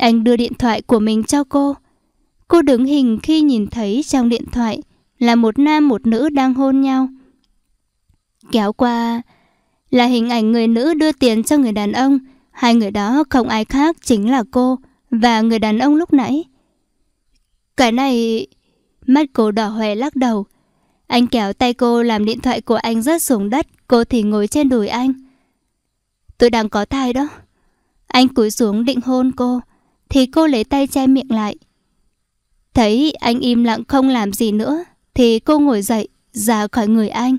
Anh đưa điện thoại của mình cho cô. Cô đứng hình khi nhìn thấy trong điện thoại là một nam một nữ đang hôn nhau. Kéo qua là hình ảnh người nữ đưa tiền cho người đàn ông. Hai người đó không ai khác chính là cô và người đàn ông lúc nãy. Cái này... Mắt cô đỏ hoe lắc đầu. Anh kéo tay cô làm điện thoại của anh rớt xuống đất, cô thì ngồi trên đùi anh. Tôi đang có thai đó. Anh cúi xuống định hôn cô, thì cô lấy tay che miệng lại. Thấy anh im lặng không làm gì nữa, thì cô ngồi dậy, ra khỏi người anh.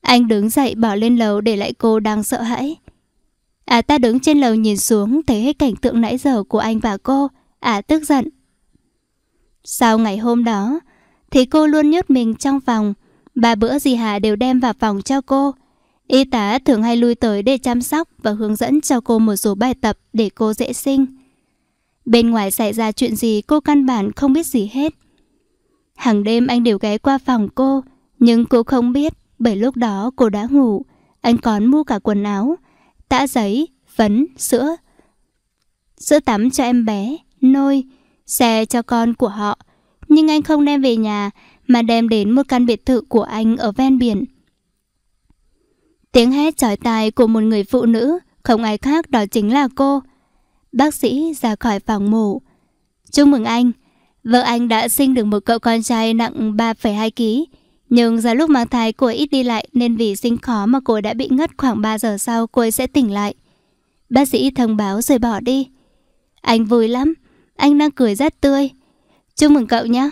Anh đứng dậy bỏ lên lầu để lại cô đang sợ hãi. À ta đứng trên lầu nhìn xuống thấy hết cảnh tượng nãy giờ của anh và cô, à tức giận. Sau ngày hôm đó, thì cô luôn nhốt mình trong phòng, ba bữa gì Hà đều đem vào phòng cho cô. Y tá thường hay lui tới để chăm sóc và hướng dẫn cho cô một số bài tập để cô dễ sinh. Bên ngoài xảy ra chuyện gì cô căn bản không biết gì hết. Hàng đêm anh đều ghé qua phòng cô, nhưng cô không biết bởi lúc đó cô đã ngủ. Anh còn mua cả quần áo, tã giấy, phấn, sữa. Sữa tắm cho em bé, nôi, xe cho con của họ. Nhưng anh không đem về nhà mà đem đến một căn biệt thự của anh ở ven biển. Tiếng hét chói tai của một người phụ nữ, không ai khác đó chính là cô. Cô bác sĩ ra khỏi phòng mổ. Chúc mừng anh, vợ anh đã sinh được một cậu con trai nặng 3,2 kg. Nhưng do lúc mang thai cô ít đi lại nên vì sinh khó mà cô đã bị ngất khoảng 3 giờ sau cô ấy sẽ tỉnh lại. Bác sĩ thông báo rồi bỏ đi. Anh vui lắm, anh đang cười rất tươi. Chúc mừng cậu nhé.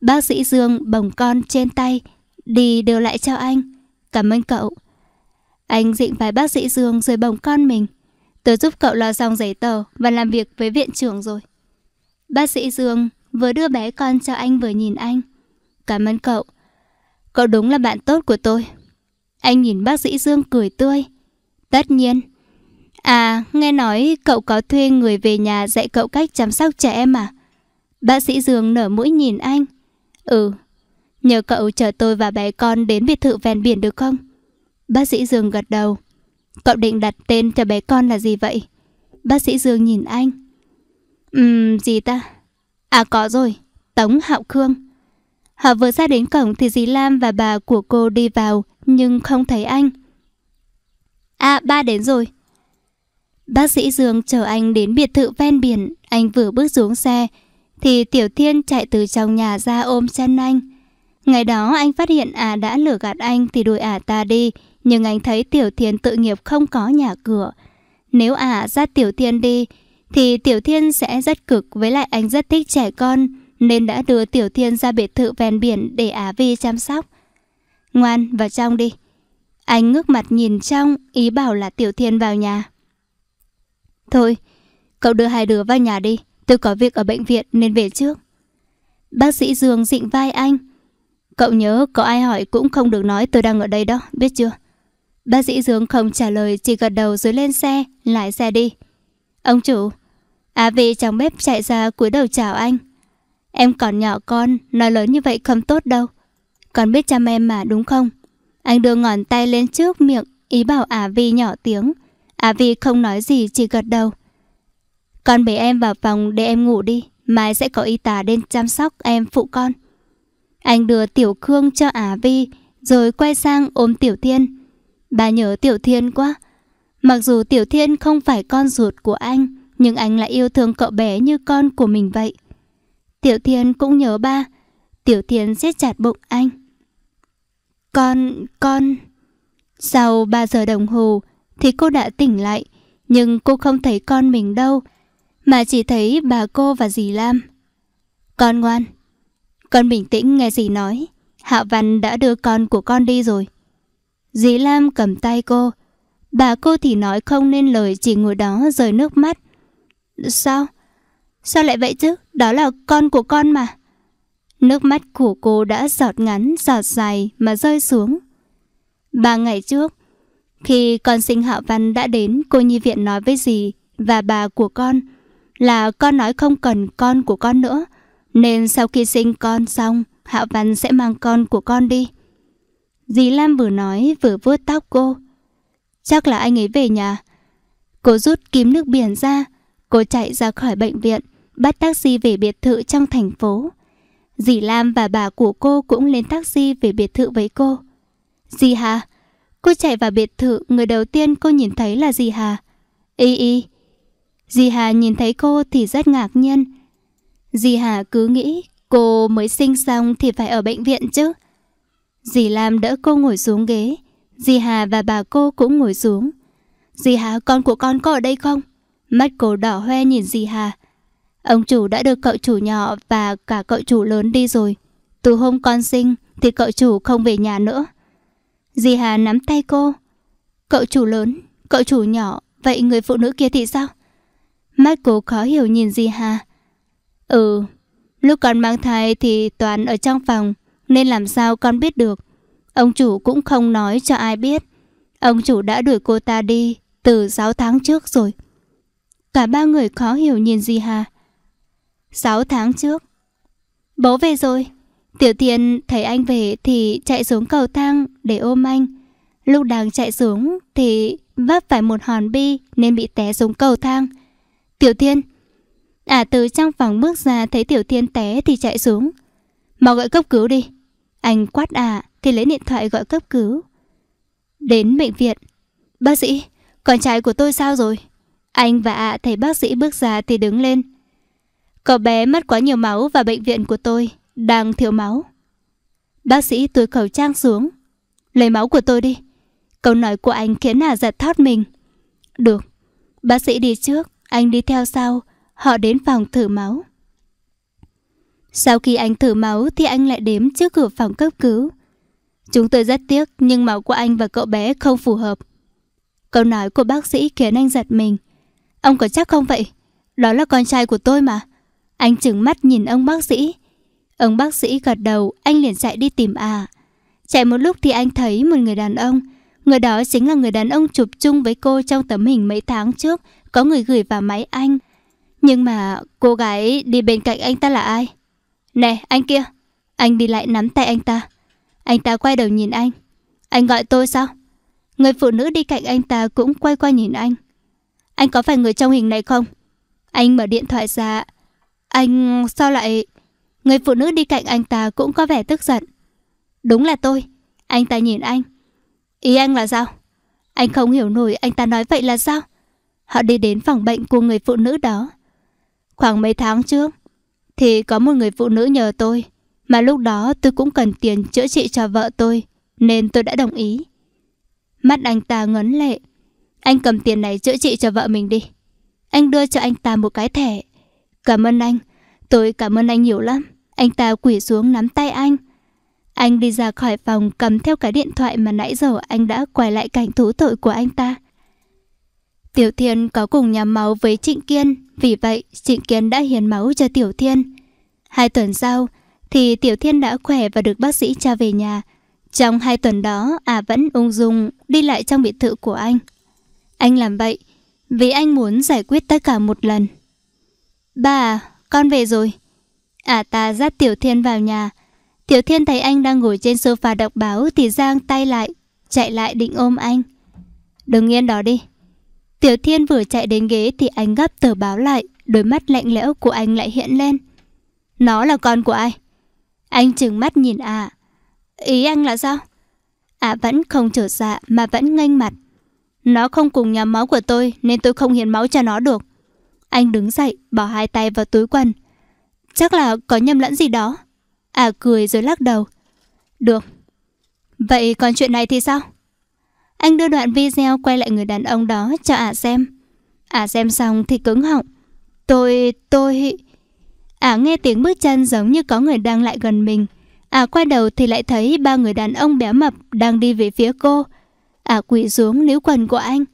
Bác sĩ Dương bồng con trên tay, đi đều lại cho anh. Cảm ơn cậu. Anh dịnh vài bác sĩ Dương rồi bồng con mình. Tớ giúp cậu lo xong giấy tờ và làm việc với viện trưởng rồi. Bác sĩ Dương vừa đưa bé con cho anh vừa nhìn anh. Cảm ơn cậu. Cậu đúng là bạn tốt của tôi. Anh nhìn bác sĩ Dương cười tươi. Tất nhiên. À, nghe nói cậu có thuê người về nhà dạy cậu cách chăm sóc trẻ em à? Bác sĩ Dương nở mũi nhìn anh. Ừ, nhờ cậu chở tôi và bé con đến biệt thự ven biển được không? Bác sĩ Dương gật đầu. Cậu định đặt tên cho bé con là gì vậy? Bác sĩ Dương nhìn anh. Ừm, gì ta? À có rồi, Tống Hạo Khương. Họ vừa ra đến cổng thì dì Lam và bà của cô đi vào nhưng không thấy anh. À, ba đến rồi. Bác sĩ Dương chờ anh đến biệt thự ven biển, anh vừa bước xuống xe thì Tiểu Thiên chạy từ trong nhà ra ôm chân anh. Ngày đó anh phát hiện à đã lừa gạt anh thì đuổi à ta đi, nhưng anh thấy Tiểu Thiên tự nghiệp không có nhà cửa. Nếu ả ra Tiểu Thiên đi, thì Tiểu Thiên sẽ rất cực với lại anh rất thích trẻ con, nên đã đưa Tiểu Thiên ra biệt thự ven biển để ả Vi chăm sóc. Ngoan, vào trong đi. Anh ngước mặt nhìn trong, ý bảo là Tiểu Thiên vào nhà. Thôi, cậu đưa hai đứa vào nhà đi, tôi có việc ở bệnh viện nên về trước. Bác sĩ Dương dịnh vai anh. Cậu nhớ có ai hỏi cũng không được nói tôi đang ở đây đó, biết chưa? Bác sĩ Dương không trả lời Chỉ gật đầu rồi lên xe lại xe đi Ông chủ Á Vi trong bếp chạy ra cúi đầu chào anh Em còn nhỏ con Nói lớn như vậy không tốt đâu Con biết chăm em mà đúng không Anh đưa ngón tay lên trước miệng Ý bảo Á Vi nhỏ tiếng Á Vi không nói gì chỉ gật đầu Con bế em vào phòng để em ngủ đi Mai sẽ có y tá đến chăm sóc em phụ con Anh đưa Tiểu Khương cho Á Vi Rồi quay sang ôm Tiểu Thiên Bà nhớ Tiểu Thiên quá. Mặc dù Tiểu Thiên không phải con ruột của anh, nhưng anh lại yêu thương cậu bé như con của mình vậy. Tiểu Thiên cũng nhớ ba. Tiểu Thiên siết chặt bụng anh. Con, con... Sau 3 giờ đồng hồ thì cô đã tỉnh lại, nhưng cô không thấy con mình đâu, mà chỉ thấy bà cô và dì Lam. Con ngoan. Con bình tĩnh nghe dì nói. Hạ Văn đã đưa con của con đi rồi. Dĩ Lam cầm tay cô. Bà cô thì nói không nên lời chỉ ngồi đó rời nước mắt. Sao? Sao lại vậy chứ? Đó là con của con mà. Nước mắt của cô đã giọt ngắn, giọt dài mà rơi xuống. Ba ngày trước, khi con sinh Hạo Văn đã đến, cô nhi viện nói với dì và bà của con là con nói không cần con của con nữa. Nên sau khi sinh con xong, Hạo Văn sẽ mang con của con đi. Dì Lam vừa nói vừa vuốt tóc cô. Chắc là anh ấy về nhà. Cô rút kiếm nước biển ra. Cô chạy ra khỏi bệnh viện, bắt taxi về biệt thự trong thành phố. Dì Lam và bà của cô cũng lên taxi về biệt thự với cô. Dì Hà, cô chạy vào biệt thự, người đầu tiên cô nhìn thấy là dì Hà. Y y. Dì Hà nhìn thấy cô thì rất ngạc nhiên. Dì Hà cứ nghĩ cô mới sinh xong thì phải ở bệnh viện chứ. Dì Lam đỡ cô ngồi xuống ghế Dì Hà và bà cô cũng ngồi xuống Dì Hà con của con có ở đây không? Mắt cô đỏ hoe nhìn dì Hà Ông chủ đã được cậu chủ nhỏ và cả cậu chủ lớn đi rồi Từ hôm con sinh thì cậu chủ không về nhà nữa Dì Hà nắm tay cô Cậu chủ lớn, cậu chủ nhỏ Vậy người phụ nữ kia thì sao? Mắt cô khó hiểu nhìn dì Hà Ừ, lúc còn mang thai thì Toàn ở trong phòng nên làm sao con biết được. Ông chủ cũng không nói cho ai biết. Ông chủ đã đuổi cô ta đi từ 6 tháng trước rồi. Cả ba người khó hiểu nhìn gì Hà. 6 tháng trước. Bố về rồi. Tiểu Thiên thấy anh về thì chạy xuống cầu thang để ôm anh. Lúc đang chạy xuống thì vấp phải một hòn bi nên bị té xuống cầu thang. Tiểu Thiên À từ trong phòng bước ra thấy Tiểu Thiên té thì chạy xuống. Mau gọi cấp cứu đi. Anh quát à thì lấy điện thoại gọi cấp cứu. Đến bệnh viện. Bác sĩ, con trai của tôi sao rồi? Anh và ạ à thấy bác sĩ bước ra thì đứng lên. Cậu bé mất quá nhiều máu và bệnh viện của tôi đang thiếu máu. Bác sĩ túi khẩu trang xuống. Lấy máu của tôi đi. Câu nói của anh khiến à giật thót mình. Được. Bác sĩ đi trước, anh đi theo sau. Họ đến phòng thử máu. Sau khi anh thử máu thì anh lại đếm trước cửa phòng cấp cứu. Chúng tôi rất tiếc nhưng máu của anh và cậu bé không phù hợp. Câu nói của bác sĩ khiến anh giật mình. Ông có chắc không vậy? Đó là con trai của tôi mà. Anh trừng mắt nhìn ông bác sĩ. Ông bác sĩ gật đầu, anh liền chạy đi tìm à. Chạy một lúc thì anh thấy một người đàn ông. Người đó chính là người đàn ông chụp chung với cô trong tấm hình mấy tháng trước có người gửi vào máy anh. Nhưng mà cô gái đi bên cạnh anh ta là ai? Nè, anh kia. Anh đi lại nắm tay anh ta. Anh ta quay đầu nhìn anh. Anh gọi tôi sao? Người phụ nữ đi cạnh anh ta cũng quay qua nhìn anh. Anh có phải người trong hình này không? Anh mở điện thoại ra. Anh sao lại... Người phụ nữ đi cạnh anh ta cũng có vẻ tức giận. Đúng là tôi. Anh ta nhìn anh. Ý anh là sao? Anh không hiểu nổi anh ta nói vậy là sao? Họ đi đến phòng bệnh của người phụ nữ đó. Khoảng mấy tháng trước, thì có một người phụ nữ nhờ tôi. Mà lúc đó tôi cũng cần tiền chữa trị cho vợ tôi, nên tôi đã đồng ý. Mắt anh ta ngấn lệ. Anh cầm tiền này chữa trị cho vợ mình đi. Anh đưa cho anh ta một cái thẻ. Cảm ơn anh, tôi cảm ơn anh nhiều lắm. Anh ta quỳ xuống nắm tay anh. Anh đi ra khỏi phòng cầm theo cái điện thoại mà nãy giờ anh đã quay lại cảnh thú tội của anh ta. Tiểu Thiên có cùng nhà máu với Trịnh Kiên, vì vậy Trịnh Kiên đã hiến máu cho Tiểu Thiên. Hai tuần sau thì Tiểu Thiên đã khỏe và được bác sĩ tra về nhà. Trong hai tuần đó, à vẫn ung dung đi lại trong biệt thự của anh. Anh làm vậy vì anh muốn giải quyết tất cả một lần. Bà, con về rồi. À ta dắt Tiểu Thiên vào nhà. Tiểu Thiên thấy anh đang ngồi trên sofa đọc báo thì giang tay lại, chạy lại định ôm anh. Đừng yên đó đi, Tiểu Thiên vừa chạy đến ghế thì anh gấp tờ báo lại, đôi mắt lạnh lẽo của anh lại hiện lên. Nó là con của ai? Anh chừng mắt nhìn à. Ý anh là sao? À vẫn không trở dạ mà vẫn nganh mặt. Nó không cùng nhóm máu của tôi nên tôi không hiến máu cho nó được. Anh đứng dậy, bỏ hai tay vào túi quần. Chắc là có nhầm lẫn gì đó. À cười rồi lắc đầu. Được. Vậy còn chuyện này thì sao? Anh đưa đoạn video quay lại người đàn ông đó cho ả à xem. Ả à xem xong thì cứng họng. Tôi, tôi... Ả à nghe tiếng bước chân giống như có người đang lại gần mình. Ả quay đầu thì lại thấy ba người đàn ông béo mập đang đi về phía cô. Ả quỵ xuống níu quần của anh.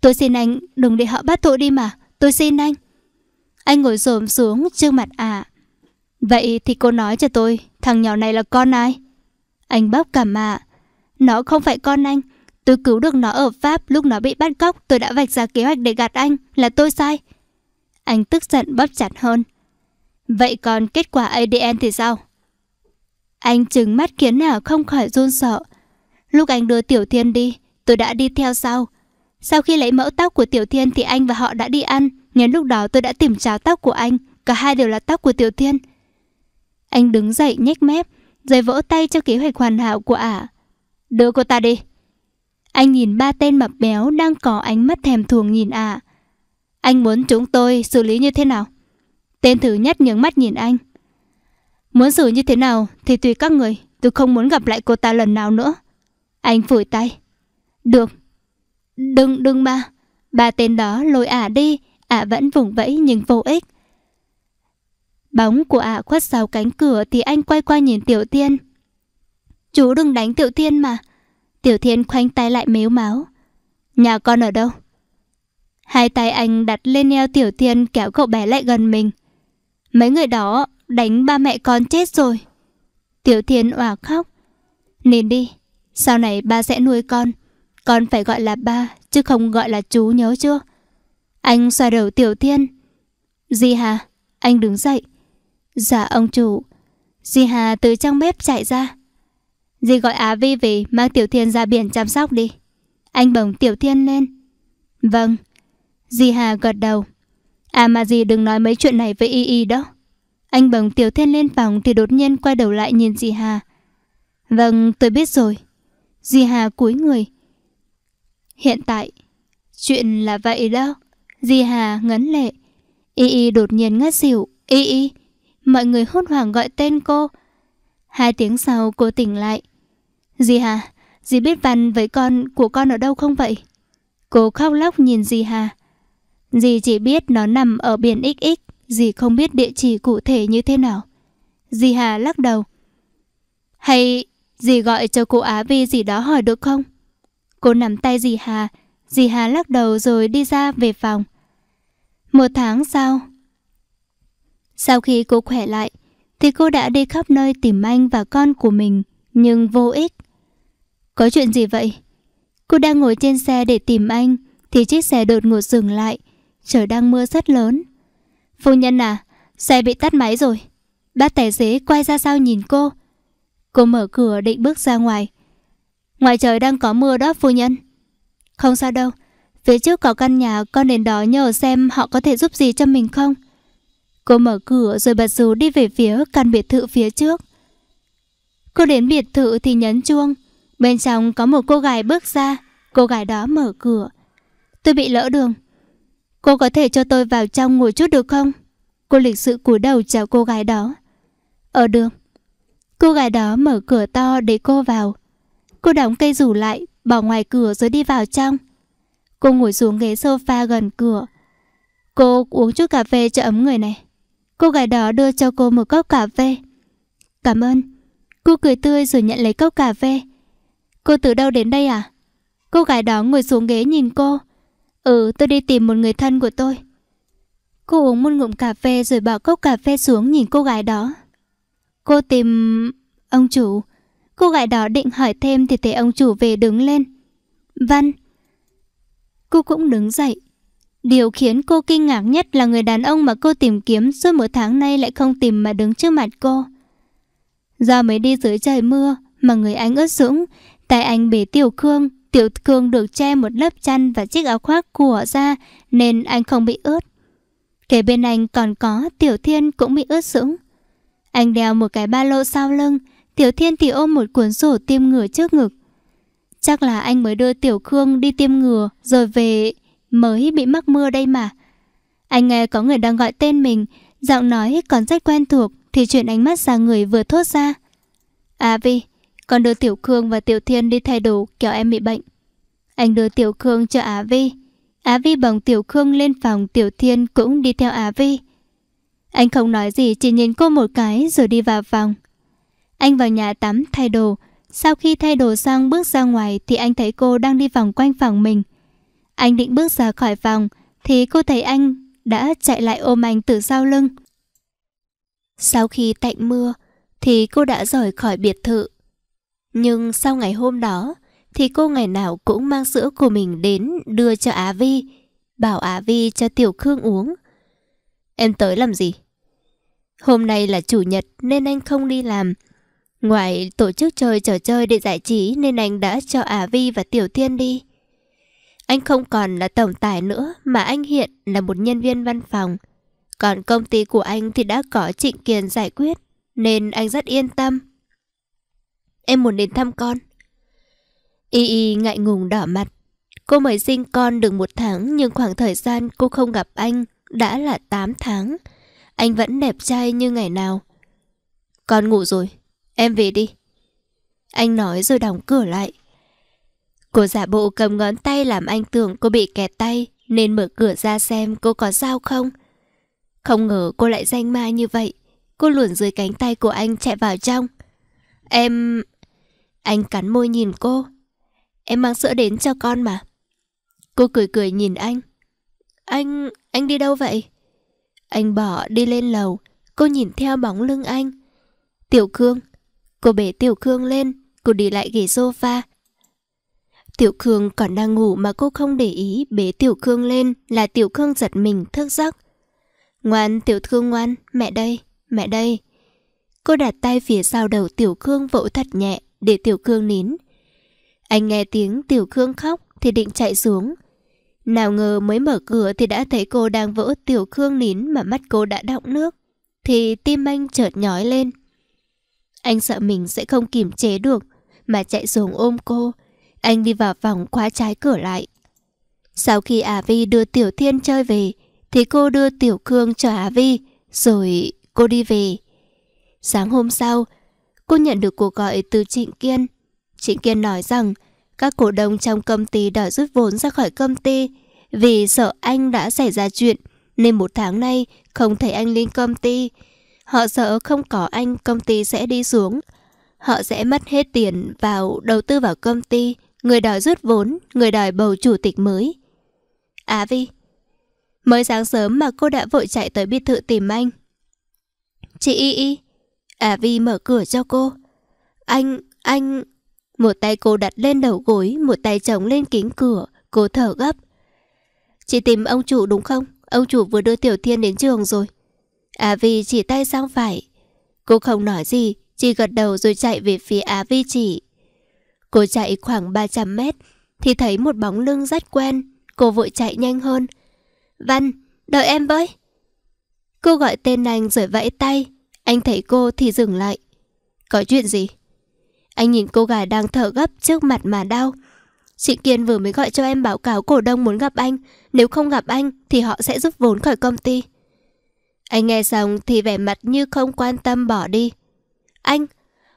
Tôi xin anh, đừng để họ bắt tội đi mà. Tôi xin anh. Anh ngồi xổm xuống trước mặt ả. Vậy thì cô nói cho tôi, thằng nhỏ này là con ai? Anh bóp cả mạ. Nó không phải con anh, Tôi cứu được nó ở Pháp lúc nó bị bắt cóc Tôi đã vạch ra kế hoạch để gạt anh Là tôi sai Anh tức giận bóp chặt hơn Vậy còn kết quả ADN thì sao Anh trừng mắt khiến nào không khỏi run sợ Lúc anh đưa Tiểu Thiên đi Tôi đã đi theo sau Sau khi lấy mẫu tóc của Tiểu Thiên Thì anh và họ đã đi ăn Nhân lúc đó tôi đã tìm tráo tóc của anh Cả hai đều là tóc của Tiểu Thiên Anh đứng dậy nhếch mép Rồi vỗ tay cho kế hoạch hoàn hảo của ả Đưa cô ta đi anh nhìn ba tên mập béo đang có ánh mắt thèm thuồng nhìn ạ. À. Anh muốn chúng tôi xử lý như thế nào? Tên thứ nhất nhướng mắt nhìn anh. Muốn xử như thế nào thì tùy các người, tôi không muốn gặp lại cô ta lần nào nữa. Anh phủi tay. Được. Đừng, đừng ba. Ba tên đó lôi ả à đi, ả à vẫn vùng vẫy nhưng vô ích. Bóng của ả à khuất sau cánh cửa thì anh quay qua nhìn Tiểu Tiên. Chú đừng đánh Tiểu Tiên mà. Tiểu Thiên khoanh tay lại mếu máu. Nhà con ở đâu? Hai tay anh đặt lên eo Tiểu Thiên kéo cậu bé lại gần mình. Mấy người đó đánh ba mẹ con chết rồi. Tiểu Thiên òa khóc. Nên đi, sau này ba sẽ nuôi con. Con phải gọi là ba, chứ không gọi là chú nhớ chưa? Anh xoa đầu Tiểu Thiên. Di Hà, anh đứng dậy. Dạ ông chủ. Di Hà từ trong bếp chạy ra. Dì gọi Á Vi về mang Tiểu Thiên ra biển chăm sóc đi. Anh bồng Tiểu Thiên lên. Vâng. Dì Hà gật đầu. À mà dì đừng nói mấy chuyện này với Y Y đó. Anh bồng Tiểu Thiên lên phòng thì đột nhiên quay đầu lại nhìn dì Hà. Vâng, tôi biết rồi. Dì Hà cúi người. Hiện tại, chuyện là vậy đó. Dì Hà ngấn lệ. Y Y đột nhiên ngất xỉu. Y Y, mọi người hốt hoảng gọi tên cô. Hai tiếng sau cô tỉnh lại. Dì Hà, dì biết Văn với con của con ở đâu không vậy? Cô khóc lóc nhìn dì Hà. Dì chỉ biết nó nằm ở biển XX, dì không biết địa chỉ cụ thể như thế nào. Dì Hà lắc đầu. Hay dì gọi cho cô Á Vi gì đó hỏi được không? Cô nắm tay dì Hà, dì Hà lắc đầu rồi đi ra về phòng. Một tháng sau, sau khi cô khỏe lại, thì cô đã đi khắp nơi tìm anh và con của mình, nhưng vô ích. Có chuyện gì vậy? Cô đang ngồi trên xe để tìm anh, thì chiếc xe đột ngột dừng lại, trời đang mưa rất lớn. Phu nhân à, xe bị tắt máy rồi. Bác tài xế quay ra sao nhìn cô. Cô mở cửa định bước ra ngoài. Ngoài trời đang có mưa đó phu nhân. Không sao đâu, phía trước có căn nhà con đến đó nhờ xem họ có thể giúp gì cho mình không. Cô mở cửa rồi bật dù đi về phía căn biệt thự phía trước. Cô đến biệt thự thì nhấn chuông. Bên trong có một cô gái bước ra. Cô gái đó mở cửa. Tôi bị lỡ đường. Cô có thể cho tôi vào trong ngồi chút được không? Cô lịch sự cúi đầu chào cô gái đó. Ở ờ, đường. Cô gái đó mở cửa to để cô vào. Cô đóng cây rủ lại, bỏ ngoài cửa rồi đi vào trong. Cô ngồi xuống ghế sofa gần cửa. Cô uống chút cà phê cho ấm người này. Cô gái đó đưa cho cô một cốc cà phê. Cảm ơn. Cô cười tươi rồi nhận lấy cốc cà phê. Cô từ đâu đến đây à? Cô gái đó ngồi xuống ghế nhìn cô. Ừ, tôi đi tìm một người thân của tôi. Cô uống một ngụm cà phê rồi bỏ cốc cà phê xuống nhìn cô gái đó. Cô tìm... ông chủ. Cô gái đó định hỏi thêm thì thấy ông chủ về đứng lên. Văn. Cô cũng đứng dậy, Điều khiến cô kinh ngạc nhất là người đàn ông mà cô tìm kiếm suốt một tháng nay lại không tìm mà đứng trước mặt cô. Do mới đi dưới trời mưa mà người anh ướt sũng, tay anh bị Tiểu cương. Tiểu cương được che một lớp chăn và chiếc áo khoác của ra nên anh không bị ướt. Kể bên anh còn có Tiểu Thiên cũng bị ướt sũng. Anh đeo một cái ba lô sau lưng, Tiểu Thiên thì ôm một cuốn sổ tiêm ngừa trước ngực. Chắc là anh mới đưa Tiểu cương đi tiêm ngừa rồi về mới bị mắc mưa đây mà. Anh nghe có người đang gọi tên mình, giọng nói còn rất quen thuộc thì chuyện ánh mắt sang người vừa thốt ra. À Vi, con đưa Tiểu Khương và Tiểu Thiên đi thay đồ kéo em bị bệnh. Anh đưa Tiểu Khương cho Á Vi. Á Vi bồng Tiểu Khương lên phòng Tiểu Thiên cũng đi theo Á Vi. Anh không nói gì chỉ nhìn cô một cái rồi đi vào phòng. Anh vào nhà tắm thay đồ. Sau khi thay đồ xong bước ra ngoài thì anh thấy cô đang đi vòng quanh phòng mình. Anh định bước ra khỏi phòng thì cô thấy anh đã chạy lại ôm anh từ sau lưng. Sau khi tạnh mưa thì cô đã rời khỏi biệt thự. Nhưng sau ngày hôm đó thì cô ngày nào cũng mang sữa của mình đến đưa cho Á Vi, bảo Á Vi cho Tiểu Khương uống. Em tới làm gì? Hôm nay là chủ nhật nên anh không đi làm. Ngoài tổ chức chơi trò chơi để giải trí nên anh đã cho Á Vi và Tiểu Thiên đi. Anh không còn là tổng tài nữa mà anh hiện là một nhân viên văn phòng. Còn công ty của anh thì đã có Trịnh Kiền giải quyết nên anh rất yên tâm. Em muốn đến thăm con. Y Y ngại ngùng đỏ mặt. Cô mới sinh con được một tháng nhưng khoảng thời gian cô không gặp anh đã là 8 tháng. Anh vẫn đẹp trai như ngày nào. Con ngủ rồi, em về đi. Anh nói rồi đóng cửa lại. Cô giả bộ cầm ngón tay làm anh tưởng cô bị kẹt tay nên mở cửa ra xem cô có sao không. Không ngờ cô lại danh ma như vậy. Cô luồn dưới cánh tay của anh chạy vào trong. Em... Anh cắn môi nhìn cô. Em mang sữa đến cho con mà. Cô cười cười nhìn anh. Anh... anh đi đâu vậy? Anh bỏ đi lên lầu. Cô nhìn theo bóng lưng anh. Tiểu Khương. Cô bế Tiểu Khương lên. Cô đi lại ghế sofa. Tiểu Khương còn đang ngủ mà cô không để ý bế Tiểu Khương lên là Tiểu Khương giật mình thức giấc. Ngoan Tiểu Khương ngoan, mẹ đây, mẹ đây. Cô đặt tay phía sau đầu Tiểu Khương vỗ thật nhẹ để Tiểu Khương nín. Anh nghe tiếng Tiểu Khương khóc thì định chạy xuống. Nào ngờ mới mở cửa thì đã thấy cô đang vỗ Tiểu Khương nín mà mắt cô đã đọng nước. Thì tim anh chợt nhói lên. Anh sợ mình sẽ không kiềm chế được mà chạy xuống ôm cô. Anh đi vào phòng khóa trái cửa lại. Sau khi Á Vi đưa Tiểu Thiên chơi về, thì cô đưa Tiểu Khương cho Á Vi, rồi cô đi về. Sáng hôm sau, cô nhận được cuộc gọi từ Trịnh Kiên. Trịnh Kiên nói rằng các cổ đông trong công ty đòi rút vốn ra khỏi công ty vì sợ anh đã xảy ra chuyện nên một tháng nay không thấy anh lên công ty. Họ sợ không có anh công ty sẽ đi xuống. Họ sẽ mất hết tiền vào đầu tư vào công ty người đòi rút vốn, người đòi bầu chủ tịch mới. Á à, Vi Mới sáng sớm mà cô đã vội chạy tới biệt thự tìm anh. Chị Y Y Á à, Vi mở cửa cho cô. Anh, anh... Một tay cô đặt lên đầu gối, một tay chống lên kính cửa, cô thở gấp. Chị tìm ông chủ đúng không? Ông chủ vừa đưa Tiểu Thiên đến trường rồi. Á à, Vi chỉ tay sang phải. Cô không nói gì, chỉ gật đầu rồi chạy về phía Á Vi chỉ. Cô chạy khoảng 300 mét thì thấy một bóng lưng rất quen. Cô vội chạy nhanh hơn. Văn, đợi em với. Cô gọi tên anh rồi vẫy tay. Anh thấy cô thì dừng lại. Có chuyện gì? Anh nhìn cô gái đang thở gấp trước mặt mà đau. Chị Kiên vừa mới gọi cho em báo cáo cổ đông muốn gặp anh. Nếu không gặp anh thì họ sẽ rút vốn khỏi công ty. Anh nghe xong thì vẻ mặt như không quan tâm bỏ đi. Anh,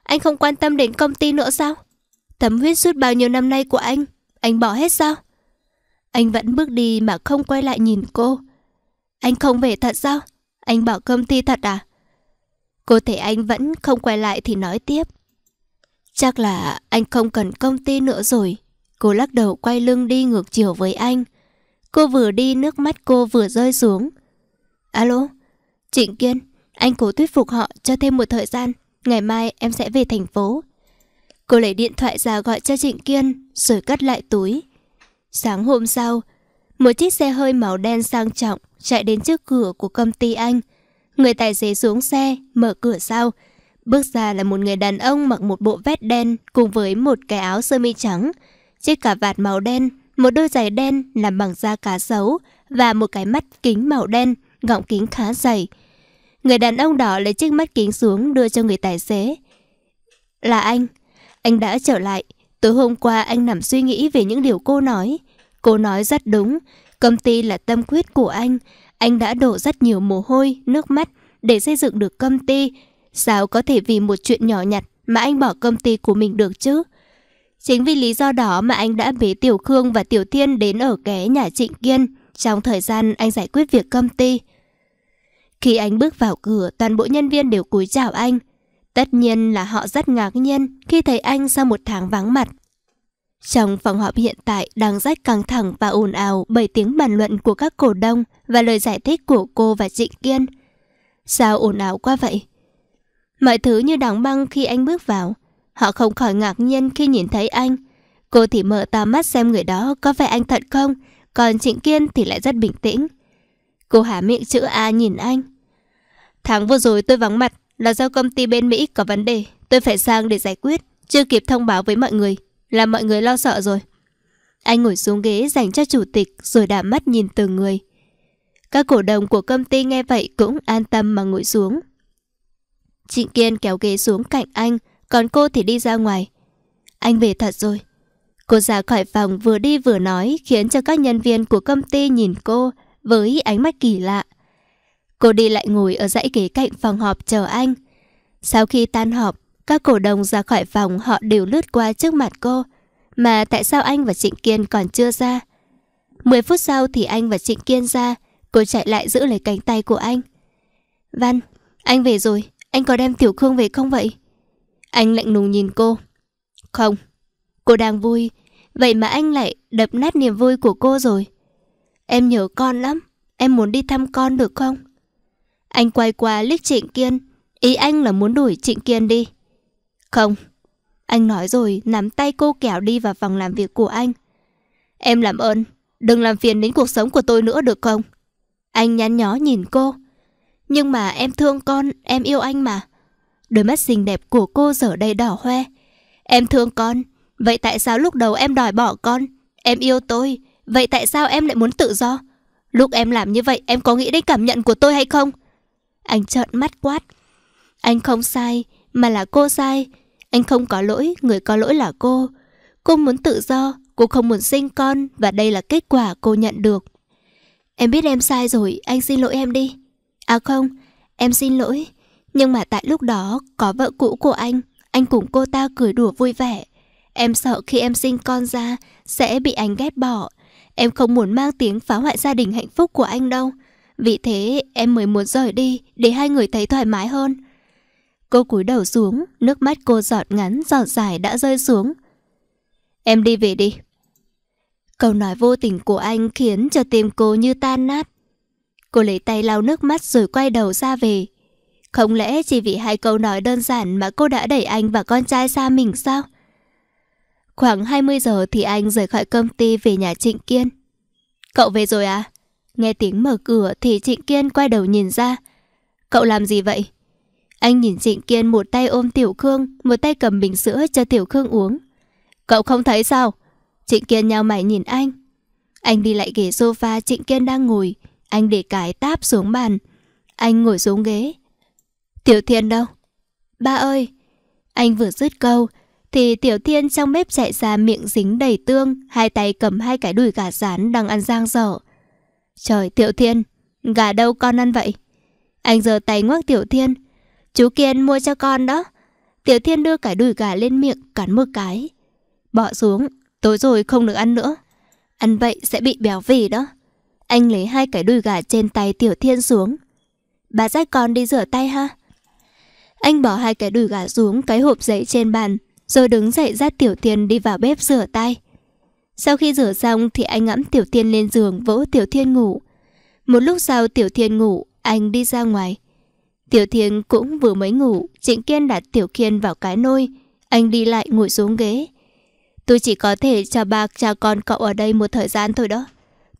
anh không quan tâm đến công ty nữa sao? Tấm huyết suốt bao nhiêu năm nay của anh, anh bỏ hết sao? Anh vẫn bước đi mà không quay lại nhìn cô. Anh không về thật sao? Anh bỏ công ty thật à? Cô thấy anh vẫn không quay lại thì nói tiếp. Chắc là anh không cần công ty nữa rồi. Cô lắc đầu quay lưng đi ngược chiều với anh. Cô vừa đi nước mắt cô vừa rơi xuống. Alo, Trịnh Kiên, anh cố thuyết phục họ cho thêm một thời gian. Ngày mai em sẽ về thành phố. Cô lấy điện thoại ra gọi cho Trịnh Kiên, rồi cất lại túi. Sáng hôm sau, một chiếc xe hơi màu đen sang trọng chạy đến trước cửa của công ty anh. Người tài xế xuống xe, mở cửa sau. Bước ra là một người đàn ông mặc một bộ vest đen cùng với một cái áo sơ mi trắng, chiếc cà vạt màu đen, một đôi giày đen làm bằng da cá sấu và một cái mắt kính màu đen, gọng kính khá dày. Người đàn ông đó lấy chiếc mắt kính xuống đưa cho người tài xế. Là anh, anh đã trở lại. Tối hôm qua anh nằm suy nghĩ về những điều cô nói. Cô nói rất đúng. Công ty là tâm quyết của anh. Anh đã đổ rất nhiều mồ hôi, nước mắt để xây dựng được công ty. Sao có thể vì một chuyện nhỏ nhặt mà anh bỏ công ty của mình được chứ? Chính vì lý do đó mà anh đã bế Tiểu Khương và Tiểu Thiên đến ở ghé nhà Trịnh Kiên trong thời gian anh giải quyết việc công ty. Khi anh bước vào cửa, toàn bộ nhân viên đều cúi chào anh. Tất nhiên là họ rất ngạc nhiên khi thấy anh sau một tháng vắng mặt. Trong phòng họp hiện tại đang rất căng thẳng và ồn ào bởi tiếng bàn luận của các cổ đông và lời giải thích của cô và Trịnh Kiên. Sao ồn ào quá vậy? Mọi thứ như đóng băng khi anh bước vào. Họ không khỏi ngạc nhiên khi nhìn thấy anh. Cô thì mở to mắt xem người đó có phải anh thật không, còn Trịnh Kiên thì lại rất bình tĩnh. Cô há miệng chữ A nhìn anh. Tháng vừa rồi tôi vắng mặt, là do công ty bên Mỹ có vấn đề, tôi phải sang để giải quyết, chưa kịp thông báo với mọi người, làm mọi người lo sợ rồi. Anh ngồi xuống ghế dành cho chủ tịch rồi đã mắt nhìn từng người. Các cổ đồng của công ty nghe vậy cũng an tâm mà ngồi xuống. Trịnh Kiên kéo ghế xuống cạnh anh, còn cô thì đi ra ngoài. Anh về thật rồi. Cô ra khỏi phòng vừa đi vừa nói khiến cho các nhân viên của công ty nhìn cô với ánh mắt kỳ lạ. Cô đi lại ngồi ở dãy ghế cạnh phòng họp chờ anh. Sau khi tan họp, các cổ đông ra khỏi phòng họ đều lướt qua trước mặt cô. Mà tại sao anh và Trịnh Kiên còn chưa ra? mười phút sau thì anh và Trịnh Kiên ra, cô chạy lại giữ lấy cánh tay của anh. Văn, anh về rồi, anh có đem Tiểu Khương về không vậy? Anh lạnh lùng nhìn cô. Không, cô đang vui, vậy mà anh lại đập nát niềm vui của cô rồi. Em nhớ con lắm, em muốn đi thăm con được không? Anh quay qua liếc Trịnh Kiên, ý anh là muốn đuổi Trịnh Kiên đi. Không, anh nói rồi nắm tay cô kéo đi vào phòng làm việc của anh. Em làm ơn, đừng làm phiền đến cuộc sống của tôi nữa được không? Anh nhăn nhó nhìn cô. Nhưng mà em thương con, em yêu anh mà. Đôi mắt xinh đẹp của cô giờ đây đỏ hoe. Em thương con, vậy tại sao lúc đầu em đòi bỏ con? Em yêu tôi, vậy tại sao em lại muốn tự do? Lúc em làm như vậy em có nghĩ đến cảm nhận của tôi hay không? Anh trợn mắt quát. Anh không sai, mà là cô sai. Anh không có lỗi, người có lỗi là cô. Cô muốn tự do, cô không muốn sinh con và đây là kết quả cô nhận được. Em biết em sai rồi, anh xin lỗi em đi. À không, em xin lỗi. Nhưng mà tại lúc đó, có vợ cũ của anh, anh cùng cô ta cười đùa vui vẻ. Em sợ khi em sinh con ra, sẽ bị anh ghét bỏ. Em không muốn mang tiếng phá hoại gia đình hạnh phúc của anh đâu. Vì thế em mới muốn rời đi để hai người thấy thoải mái hơn. Cô cúi đầu xuống, nước mắt cô giọt ngắn giọt dài đã rơi xuống. Em đi về đi. Câu nói vô tình của anh khiến cho tim cô như tan nát. Cô lấy tay lau nước mắt rồi quay đầu ra về. Không lẽ chỉ vì hai câu nói đơn giản mà cô đã đẩy anh và con trai xa mình sao? Khoảng 20 giờ thì anh rời khỏi công ty về nhà Trịnh Kiên. Cậu về rồi à? Nghe tiếng mở cửa thì Trịnh Kiên quay đầu nhìn ra. Cậu làm gì vậy? Anh nhìn Trịnh Kiên một tay ôm Tiểu Khương, một tay cầm bình sữa cho Tiểu Khương uống. Cậu không thấy sao? Trịnh Kiên nhao mày nhìn anh. Anh đi lại ghế sofa Trịnh Kiên đang ngồi. Anh để cái táp xuống bàn. Anh ngồi xuống ghế. Tiểu Thiên đâu? Ba ơi! Anh vừa dứt câu, thì Tiểu Thiên trong bếp chạy ra miệng dính đầy tương, hai tay cầm hai cái đùi gà rán đang ăn giang dở. Trời Tiểu Thiên, gà đâu con ăn vậy? Anh giơ tay ngoắc Tiểu Thiên. Chú Kiên mua cho con đó. Tiểu Thiên đưa cái đùi gà lên miệng cắn một cái. Bỏ xuống, tối rồi không được ăn nữa. Ăn vậy sẽ bị béo phì đó. Anh lấy hai cái đùi gà trên tay Tiểu Thiên xuống. Bà dắt con đi rửa tay ha. Anh bỏ hai cái đùi gà xuống cái hộp giấy trên bàn, rồi đứng dậy dắt Tiểu Thiên đi vào bếp rửa tay. Sau khi rửa xong thì anh ngẫm Tiểu Thiên lên giường vỗ Tiểu Thiên ngủ. Một lúc sau Tiểu Thiên ngủ, anh đi ra ngoài. Tiểu Thiên cũng vừa mới ngủ, Trịnh Kiên đặt Tiểu Kiên vào cái nôi. Anh đi lại ngồi xuống ghế. Tôi chỉ có thể trả bạc trả con cậu ở đây một thời gian thôi đó.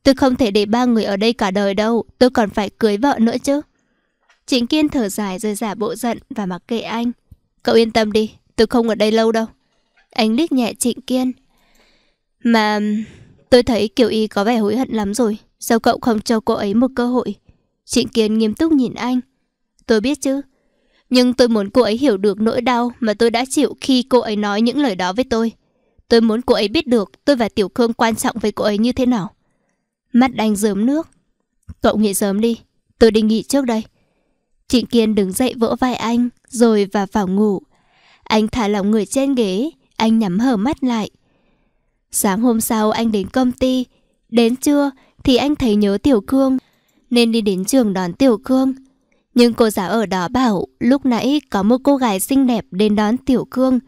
Tôi không thể để ba người ở đây cả đời đâu, tôi còn phải cưới vợ nữa chứ. Trịnh Kiên thở dài rồi giả bộ giận và mặc kệ anh. Cậu yên tâm đi, tôi không ở đây lâu đâu. Anh liếc nhẹ Trịnh Kiên, mà tôi thấy Kiều Y có vẻ hối hận lắm rồi Sao cậu không cho cô ấy một cơ hội Trịnh Kiên nghiêm túc nhìn anh Tôi biết chứ Nhưng tôi muốn cô ấy hiểu được nỗi đau Mà tôi đã chịu khi cô ấy nói những lời đó với tôi Tôi muốn cô ấy biết được Tôi và Tiểu Khương quan trọng với cô ấy như thế nào Mắt anh dớm nước Cậu nghỉ sớm đi Tôi đi nghỉ trước đây Trịnh Kiên đứng dậy vỗ vai anh Rồi và vào ngủ Anh thả lỏng người trên ghế Anh nhắm hở mắt lại Sáng hôm sau anh đến công ty, đến trưa thì anh thấy nhớ Tiểu Cương, nên đi đến trường đón Tiểu Cương. Nhưng cô giáo ở đó bảo lúc nãy có một cô gái xinh đẹp đến đón Tiểu Cương.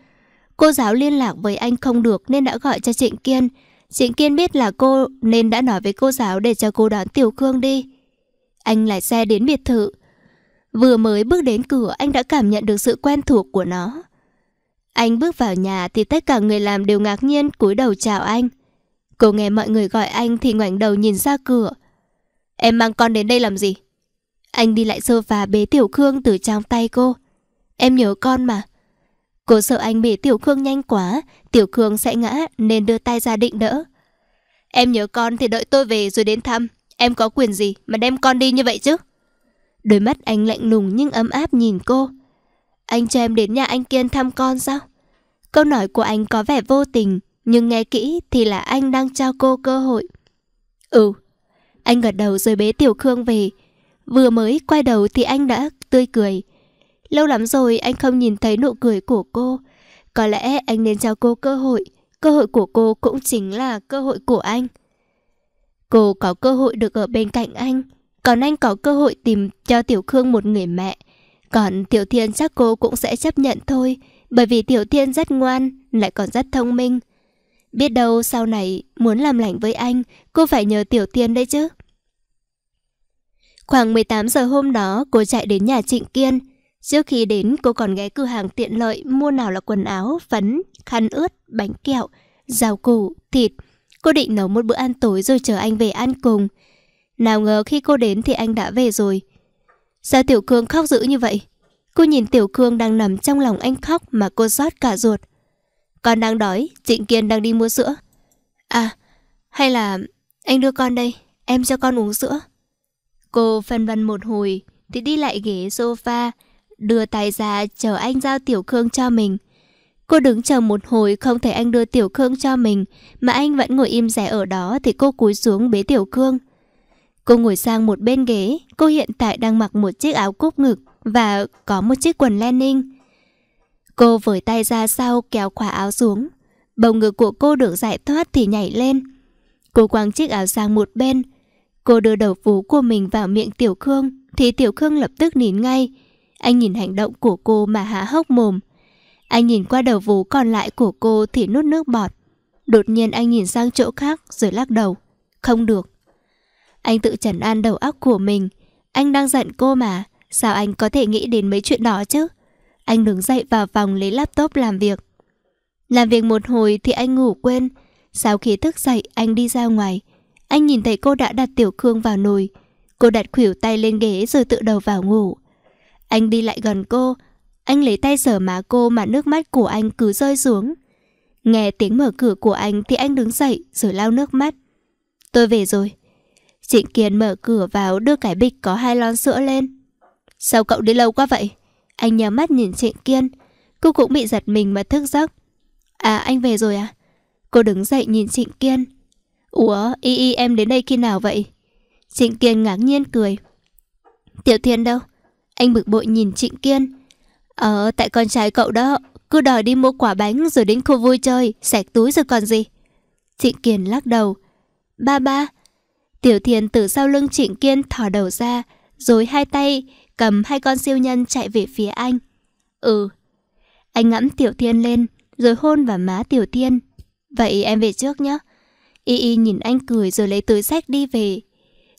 Cô giáo liên lạc với anh không được nên đã gọi cho Trịnh Kiên. Trịnh Kiên biết là cô nên đã nói với cô giáo để cho cô đón Tiểu Cương đi. Anh lái xe đến biệt thự. Vừa mới bước đến cửa anh đã cảm nhận được sự quen thuộc của nó. Anh bước vào nhà thì tất cả người làm đều ngạc nhiên cúi đầu chào anh. Cô nghe mọi người gọi anh thì ngoảnh đầu nhìn ra cửa. Em mang con đến đây làm gì? Anh đi lại sofa bế Tiểu Khương từ trong tay cô. Em nhớ con mà. Cô sợ anh bế Tiểu Khương nhanh quá, Tiểu Khương sẽ ngã nên đưa tay ra định đỡ. Em nhớ con thì đợi tôi về rồi đến thăm. Em có quyền gì mà đem con đi như vậy chứ? Đôi mắt anh lạnh lùng nhưng ấm áp nhìn cô. Anh cho em đến nhà anh Kiên thăm con sao? Câu nói của anh có vẻ vô tình, nhưng nghe kỹ thì là anh đang cho cô cơ hội. Ừ, anh gật đầu rồi bế Tiểu Khương về. Vừa mới quay đầu thì anh đã tươi cười. Lâu lắm rồi anh không nhìn thấy nụ cười của cô. Có lẽ anh nên cho cô cơ hội. Cơ hội của cô cũng chính là cơ hội của anh. Cô có cơ hội được ở bên cạnh anh, còn anh có cơ hội tìm cho Tiểu Khương một người mẹ. Còn Tiểu Thiên chắc cô cũng sẽ chấp nhận thôi, bởi vì Tiểu Thiên rất ngoan, lại còn rất thông minh. Biết đâu sau này muốn làm lành với anh, cô phải nhờ Tiểu Thiên đấy chứ. Khoảng 18 giờ hôm đó, cô chạy đến nhà Trịnh Kiên. Trước khi đến, cô còn ghé cửa hàng tiện lợi mua nào là quần áo, phấn, khăn ướt, bánh kẹo, rau củ, thịt. Cô định nấu một bữa ăn tối rồi chờ anh về ăn cùng. Nào ngờ khi cô đến thì anh đã về rồi. Sao Tiểu Cương khóc dữ như vậy? Cô nhìn Tiểu Cương đang nằm trong lòng anh khóc mà cô rót cả ruột. Con đang đói, Trịnh Kiên đang đi mua sữa. À, hay là anh đưa con đây, em cho con uống sữa. Cô phân vân một hồi thì đi lại ghế sofa, đưa tay ra chờ anh giao Tiểu Cương cho mình. Cô đứng chờ một hồi không thấy anh đưa Tiểu Cương cho mình mà anh vẫn ngồi im rẻ ở đó thì cô cúi xuống bế Tiểu Cương. Cô ngồi sang một bên ghế, cô hiện tại đang mặc một chiếc áo cúp ngực và có một chiếc quần legging. Cô vởi tay ra sau kéo khóa áo xuống. Bầu ngực của cô được giải thoát thì nhảy lên. Cô quăng chiếc áo sang một bên. Cô đưa đầu vú của mình vào miệng Tiểu Khương thì Tiểu Khương lập tức nín ngay. Anh nhìn hành động của cô mà há hốc mồm. Anh nhìn qua đầu vú còn lại của cô thì nuốt nước bọt. Đột nhiên anh nhìn sang chỗ khác rồi lắc đầu. Không được. Anh tự trần an đầu óc của mình. Anh đang giận cô mà, sao anh có thể nghĩ đến mấy chuyện đó chứ? Anh đứng dậy vào phòng lấy laptop làm việc. Làm việc một hồi thì anh ngủ quên. Sau khi thức dậy, anh đi ra ngoài. Anh nhìn thấy cô đã đặt tiểu khương vào nồi. Cô đặt khuỷu tay lên ghế rồi tự đầu vào ngủ. Anh đi lại gần cô. Anh lấy tay sờ má cô mà nước mắt của anh cứ rơi xuống. Nghe tiếng mở cửa của anh thì anh đứng dậy rồi lau nước mắt. Tôi về rồi. Trịnh Kiên mở cửa vào đưa cái bịch có hai lon sữa lên. Sao cậu đi lâu quá vậy? Anh nhắm mắt nhìn Trịnh Kiên. Cô cũng bị giật mình mà thức giấc. À anh về rồi à? Cô đứng dậy nhìn Trịnh Kiên. Ủa, y y em đến đây khi nào vậy? Trịnh Kiên ngạc nhiên cười. Tiểu Thiên đâu? Anh bực bội nhìn Trịnh Kiên. Ờ, tại con trai cậu đó, cứ đòi đi mua quả bánh rồi đến khu vui chơi, sạch túi rồi còn gì. Trịnh Kiên lắc đầu. Ba ba, Tiểu thiền từ sau lưng Trịnh Kiên thò đầu ra, rồi hai tay cầm hai con siêu nhân chạy về phía anh. Ừ. Anh ngẫm Tiểu Thiên lên, rồi hôn vào má Tiểu Thiên. Vậy em về trước nhé. Y Y nhìn anh cười rồi lấy túi sách đi về.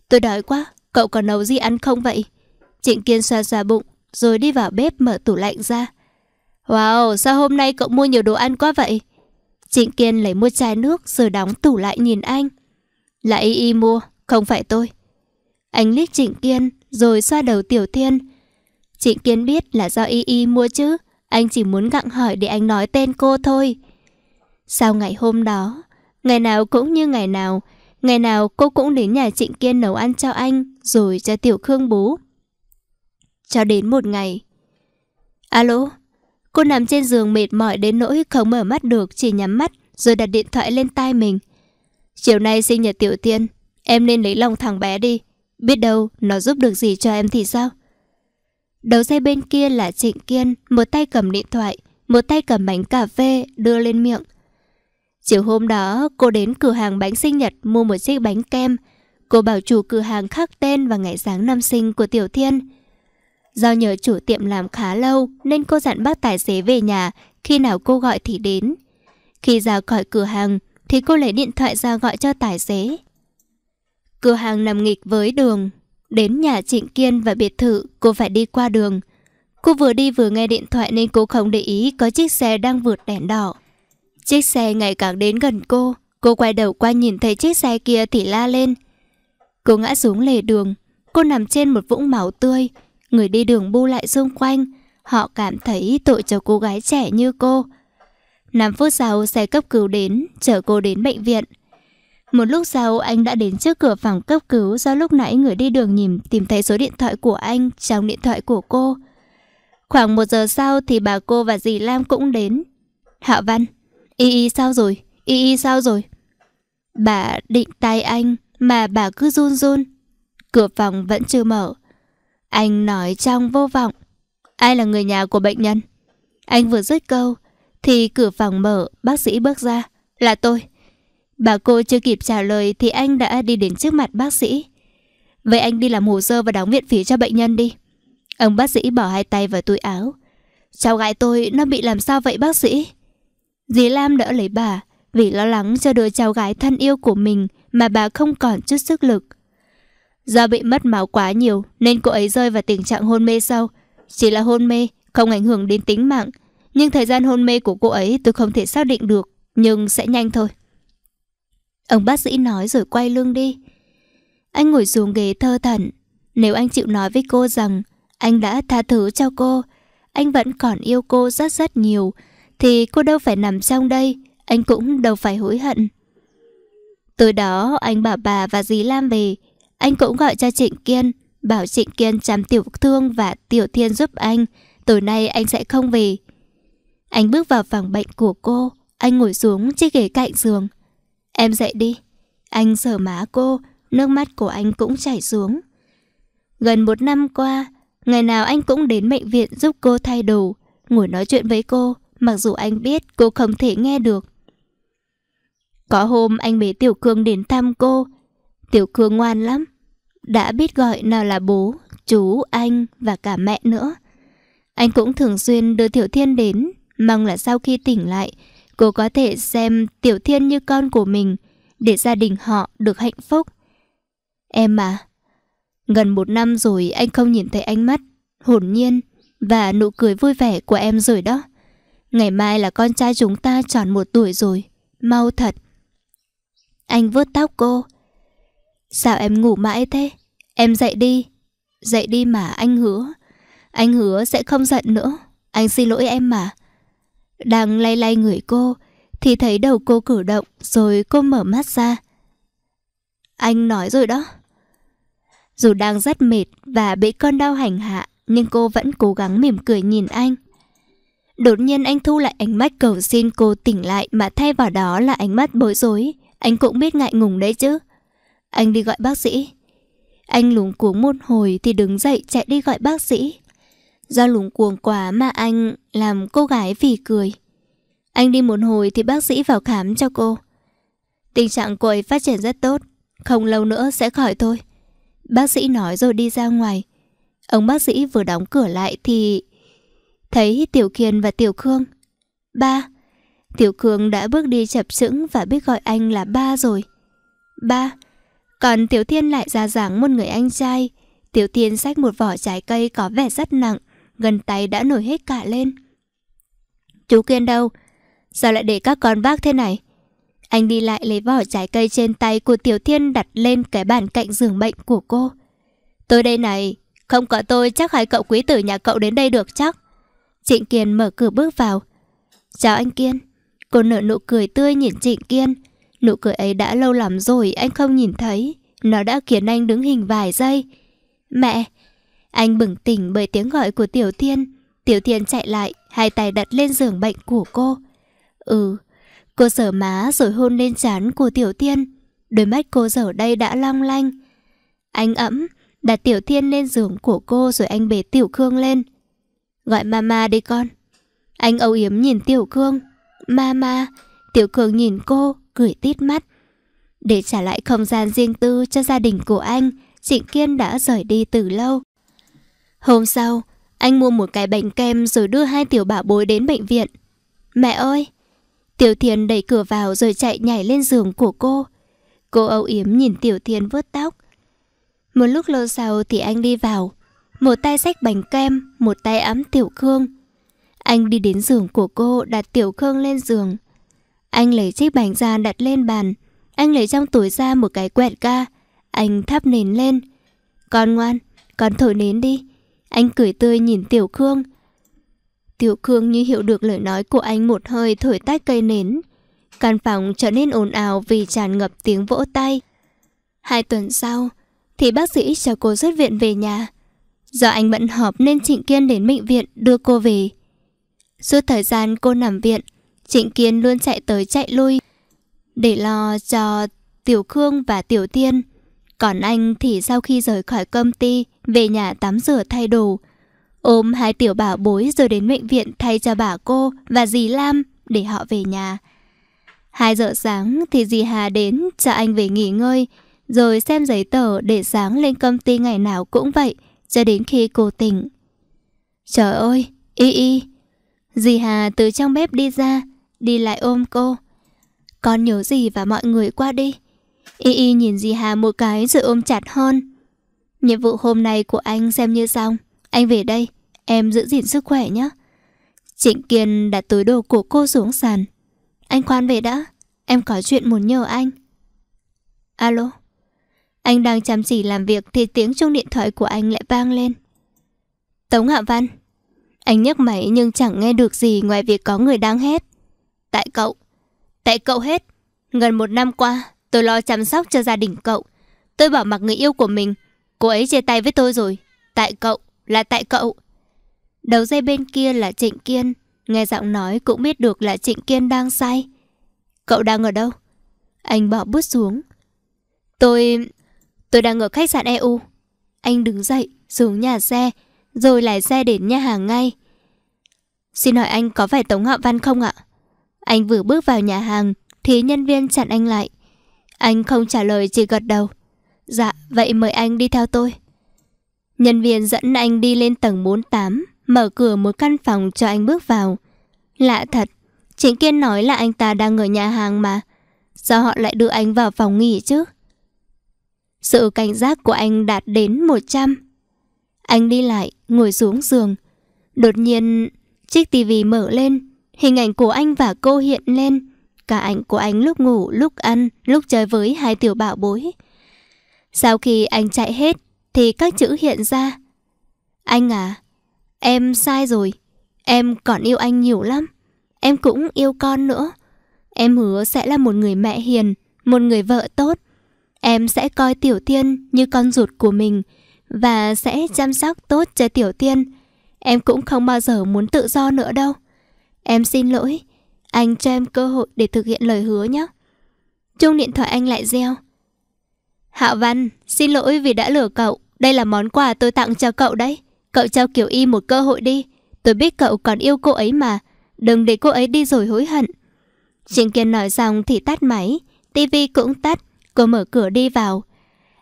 Tôi đói quá, cậu còn nấu gì ăn không vậy? Trịnh Kiên xoa xoa bụng, rồi đi vào bếp mở tủ lạnh ra. Wow, sao hôm nay cậu mua nhiều đồ ăn quá vậy? Trịnh Kiên lấy mua chai nước rồi đóng tủ lại nhìn anh. Là Y Y mua, không phải tôi. Anh liếc Trịnh Kiên, rồi xoa đầu Tiểu Thiên. Trịnh Kiên biết là do Y Y mua chứ, anh chỉ muốn gặng hỏi để anh nói tên cô thôi. Sau ngày hôm đó, ngày nào cũng như ngày nào, ngày nào cô cũng đến nhà Trịnh Kiên nấu ăn cho anh, rồi cho Tiểu Khương bú. Cho đến một ngày. Alo, cô nằm trên giường mệt mỏi đến nỗi không mở mắt được, chỉ nhắm mắt, rồi đặt điện thoại lên tai mình. Chiều nay sinh nhật Tiểu thiên Em nên lấy lòng thằng bé đi Biết đâu nó giúp được gì cho em thì sao Đầu dây bên kia là Trịnh Kiên Một tay cầm điện thoại Một tay cầm bánh cà phê đưa lên miệng Chiều hôm đó cô đến cửa hàng bánh sinh nhật Mua một chiếc bánh kem Cô bảo chủ cửa hàng khắc tên và ngày sáng năm sinh của Tiểu Thiên Do nhờ chủ tiệm làm khá lâu Nên cô dặn bác tài xế về nhà Khi nào cô gọi thì đến Khi ra khỏi cửa hàng Thì cô lấy điện thoại ra gọi cho tài xế Cửa hàng nằm nghịch với đường. Đến nhà Trịnh Kiên và biệt thự, cô phải đi qua đường. Cô vừa đi vừa nghe điện thoại nên cô không để ý có chiếc xe đang vượt đèn đỏ. Chiếc xe ngày càng đến gần cô. Cô quay đầu qua nhìn thấy chiếc xe kia thì la lên. Cô ngã xuống lề đường. Cô nằm trên một vũng máu tươi. Người đi đường bu lại xung quanh. Họ cảm thấy tội cho cô gái trẻ như cô. 5 phút sau xe cấp cứu đến, chở cô đến bệnh viện. Một lúc sau, anh đã đến trước cửa phòng cấp cứu do lúc nãy người đi đường nhìn tìm thấy số điện thoại của anh trong điện thoại của cô. Khoảng một giờ sau thì bà cô và dì Lam cũng đến. Hạ Văn, y y sao rồi? Y y sao rồi? Bà định tay anh mà bà cứ run run. Cửa phòng vẫn chưa mở. Anh nói trong vô vọng. Ai là người nhà của bệnh nhân? Anh vừa dứt câu thì cửa phòng mở, bác sĩ bước ra. Là tôi. Bà cô chưa kịp trả lời thì anh đã đi đến trước mặt bác sĩ. Vậy anh đi làm hồ sơ và đóng viện phí cho bệnh nhân đi. Ông bác sĩ bỏ hai tay vào túi áo. Cháu gái tôi nó bị làm sao vậy bác sĩ? Dì Lam đỡ lấy bà vì lo lắng cho đứa cháu gái thân yêu của mình mà bà không còn chút sức lực. Do bị mất máu quá nhiều nên cô ấy rơi vào tình trạng hôn mê sau. Chỉ là hôn mê, không ảnh hưởng đến tính mạng. Nhưng thời gian hôn mê của cô ấy tôi không thể xác định được, nhưng sẽ nhanh thôi. Ông bác sĩ nói rồi quay lưng đi. Anh ngồi xuống ghế thơ thần. Nếu anh chịu nói với cô rằng anh đã tha thứ cho cô, anh vẫn còn yêu cô rất rất nhiều, thì cô đâu phải nằm trong đây, anh cũng đâu phải hối hận. Tối đó anh bảo bà và dì Lam về, anh cũng gọi cho Trịnh Kiên, bảo Trịnh Kiên chăm tiểu thương và tiểu thiên giúp anh, tối nay anh sẽ không về. Anh bước vào phòng bệnh của cô, anh ngồi xuống chiếc ghế cạnh giường. Em dậy đi. Anh sờ má cô, nước mắt của anh cũng chảy xuống. Gần một năm qua, ngày nào anh cũng đến bệnh viện giúp cô thay đồ, ngồi nói chuyện với cô, mặc dù anh biết cô không thể nghe được. Có hôm anh bế Tiểu Cương đến thăm cô. Tiểu Cương ngoan lắm, đã biết gọi nào là bố, chú, anh và cả mẹ nữa. Anh cũng thường xuyên đưa Tiểu Thiên đến, mong là sau khi tỉnh lại, Cô có thể xem Tiểu Thiên như con của mình, để gia đình họ được hạnh phúc. Em à, gần một năm rồi anh không nhìn thấy ánh mắt, hồn nhiên và nụ cười vui vẻ của em rồi đó. Ngày mai là con trai chúng ta tròn một tuổi rồi, mau thật. Anh vuốt tóc cô. Sao em ngủ mãi thế? Em dậy đi. Dậy đi mà anh hứa. Anh hứa sẽ không giận nữa. Anh xin lỗi em mà. Đang lay lay người cô, thì thấy đầu cô cử động rồi cô mở mắt ra. Anh nói rồi đó. Dù đang rất mệt và bị con đau hành hạ, nhưng cô vẫn cố gắng mỉm cười nhìn anh. Đột nhiên anh thu lại ánh mắt cầu xin cô tỉnh lại mà thay vào đó là ánh mắt bối rối. Anh cũng biết ngại ngùng đấy chứ. Anh đi gọi bác sĩ. Anh lúng cuống một hồi thì đứng dậy chạy đi gọi bác sĩ. Do lúng cuồng quá mà anh làm cô gái vì cười. Anh đi một hồi thì bác sĩ vào khám cho cô. Tình trạng cô ấy phát triển rất tốt, không lâu nữa sẽ khỏi thôi. Bác sĩ nói rồi đi ra ngoài. Ông bác sĩ vừa đóng cửa lại thì thấy Tiểu Kiên và Tiểu Khương. Ba, Tiểu Khương đã bước đi chập chững và biết gọi anh là ba rồi. Ba, còn Tiểu Thiên lại ra dáng một người anh trai. Tiểu Thiên xách một vỏ trái cây có vẻ rất nặng gần tay đã nổi hết cả lên. Chú Kiên đâu? Sao lại để các con vác thế này? Anh đi lại lấy vỏ trái cây trên tay của Tiểu Thiên đặt lên cái bàn cạnh giường bệnh của cô. Tôi đây này, không có tôi chắc hai cậu quý tử nhà cậu đến đây được chắc. Trịnh Kiên mở cửa bước vào. Chào anh Kiên. Cô nở nụ cười tươi nhìn Trịnh Kiên. Nụ cười ấy đã lâu lắm rồi anh không nhìn thấy. Nó đã khiến anh đứng hình vài giây. Mẹ, anh bừng tỉnh bởi tiếng gọi của Tiểu Thiên. Tiểu Thiên chạy lại, hai tay đặt lên giường bệnh của cô. Ừ, cô sở má rồi hôn lên trán của Tiểu Thiên. Đôi mắt cô giờ đây đã long lanh. Anh ấm, đặt Tiểu Thiên lên giường của cô rồi anh bế Tiểu Khương lên. Gọi mama đi con. Anh âu yếm nhìn Tiểu Khương. Mama, Tiểu Khương nhìn cô, cười tít mắt. Để trả lại không gian riêng tư cho gia đình của anh, Trịnh Kiên đã rời đi từ lâu. Hôm sau, anh mua một cái bánh kem rồi đưa hai tiểu bảo bối đến bệnh viện. Mẹ ơi! Tiểu Thiền đẩy cửa vào rồi chạy nhảy lên giường của cô. Cô âu yếm nhìn Tiểu Thiền vớt tóc. Một lúc lâu sau thì anh đi vào. Một tay xách bánh kem, một tay ấm Tiểu Khương. Anh đi đến giường của cô đặt Tiểu Khương lên giường. Anh lấy chiếc bánh ra đặt lên bàn. Anh lấy trong túi ra một cái quẹt ga. Anh thắp nến lên. Con ngoan, con thổi nến đi. Anh cười tươi nhìn Tiểu Khương. Tiểu Khương như hiểu được lời nói của anh một hơi thổi tắt cây nến. Căn phòng trở nên ồn ào vì tràn ngập tiếng vỗ tay. Hai tuần sau, thì bác sĩ cho cô xuất viện về nhà. Do anh bận họp nên Trịnh Kiên đến bệnh viện đưa cô về. Suốt thời gian cô nằm viện, Trịnh Kiên luôn chạy tới chạy lui để lo cho Tiểu Khương và Tiểu Tiên. Còn anh thì sau khi rời khỏi công ty, về nhà tắm rửa thay đồ. Ôm hai tiểu bảo bối rồi đến bệnh viện thay cho bà cô và dì Lam để họ về nhà. hai giờ sáng thì dì Hà đến cho anh về nghỉ ngơi, rồi xem giấy tờ để sáng lên công ty ngày nào cũng vậy, cho đến khi cô tỉnh. Trời ơi, y y. Dì Hà từ trong bếp đi ra, đi lại ôm cô. Con nhớ gì và mọi người qua đi. Y y nhìn dì Hà một cái rồi ôm chặt hơn. Nhiệm vụ hôm nay của anh xem như xong. Anh về đây, em giữ gìn sức khỏe nhé. Trịnh Kiên đặt túi đồ của cô xuống sàn. Anh khoan về đã, em có chuyện muốn nhờ anh. Alo. Anh đang chăm chỉ làm việc thì tiếng chuông điện thoại của anh lại vang lên. Tống Hạ Văn. Anh nhấc máy nhưng chẳng nghe được gì ngoài việc có người đang hét. Tại cậu. Tại cậu hết. Gần một năm qua, tôi lo chăm sóc cho gia đình cậu. Tôi bảo mặc người yêu của mình Cô ấy chia tay với tôi rồi. Tại cậu, là tại cậu. Đầu dây bên kia là Trịnh Kiên. Nghe giọng nói cũng biết được là Trịnh Kiên đang say. Cậu đang ở đâu? Anh bỏ bút xuống. Tôi... tôi đang ở khách sạn EU. Anh đứng dậy, xuống nhà xe, rồi lái xe đến nhà hàng ngay. Xin hỏi anh có phải Tống Hạo Văn không ạ? Anh vừa bước vào nhà hàng, thì nhân viên chặn anh lại. Anh không trả lời chỉ gật đầu vậy mời anh đi theo tôi. Nhân viên dẫn anh đi lên tầng 48, mở cửa một căn phòng cho anh bước vào. Lạ thật, Trịnh Kiên nói là anh ta đang ở nhà hàng mà. Sao họ lại đưa anh vào phòng nghỉ chứ? Sự cảnh giác của anh đạt đến 100. Anh đi lại, ngồi xuống giường. Đột nhiên, chiếc tivi mở lên, hình ảnh của anh và cô hiện lên. Cả ảnh của anh lúc ngủ, lúc ăn, lúc chơi với hai tiểu bảo bối. Sau khi anh chạy hết thì các chữ hiện ra. Anh à, em sai rồi. Em còn yêu anh nhiều lắm. Em cũng yêu con nữa. Em hứa sẽ là một người mẹ hiền, một người vợ tốt. Em sẽ coi Tiểu Tiên như con ruột của mình và sẽ chăm sóc tốt cho Tiểu Tiên. Em cũng không bao giờ muốn tự do nữa đâu. Em xin lỗi, anh cho em cơ hội để thực hiện lời hứa nhé. Chuông điện thoại anh lại reo. Hạ Văn, xin lỗi vì đã lừa cậu. Đây là món quà tôi tặng cho cậu đấy. Cậu cho Kiều Y một cơ hội đi. Tôi biết cậu còn yêu cô ấy mà. Đừng để cô ấy đi rồi hối hận. Trình Kiên nói xong thì tắt máy. TV cũng tắt. Cô mở cửa đi vào.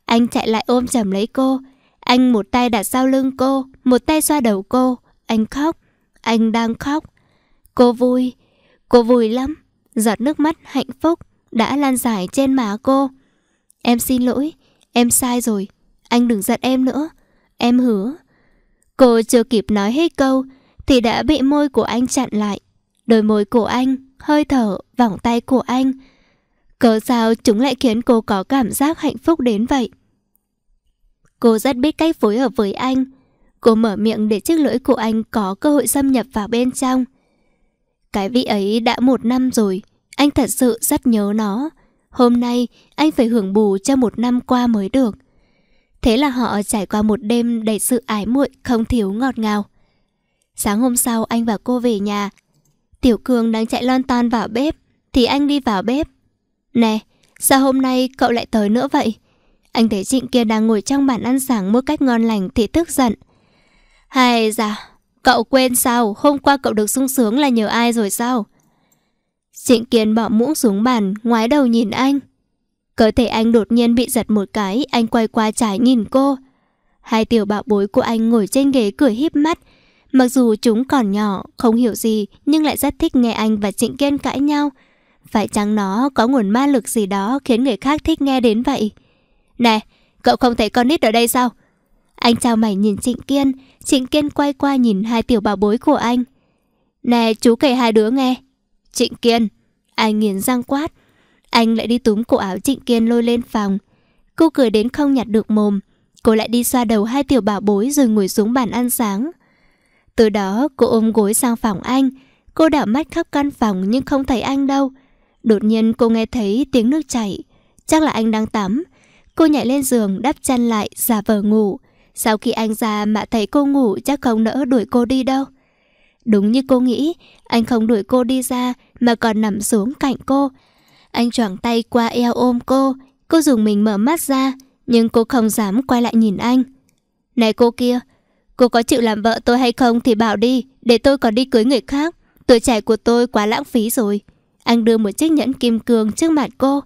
Anh chạy lại ôm chầm lấy cô. Anh một tay đặt sau lưng cô, một tay xoa đầu cô. Anh khóc. Anh đang khóc. Cô vui. Cô vui lắm. Giọt nước mắt hạnh phúc đã lan dài trên má cô. Em xin lỗi, em sai rồi, anh đừng giận em nữa, em hứa. Cô chưa kịp nói hết câu thì đã bị môi của anh chặn lại. Đôi môi của anh, hơi thở, vòng tay của anh. Cớ sao chúng lại khiến cô có cảm giác hạnh phúc đến vậy? Cô rất biết cách phối hợp với anh. Cô mở miệng để chiếc lưỡi của anh có cơ hội xâm nhập vào bên trong. Cái vị ấy đã một năm rồi, anh thật sự rất nhớ nó. Hôm nay anh phải hưởng bù cho một năm qua mới được. Thế là họ trải qua một đêm đầy sự ái muội không thiếu ngọt ngào. Sáng hôm sau anh và cô về nhà. Tiểu Cường đang chạy lon ton vào bếp, thì anh đi vào bếp. Nè, sao hôm nay cậu lại tới nữa vậy? Anh thấy Trịnh kia đang ngồi trong bàn ăn sáng mua cách ngon lành thì tức giận. Hay da, cậu quên sao? Hôm qua cậu được sung sướng là nhờ ai rồi sao? Trịnh Kiên bỏ muỗng xuống bàn, ngoái đầu nhìn anh. Cơ thể anh đột nhiên bị giật một cái, anh quay qua trái nhìn cô. Hai tiểu bạo bối của anh ngồi trên ghế cười híp mắt. Mặc dù chúng còn nhỏ, không hiểu gì, nhưng lại rất thích nghe anh và Trịnh Kiên cãi nhau. Phải chăng nó có nguồn ma lực gì đó khiến người khác thích nghe đến vậy? Nè, cậu không thấy con nít ở đây sao? Anh chào mày nhìn Trịnh Kiên, Trịnh Kiên quay qua nhìn hai tiểu bảo bối của anh. Nè, chú kể hai đứa nghe. Trịnh Kiên Anh nghiến răng quát Anh lại đi túm cổ áo Trịnh Kiên lôi lên phòng Cô cười đến không nhặt được mồm Cô lại đi xoa đầu hai tiểu bảo bối rồi ngồi xuống bàn ăn sáng Từ đó cô ôm gối sang phòng anh Cô đảo mắt khắp căn phòng nhưng không thấy anh đâu Đột nhiên cô nghe thấy tiếng nước chảy Chắc là anh đang tắm Cô nhảy lên giường đắp chăn lại giả vờ ngủ Sau khi anh ra mà thấy cô ngủ chắc không nỡ đuổi cô đi đâu Đúng như cô nghĩ, anh không đuổi cô đi ra mà còn nằm xuống cạnh cô. Anh choàng tay qua eo ôm cô, cô dùng mình mở mắt ra, nhưng cô không dám quay lại nhìn anh. Này cô kia, cô có chịu làm vợ tôi hay không thì bảo đi, để tôi còn đi cưới người khác. Tuổi trẻ của tôi quá lãng phí rồi. Anh đưa một chiếc nhẫn kim cương trước mặt cô.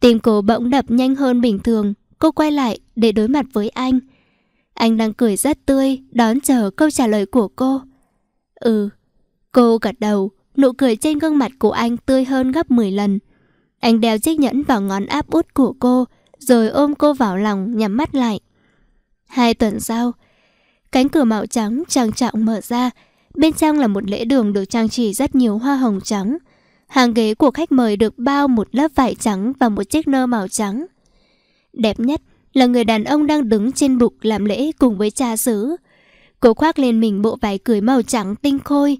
Tim cô bỗng đập nhanh hơn bình thường, cô quay lại để đối mặt với anh. Anh đang cười rất tươi, đón chờ câu trả lời của cô. Ừ. Cô gật đầu, nụ cười trên gương mặt của anh tươi hơn gấp 10 lần. Anh đeo chiếc nhẫn vào ngón áp út của cô, rồi ôm cô vào lòng nhắm mắt lại. Hai tuần sau, cánh cửa màu trắng trang trọng mở ra, bên trong là một lễ đường được trang trí rất nhiều hoa hồng trắng. Hàng ghế của khách mời được bao một lớp vải trắng và một chiếc nơ màu trắng. Đẹp nhất là người đàn ông đang đứng trên bục làm lễ cùng với cha xứ. Cô khoác lên mình bộ váy cưới màu trắng tinh khôi,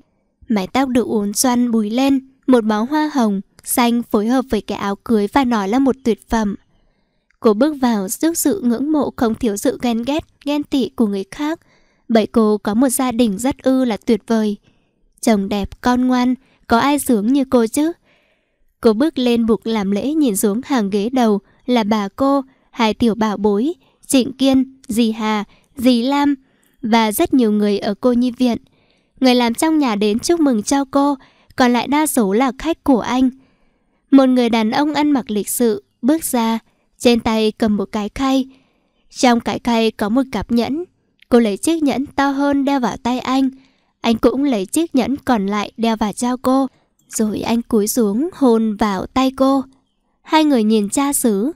mái tóc được uốn xoăn búi lên, một bó hoa hồng, xanh phối hợp với cái áo cưới và nói là một tuyệt phẩm. Cô bước vào trước sự ngưỡng mộ không thiếu sự ghen ghét, ghen tị của người khác, bởi cô có một gia đình rất ư là tuyệt vời. Chồng đẹp, con ngoan, có ai sướng như cô chứ? Cô bước lên buộc làm lễ nhìn xuống hàng ghế đầu là bà cô, hai tiểu bảo bối, Trịnh Kiên, dì Hà, dì Lam, và rất nhiều người ở cô nhi viện. Người làm trong nhà đến chúc mừng cho cô, còn lại đa số là khách của anh. Một người đàn ông ăn mặc lịch sự bước ra, trên tay cầm một cái khay. Trong cái khay có một cặp nhẫn. Cô lấy chiếc nhẫn to hơn đeo vào tay anh. Anh cũng lấy chiếc nhẫn còn lại đeo vào trao cô. Rồi anh cúi xuống hôn vào tay cô. Hai người nhìn cha xứ.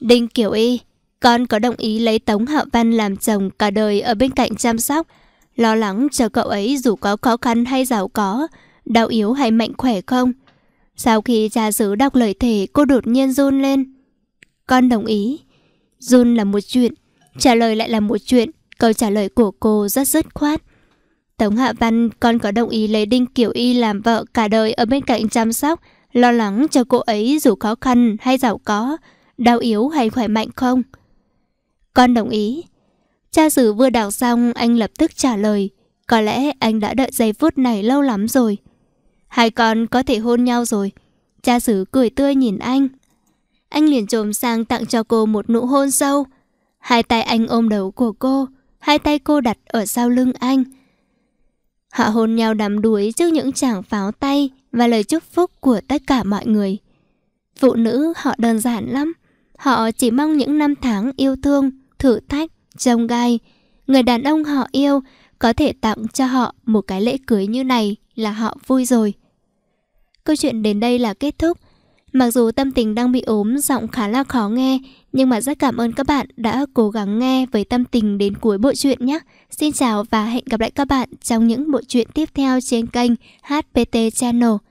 Đinh Kiều Y con có đồng ý lấy Tống Hạ Văn làm chồng cả đời ở bên cạnh chăm sóc, lo lắng cho cậu ấy dù có khó khăn hay giàu có, đau yếu hay mạnh khỏe không? Sau khi cha xứ đọc lời thề, cô đột nhiên run lên. Con đồng ý. Run là một chuyện, trả lời lại là một chuyện. Câu trả lời của cô rất dứt khoát. Tống Hạ Văn, con có đồng ý lấy Đinh Kiểu Y làm vợ cả đời ở bên cạnh chăm sóc, lo lắng cho cô ấy dù khó khăn hay giàu có, đau yếu hay khỏe mạnh không? Con đồng ý. Cha sử vừa đọc xong, anh lập tức trả lời. Có lẽ anh đã đợi giây phút này lâu lắm rồi. Hai con có thể hôn nhau rồi. Cha sử cười tươi nhìn anh. Anh liền trồm sang tặng cho cô một nụ hôn sâu. Hai tay anh ôm đầu của cô, hai tay cô đặt ở sau lưng anh. Họ hôn nhau đắm đuối trước những chàng pháo tay và lời chúc phúc của tất cả mọi người. Phụ nữ họ đơn giản lắm, họ chỉ mong những năm tháng yêu thương thử thách, trông gai. Người đàn ông họ yêu có thể tặng cho họ một cái lễ cưới như này là họ vui rồi. Câu chuyện đến đây là kết thúc. Mặc dù tâm tình đang bị ốm, giọng khá là khó nghe, nhưng mà rất cảm ơn các bạn đã cố gắng nghe với tâm tình đến cuối bộ truyện nhé. Xin chào và hẹn gặp lại các bạn trong những bộ truyện tiếp theo trên kênh HPT Channel.